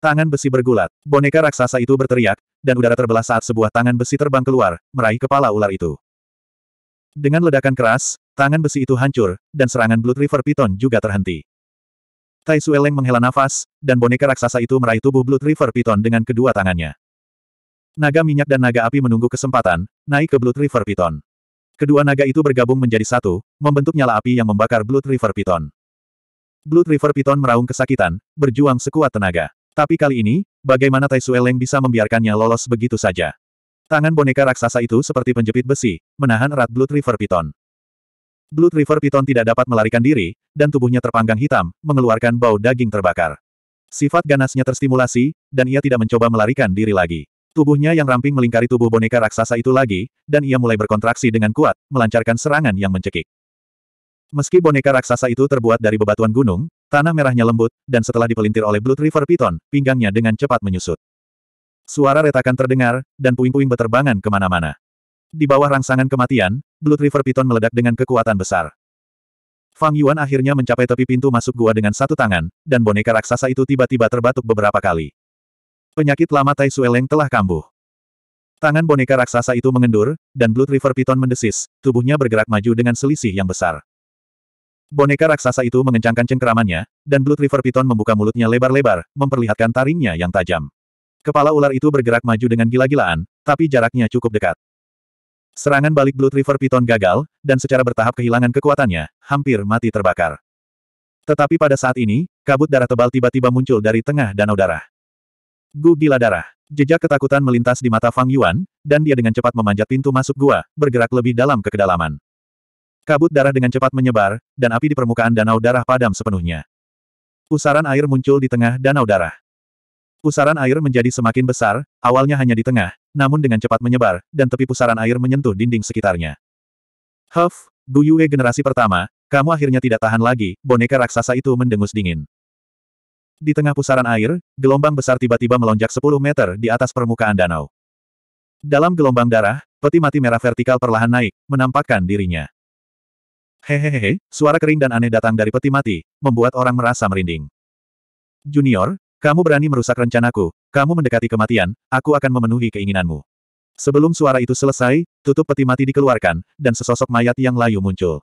A: Tangan besi bergulat, boneka raksasa itu berteriak, dan udara terbelah saat sebuah tangan besi terbang keluar, meraih kepala ular itu. Dengan ledakan keras, tangan besi itu hancur, dan serangan Blood River Python juga terhenti. Tai Sueleng menghela nafas, dan boneka raksasa itu meraih tubuh Blood River Python dengan kedua tangannya. Naga minyak dan naga api menunggu kesempatan, naik ke Blood River Python. Kedua naga itu bergabung menjadi satu, membentuk nyala api yang membakar Blood River Python. Blood River Python meraung kesakitan, berjuang sekuat tenaga. Tapi kali ini, bagaimana Tai Sueleng bisa membiarkannya lolos begitu saja? Tangan boneka raksasa itu seperti penjepit besi, menahan erat Blood River Python. Blood River Python tidak dapat melarikan diri, dan tubuhnya terpanggang hitam, mengeluarkan bau daging terbakar. Sifat ganasnya terstimulasi, dan ia tidak mencoba melarikan diri lagi. Tubuhnya yang ramping melingkari tubuh boneka raksasa itu lagi, dan ia mulai berkontraksi dengan kuat, melancarkan serangan yang mencekik. Meski boneka raksasa itu terbuat dari bebatuan gunung, tanah merahnya lembut, dan setelah dipelintir oleh Blood River Python, pinggangnya dengan cepat menyusut. Suara retakan terdengar, dan puing-puing beterbangan kemana-mana. Di bawah rangsangan kematian, Blood River Python meledak dengan kekuatan besar. Fang Yuan akhirnya mencapai tepi pintu masuk gua dengan satu tangan, dan boneka raksasa itu tiba-tiba terbatuk beberapa kali. Penyakit lama Tai Sueleng telah kambuh. Tangan boneka raksasa itu mengendur, dan Blood River Piton mendesis, tubuhnya bergerak maju dengan selisih yang besar. Boneka raksasa itu mengencangkan cengkeramannya, dan Blood River Piton membuka mulutnya lebar-lebar, memperlihatkan taringnya yang tajam. Kepala ular itu bergerak maju dengan gila-gilaan, tapi jaraknya cukup dekat. Serangan balik Blood River Piton gagal, dan secara bertahap kehilangan kekuatannya, hampir mati terbakar. Tetapi pada saat ini, kabut darah tebal tiba-tiba muncul dari tengah danau darah. Gu gila darah. Jejak ketakutan melintas di mata Fang Yuan, dan dia dengan cepat memanjat pintu masuk gua, bergerak lebih dalam ke kedalaman. Kabut darah dengan cepat menyebar, dan api di permukaan danau darah padam sepenuhnya. Pusaran air muncul di tengah danau darah. Pusaran air menjadi semakin besar, awalnya hanya di tengah, namun dengan cepat menyebar, dan tepi pusaran air menyentuh dinding sekitarnya. Huff, Gu Yue generasi pertama, kamu akhirnya tidak tahan lagi, boneka raksasa itu mendengus dingin. Di tengah pusaran air, gelombang besar tiba-tiba melonjak 10 meter di atas permukaan danau. Dalam gelombang darah, peti mati merah vertikal perlahan naik, menampakkan dirinya. Hehehe, suara kering dan aneh datang dari peti mati, membuat orang merasa merinding. Junior, kamu berani merusak rencanaku, kamu mendekati kematian, aku akan memenuhi keinginanmu. Sebelum suara itu selesai, tutup peti mati dikeluarkan, dan sesosok mayat yang layu muncul.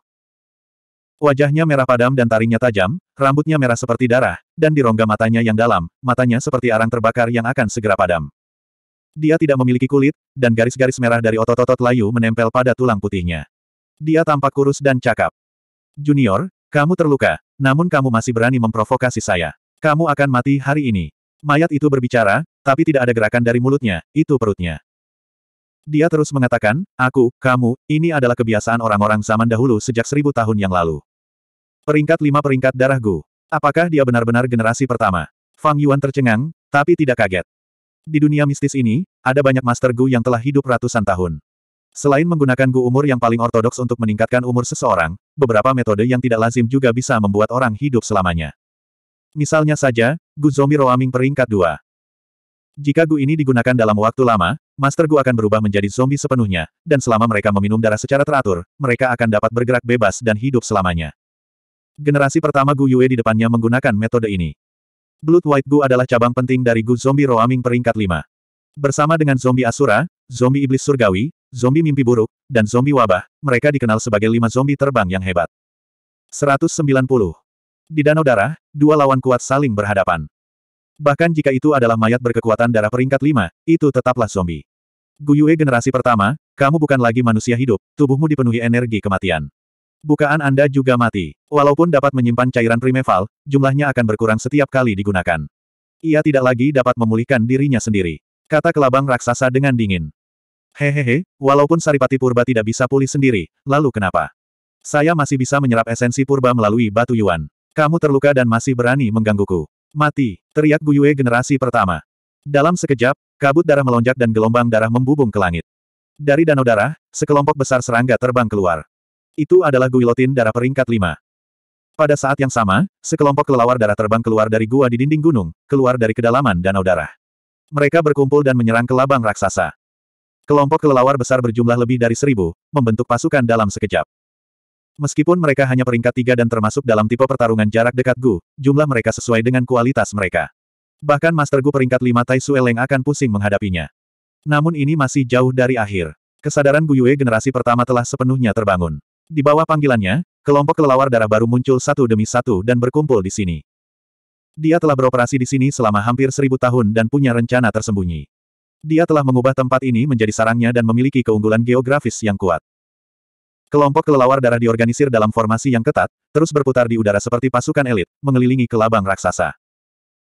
A: Wajahnya merah padam dan taringnya tajam, rambutnya merah seperti darah, dan di rongga matanya yang dalam, matanya seperti arang terbakar yang akan segera padam. Dia tidak memiliki kulit, dan garis-garis merah dari otot-otot layu menempel pada tulang putihnya. Dia tampak kurus dan cakap. Junior, kamu terluka, namun kamu masih berani memprovokasi saya. Kamu akan mati hari ini. Mayat itu berbicara, tapi tidak ada gerakan dari mulutnya, itu perutnya. Dia terus mengatakan, aku, kamu, ini adalah kebiasaan orang-orang zaman dahulu sejak seribu tahun yang lalu. Peringkat 5 peringkat darah Gu. Apakah dia benar-benar generasi pertama? Fang Yuan tercengang, tapi tidak kaget. Di dunia mistis ini, ada banyak master Gu yang telah hidup ratusan tahun. Selain menggunakan Gu umur yang paling ortodoks untuk meningkatkan umur seseorang, beberapa metode yang tidak lazim juga bisa membuat orang hidup selamanya. Misalnya saja, Gu Zomi Roaming peringkat 2. Jika Gu ini digunakan dalam waktu lama, Master Gu akan berubah menjadi zombie sepenuhnya, dan selama mereka meminum darah secara teratur, mereka akan dapat bergerak bebas dan hidup selamanya. Generasi pertama Gu Yue di depannya menggunakan metode ini. Blood White Gu adalah cabang penting dari Gu Zombie Roaming peringkat 5. Bersama dengan zombie Asura, zombie Iblis Surgawi, zombie Mimpi Buruk, dan zombie Wabah, mereka dikenal sebagai lima zombie terbang yang hebat. 190. Di Danau Darah, dua lawan kuat saling berhadapan. Bahkan jika itu adalah mayat berkekuatan darah peringkat 5, itu tetaplah zombie. Guyue generasi pertama, kamu bukan lagi manusia hidup, tubuhmu dipenuhi energi kematian. Bukaan Anda juga mati. Walaupun dapat menyimpan cairan primeval, jumlahnya akan berkurang setiap kali digunakan. Ia tidak lagi dapat memulihkan dirinya sendiri. Kata kelabang raksasa dengan dingin. Hehehe, walaupun Saripati Purba tidak bisa pulih sendiri, lalu kenapa? Saya masih bisa menyerap esensi Purba melalui batu Yuan. Kamu terluka dan masih berani menggangguku. Mati, teriak Guyue generasi pertama. Dalam sekejap, kabut darah melonjak dan gelombang darah membubung ke langit. Dari danau darah, sekelompok besar serangga terbang keluar. Itu adalah Guilotin darah peringkat 5. Pada saat yang sama, sekelompok kelelawar darah terbang keluar dari gua di dinding gunung, keluar dari kedalaman danau darah. Mereka berkumpul dan menyerang ke labang raksasa. Kelompok kelelawar besar berjumlah lebih dari seribu, membentuk pasukan dalam sekejap. Meskipun mereka hanya peringkat tiga dan termasuk dalam tipe pertarungan jarak dekat Gu, jumlah mereka sesuai dengan kualitas mereka. Bahkan Master Gu peringkat lima Tai Su Eleng akan pusing menghadapinya. Namun ini masih jauh dari akhir. Kesadaran Gu Yue generasi pertama telah sepenuhnya terbangun. Di bawah panggilannya, kelompok kelelawar darah baru muncul satu demi satu dan berkumpul di sini. Dia telah beroperasi di sini selama hampir seribu tahun dan punya rencana tersembunyi. Dia telah mengubah tempat ini menjadi sarangnya dan memiliki keunggulan geografis yang kuat. Kelompok kelelawar darah diorganisir dalam formasi yang ketat, terus berputar di udara seperti pasukan elit, mengelilingi kelabang raksasa.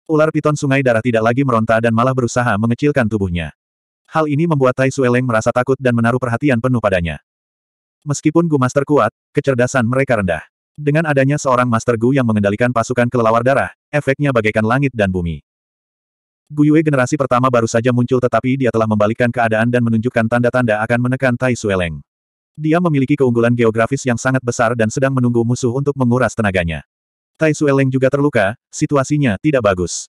A: Ular piton sungai darah tidak lagi meronta dan malah berusaha mengecilkan tubuhnya. Hal ini membuat Tai Sueleng merasa takut dan menaruh perhatian penuh padanya. Meskipun Gu Master kuat, kecerdasan mereka rendah. Dengan adanya seorang Master Gu yang mengendalikan pasukan kelelawar darah, efeknya bagaikan langit dan bumi. Gu Yue generasi pertama baru saja muncul tetapi dia telah membalikkan keadaan dan menunjukkan tanda-tanda akan menekan Tai Sueleng. Dia memiliki keunggulan geografis yang sangat besar dan sedang menunggu musuh untuk menguras tenaganya. Tai Sueleng juga terluka, situasinya tidak bagus.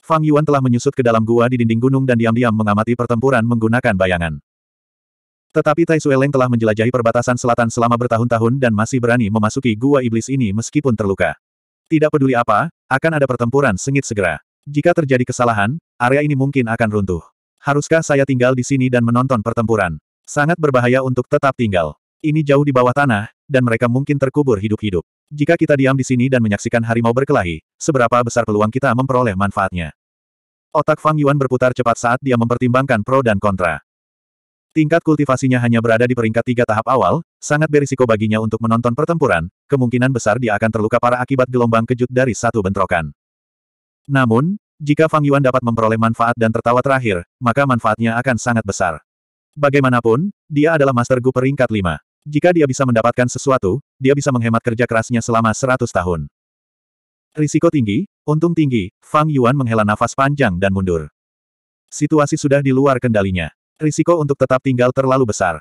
A: Fang Yuan telah menyusut ke dalam gua di dinding gunung dan diam-diam mengamati pertempuran menggunakan bayangan. Tetapi Tai Sueleng telah menjelajahi perbatasan selatan selama bertahun-tahun dan masih berani memasuki gua iblis ini meskipun terluka. Tidak peduli apa, akan ada pertempuran sengit segera. Jika terjadi kesalahan, area ini mungkin akan runtuh. Haruskah saya tinggal di sini dan menonton pertempuran? Sangat berbahaya untuk tetap tinggal. Ini jauh di bawah tanah, dan mereka mungkin terkubur hidup-hidup. Jika kita diam di sini dan menyaksikan harimau berkelahi, seberapa besar peluang kita memperoleh manfaatnya? Otak Fang Yuan berputar cepat saat dia mempertimbangkan pro dan kontra. Tingkat kultivasinya hanya berada di peringkat tiga tahap awal, sangat berisiko baginya untuk menonton pertempuran, kemungkinan besar dia akan terluka parah akibat gelombang kejut dari satu bentrokan. Namun, jika Fang Yuan dapat memperoleh manfaat dan tertawa terakhir, maka manfaatnya akan sangat besar. Bagaimanapun, dia adalah Master Gu peringkat lima. Jika dia bisa mendapatkan sesuatu, dia bisa menghemat kerja kerasnya selama seratus tahun. Risiko tinggi, untung tinggi, Fang Yuan menghela nafas panjang dan mundur. Situasi sudah di luar kendalinya. Risiko untuk tetap tinggal terlalu besar.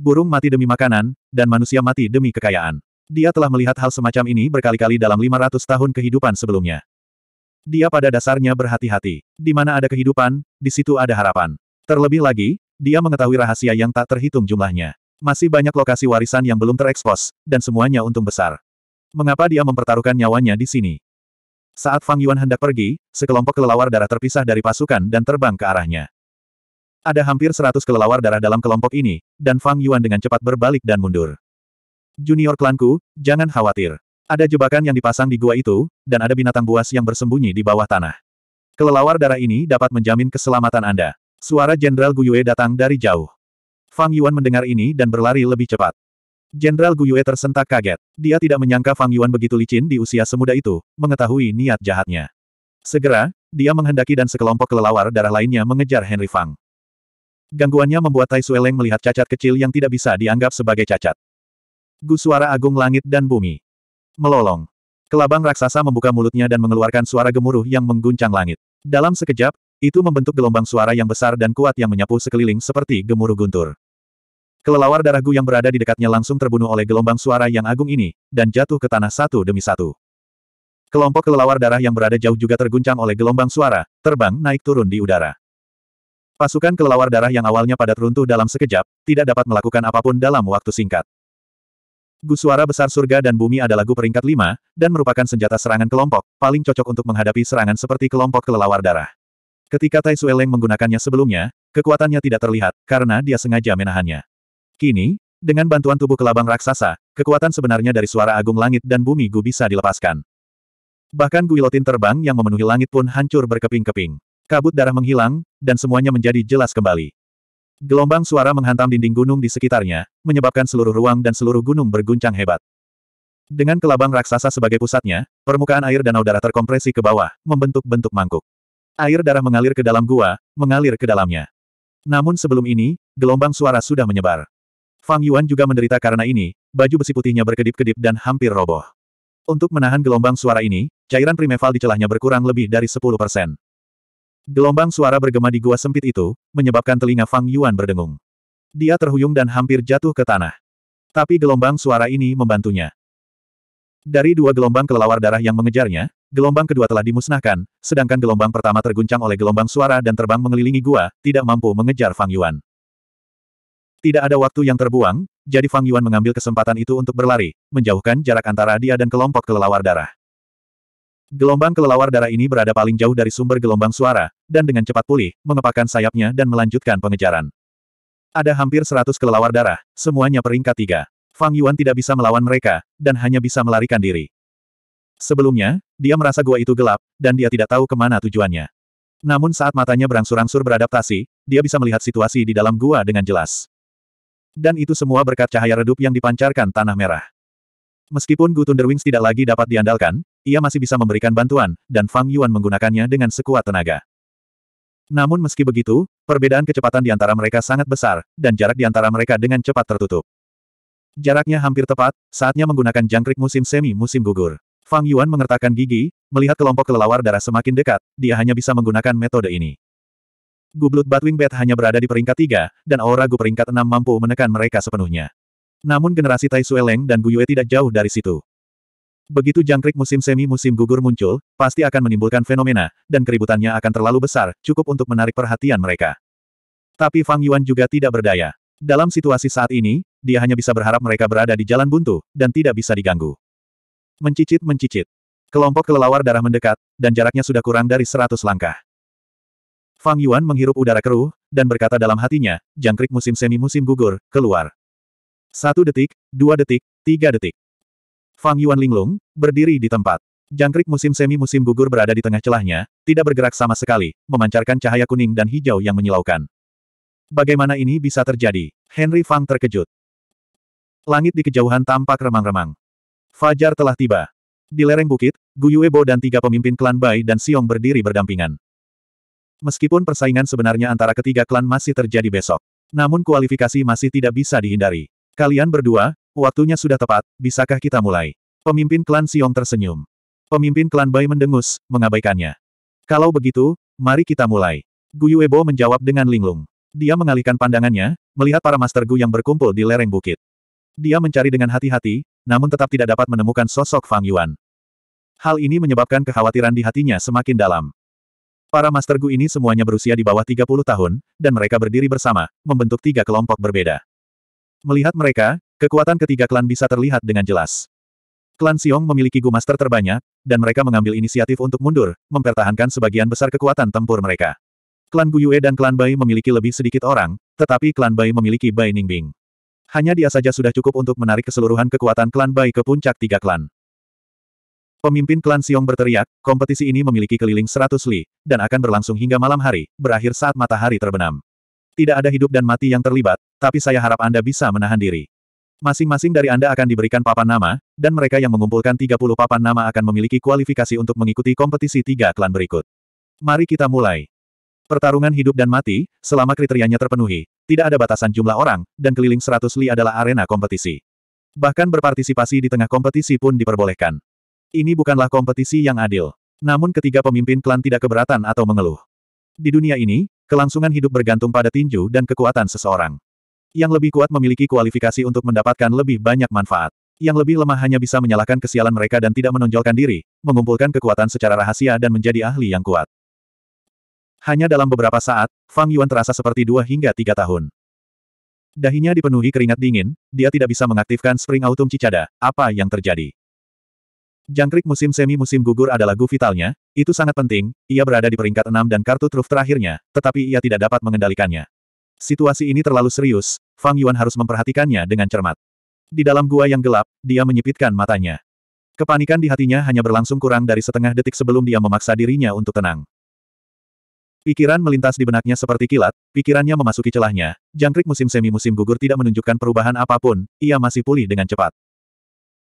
A: Burung mati demi makanan, dan manusia mati demi kekayaan. Dia telah melihat hal semacam ini berkali-kali dalam 500 tahun kehidupan sebelumnya. Dia pada dasarnya berhati-hati. Di mana ada kehidupan, di situ ada harapan. Terlebih lagi, dia mengetahui rahasia yang tak terhitung jumlahnya. Masih banyak lokasi warisan yang belum terekspos, dan semuanya untung besar. Mengapa dia mempertaruhkan nyawanya di sini? Saat Fang Yuan hendak pergi, sekelompok kelelawar darah terpisah dari pasukan dan terbang ke arahnya. Ada hampir seratus kelelawar darah dalam kelompok ini, dan Fang Yuan dengan cepat berbalik dan mundur. Junior klanku, jangan khawatir. Ada jebakan yang dipasang di gua itu, dan ada binatang buas yang bersembunyi di bawah tanah. Kelelawar darah ini dapat menjamin keselamatan Anda. Suara Jenderal Guyue datang dari jauh. Fang Yuan mendengar ini dan berlari lebih cepat. Jenderal Guyue tersentak kaget. Dia tidak menyangka Fang Yuan begitu licin di usia semuda itu, mengetahui niat jahatnya. Segera, dia menghendaki dan sekelompok kelelawar darah lainnya mengejar Henry Fang. Gangguannya membuat Tai Sueleng melihat cacat kecil yang tidak bisa dianggap sebagai cacat. Gu suara agung langit dan bumi. Melolong. Kelabang raksasa membuka mulutnya dan mengeluarkan suara gemuruh yang mengguncang langit. Dalam sekejap, itu membentuk gelombang suara yang besar dan kuat yang menyapu sekeliling seperti gemuruh guntur. Kelelawar darah Gu yang berada di dekatnya langsung terbunuh oleh gelombang suara yang agung ini, dan jatuh ke tanah satu demi satu. Kelompok kelelawar darah yang berada jauh juga terguncang oleh gelombang suara, terbang naik turun di udara. Pasukan kelelawar darah yang awalnya padat runtuh dalam sekejap, tidak dapat melakukan apapun dalam waktu singkat. Gu suara besar surga dan bumi adalah gu peringkat 5, dan merupakan senjata serangan kelompok, paling cocok untuk menghadapi serangan seperti kelompok kelelawar darah. Ketika Tai Sueleng menggunakannya sebelumnya, kekuatannya tidak terlihat, karena dia sengaja menahannya. Kini, dengan bantuan tubuh kelabang raksasa, kekuatan sebenarnya dari suara agung langit dan bumi Gu bisa dilepaskan. Bahkan Guilotin terbang yang memenuhi langit pun hancur berkeping-keping. Kabut darah menghilang, dan semuanya menjadi jelas kembali. Gelombang suara menghantam dinding gunung di sekitarnya, menyebabkan seluruh ruang dan seluruh gunung berguncang hebat. Dengan kelabang raksasa sebagai pusatnya, permukaan air danau darah terkompresi ke bawah, membentuk bentuk mangkuk. Air darah mengalir ke dalam gua, mengalir ke dalamnya. Namun sebelum ini, gelombang suara sudah menyebar. Fang Yuan juga menderita karena ini, baju besi putihnya berkedip-kedip dan hampir roboh. Untuk menahan gelombang suara ini, cairan primeval di celahnya berkurang lebih dari 10 persen. Gelombang suara bergema di gua sempit itu, menyebabkan telinga Fang Yuan berdengung. Dia terhuyung dan hampir jatuh ke tanah. Tapi gelombang suara ini membantunya. Dari dua gelombang kelelawar darah yang mengejarnya, gelombang kedua telah dimusnahkan, sedangkan gelombang pertama terguncang oleh gelombang suara dan terbang mengelilingi gua, tidak mampu mengejar Fang Yuan. Tidak ada waktu yang terbuang, jadi Fang Yuan mengambil kesempatan itu untuk berlari, menjauhkan jarak antara dia dan kelompok kelelawar darah. Gelombang kelelawar darah ini berada paling jauh dari sumber gelombang suara, dan dengan cepat pulih, mengepakkan sayapnya dan melanjutkan pengejaran. Ada hampir seratus kelelawar darah, semuanya peringkat tiga. Fang Yuan tidak bisa melawan mereka, dan hanya bisa melarikan diri. Sebelumnya, dia merasa gua itu gelap, dan dia tidak tahu kemana tujuannya. Namun saat matanya berangsur-angsur beradaptasi, dia bisa melihat situasi di dalam gua dengan jelas. Dan itu semua berkat cahaya redup yang dipancarkan Tanah Merah. Meskipun Gu Thunder Wings tidak lagi dapat diandalkan, ia masih bisa memberikan bantuan, dan Fang Yuan menggunakannya dengan sekuat tenaga. Namun meski begitu, perbedaan kecepatan di antara mereka sangat besar, dan jarak di antara mereka dengan cepat tertutup. Jaraknya hampir tepat, saatnya menggunakan jangkrik musim semi musim gugur. Fang Yuan mengertakkan gigi, melihat kelompok kelelawar darah semakin dekat, dia hanya bisa menggunakan metode ini. Gublut Batwing Bat hanya berada di peringkat 3, dan aura Gu peringkat 6 mampu menekan mereka sepenuhnya. Namun generasi Tai Sueleng Leng dan Guyue tidak jauh dari situ. Begitu jangkrik musim semi musim gugur muncul, pasti akan menimbulkan fenomena, dan keributannya akan terlalu besar, cukup untuk menarik perhatian mereka. Tapi Fang Yuan juga tidak berdaya. Dalam situasi saat ini, dia hanya bisa berharap mereka berada di jalan buntu, dan tidak bisa diganggu. Mencicit-mencicit. Kelompok kelelawar darah mendekat, dan jaraknya sudah kurang dari seratus langkah. Fang Yuan menghirup udara keruh, dan berkata dalam hatinya, jangkrik musim semi musim gugur, keluar. Satu detik, dua detik, tiga detik. Fang Yuan linglung, berdiri di tempat. Jangkrik musim semi-musim gugur berada di tengah celahnya, tidak bergerak sama sekali, memancarkan cahaya kuning dan hijau yang menyilaukan. Bagaimana ini bisa terjadi? Henry Fang terkejut. Langit di kejauhan tampak remang-remang. Fajar telah tiba. Di lereng bukit, Gu Yuebo dan tiga pemimpin klan Bai dan Siong berdiri berdampingan. Meskipun persaingan sebenarnya antara ketiga klan masih terjadi besok, namun kualifikasi masih tidak bisa dihindari. Kalian berdua, waktunya sudah tepat, bisakah kita mulai? Pemimpin klan Siong tersenyum. Pemimpin klan Bai mendengus, mengabaikannya. Kalau begitu, mari kita mulai. Guyu Ebo menjawab dengan linglung. Dia mengalihkan pandangannya, melihat para Master Gu yang berkumpul di lereng bukit. Dia mencari dengan hati-hati, namun tetap tidak dapat menemukan sosok Fang Yuan. Hal ini menyebabkan kekhawatiran di hatinya semakin dalam. Para Master Gu ini semuanya berusia di bawah 30 tahun, dan mereka berdiri bersama, membentuk tiga kelompok berbeda. Melihat mereka, kekuatan ketiga klan bisa terlihat dengan jelas. Klan Siong memiliki gu master terbanyak, dan mereka mengambil inisiatif untuk mundur, mempertahankan sebagian besar kekuatan tempur mereka. Klan Guyue dan klan Bai memiliki lebih sedikit orang, tetapi klan Bai memiliki Bai Ningbing. Hanya dia saja sudah cukup untuk menarik keseluruhan kekuatan klan Bai ke puncak tiga klan. Pemimpin klan Siong berteriak, kompetisi ini memiliki keliling 100 li, dan akan berlangsung hingga malam hari, berakhir saat matahari terbenam. Tidak ada hidup dan mati yang terlibat, tapi saya harap Anda bisa menahan diri. Masing-masing dari Anda akan diberikan papan nama, dan mereka yang mengumpulkan 30 papan nama akan memiliki kualifikasi untuk mengikuti kompetisi tiga klan berikut. Mari kita mulai. Pertarungan hidup dan mati, selama kriterianya terpenuhi, tidak ada batasan jumlah orang, dan keliling 100 li adalah arena kompetisi. Bahkan berpartisipasi di tengah kompetisi pun diperbolehkan. Ini bukanlah kompetisi yang adil. Namun ketiga pemimpin klan tidak keberatan atau mengeluh. Di dunia ini, kelangsungan hidup bergantung pada tinju dan kekuatan seseorang. Yang lebih kuat memiliki kualifikasi untuk mendapatkan lebih banyak manfaat. Yang lebih lemah hanya bisa menyalahkan kesialan mereka dan tidak menonjolkan diri, mengumpulkan kekuatan secara rahasia dan menjadi ahli yang kuat. Hanya dalam beberapa saat, Fang Yuan terasa seperti dua hingga tiga tahun. Dahinya dipenuhi keringat dingin, dia tidak bisa mengaktifkan Spring Autumn Cicada, apa yang terjadi. Jangkrik musim semi-musim gugur adalah gu vitalnya, itu sangat penting, ia berada di peringkat 6 dan kartu truf terakhirnya, tetapi ia tidak dapat mengendalikannya. Situasi ini terlalu serius, Fang Yuan harus memperhatikannya dengan cermat. Di dalam gua yang gelap, dia menyipitkan matanya. Kepanikan di hatinya hanya berlangsung kurang dari setengah detik sebelum dia memaksa dirinya untuk tenang. Pikiran melintas di benaknya seperti kilat, pikirannya memasuki celahnya, jangkrik musim semi-musim gugur tidak menunjukkan perubahan apapun, ia masih pulih dengan cepat.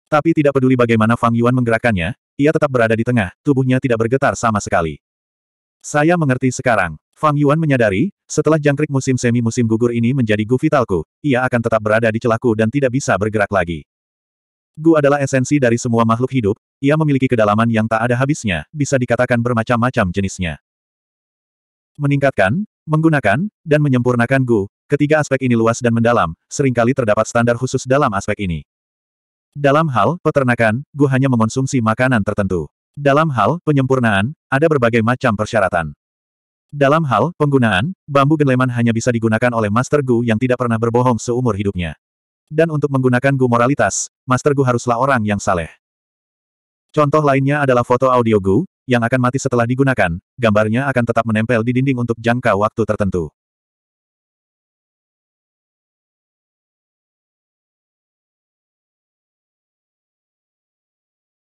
A: Tapi tidak peduli bagaimana Fang Yuan menggerakkannya, ia tetap berada di tengah, tubuhnya tidak bergetar sama sekali. Saya mengerti sekarang. Fang Yuan menyadari, setelah jangkrik musim semi-musim gugur ini menjadi Gu Vitalku, ia akan tetap berada di celaku dan tidak bisa bergerak lagi. Gu adalah esensi dari semua makhluk hidup, ia memiliki kedalaman yang tak ada habisnya, bisa dikatakan bermacam-macam jenisnya. Meningkatkan, menggunakan, dan menyempurnakan Gu, ketiga aspek ini luas dan mendalam, seringkali terdapat standar khusus dalam aspek ini. Dalam hal peternakan, Gu hanya mengonsumsi makanan tertentu. Dalam hal penyempurnaan, ada berbagai macam persyaratan. Dalam hal penggunaan, bambu genleman hanya bisa digunakan oleh Master Gu yang tidak pernah berbohong seumur hidupnya. Dan untuk menggunakan Gu moralitas, Master Gu haruslah orang yang saleh. Contoh lainnya adalah foto audio Gu, yang akan mati setelah digunakan, gambarnya akan tetap menempel di dinding untuk jangka waktu tertentu.